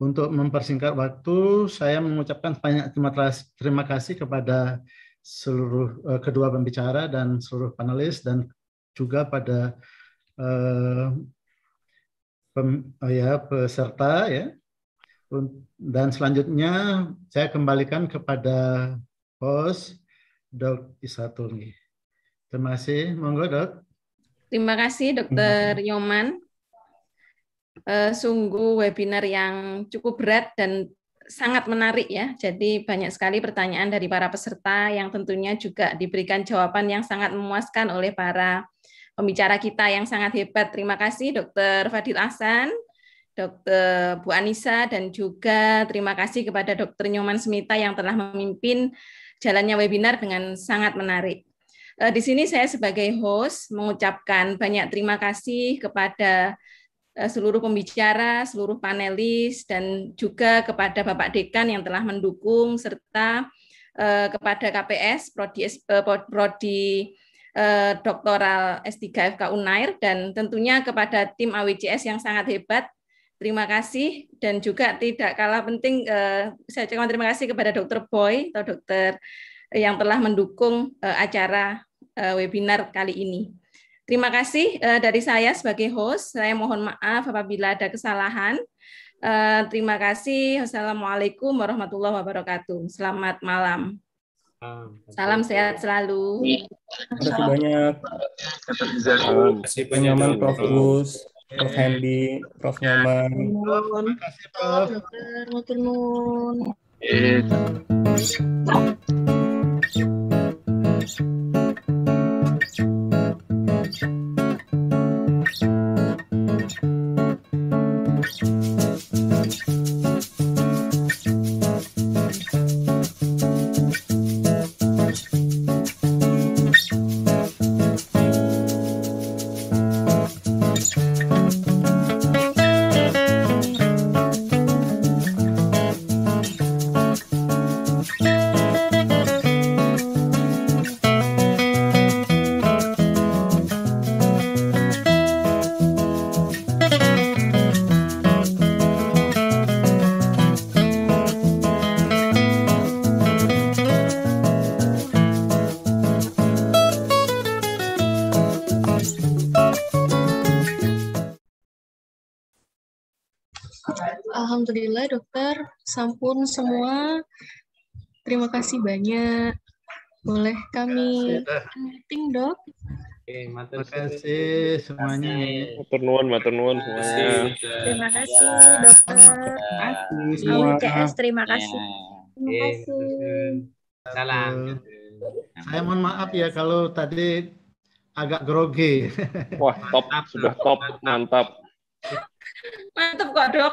untuk mempersingkat waktu, saya mengucapkan banyak terima kasih kepada seluruh uh, kedua pembicara dan seluruh panelis dan juga pada uh, pem, uh, ya peserta ya. Dan selanjutnya saya kembalikan kepada host Dok Isatul nih. Terima kasih. Monggo dok. Terima kasih dokter Nyoman. Uh, sungguh webinar yang cukup berat dan sangat menarik ya. Jadi banyak sekali pertanyaan dari para peserta yang tentunya juga diberikan jawaban yang sangat memuaskan oleh para pembicara kita yang sangat hebat. Terima kasih Dokter Fadil Hasan, Dokter Bu Anissa, dan juga terima kasih kepada Dokter Nyoman Semita yang telah memimpin jalannya webinar dengan sangat menarik. Eh, di sini saya sebagai host mengucapkan banyak terima kasih kepada eh, seluruh pembicara, seluruh panelis, dan juga kepada Bapak Dekan yang telah mendukung, serta eh, kepada KPS, Prodi, Prodi doktoral S3 FK Unair dan tentunya kepada tim AWCS yang sangat hebat Terima kasih dan juga tidak kalah penting uh, saya ucapkan terima kasih kepada Dr. Boy atau dokter yang telah mendukung uh, acara uh, webinar kali ini. Terima kasih uh, dari saya sebagai host. Saya mohon maaf apabila ada kesalahan. Uh, terima kasih. Wassalamualaikum warahmatullahi wabarakatuh. Selamat malam. Salam sehat selalu. Terima kasih banyak. Terima kasih banyak, Prof. Prof Hendy, Prof ya, Nyaman. Terima kasih Prof. Terima kasih, Prof. Sampun semua. Terima kasih banyak. Boleh kami meeting, Dok? Oke, kasih semuanya. Matur maturnuan semuanya. Terima kasih, Dokter. Terima kasih terima kasih. Terima kasih. Ya. Salam. Eh, saya mohon maaf ya kalau tadi agak grogi. Wah, top, sudah top, mantap. Mantap kok, Dok.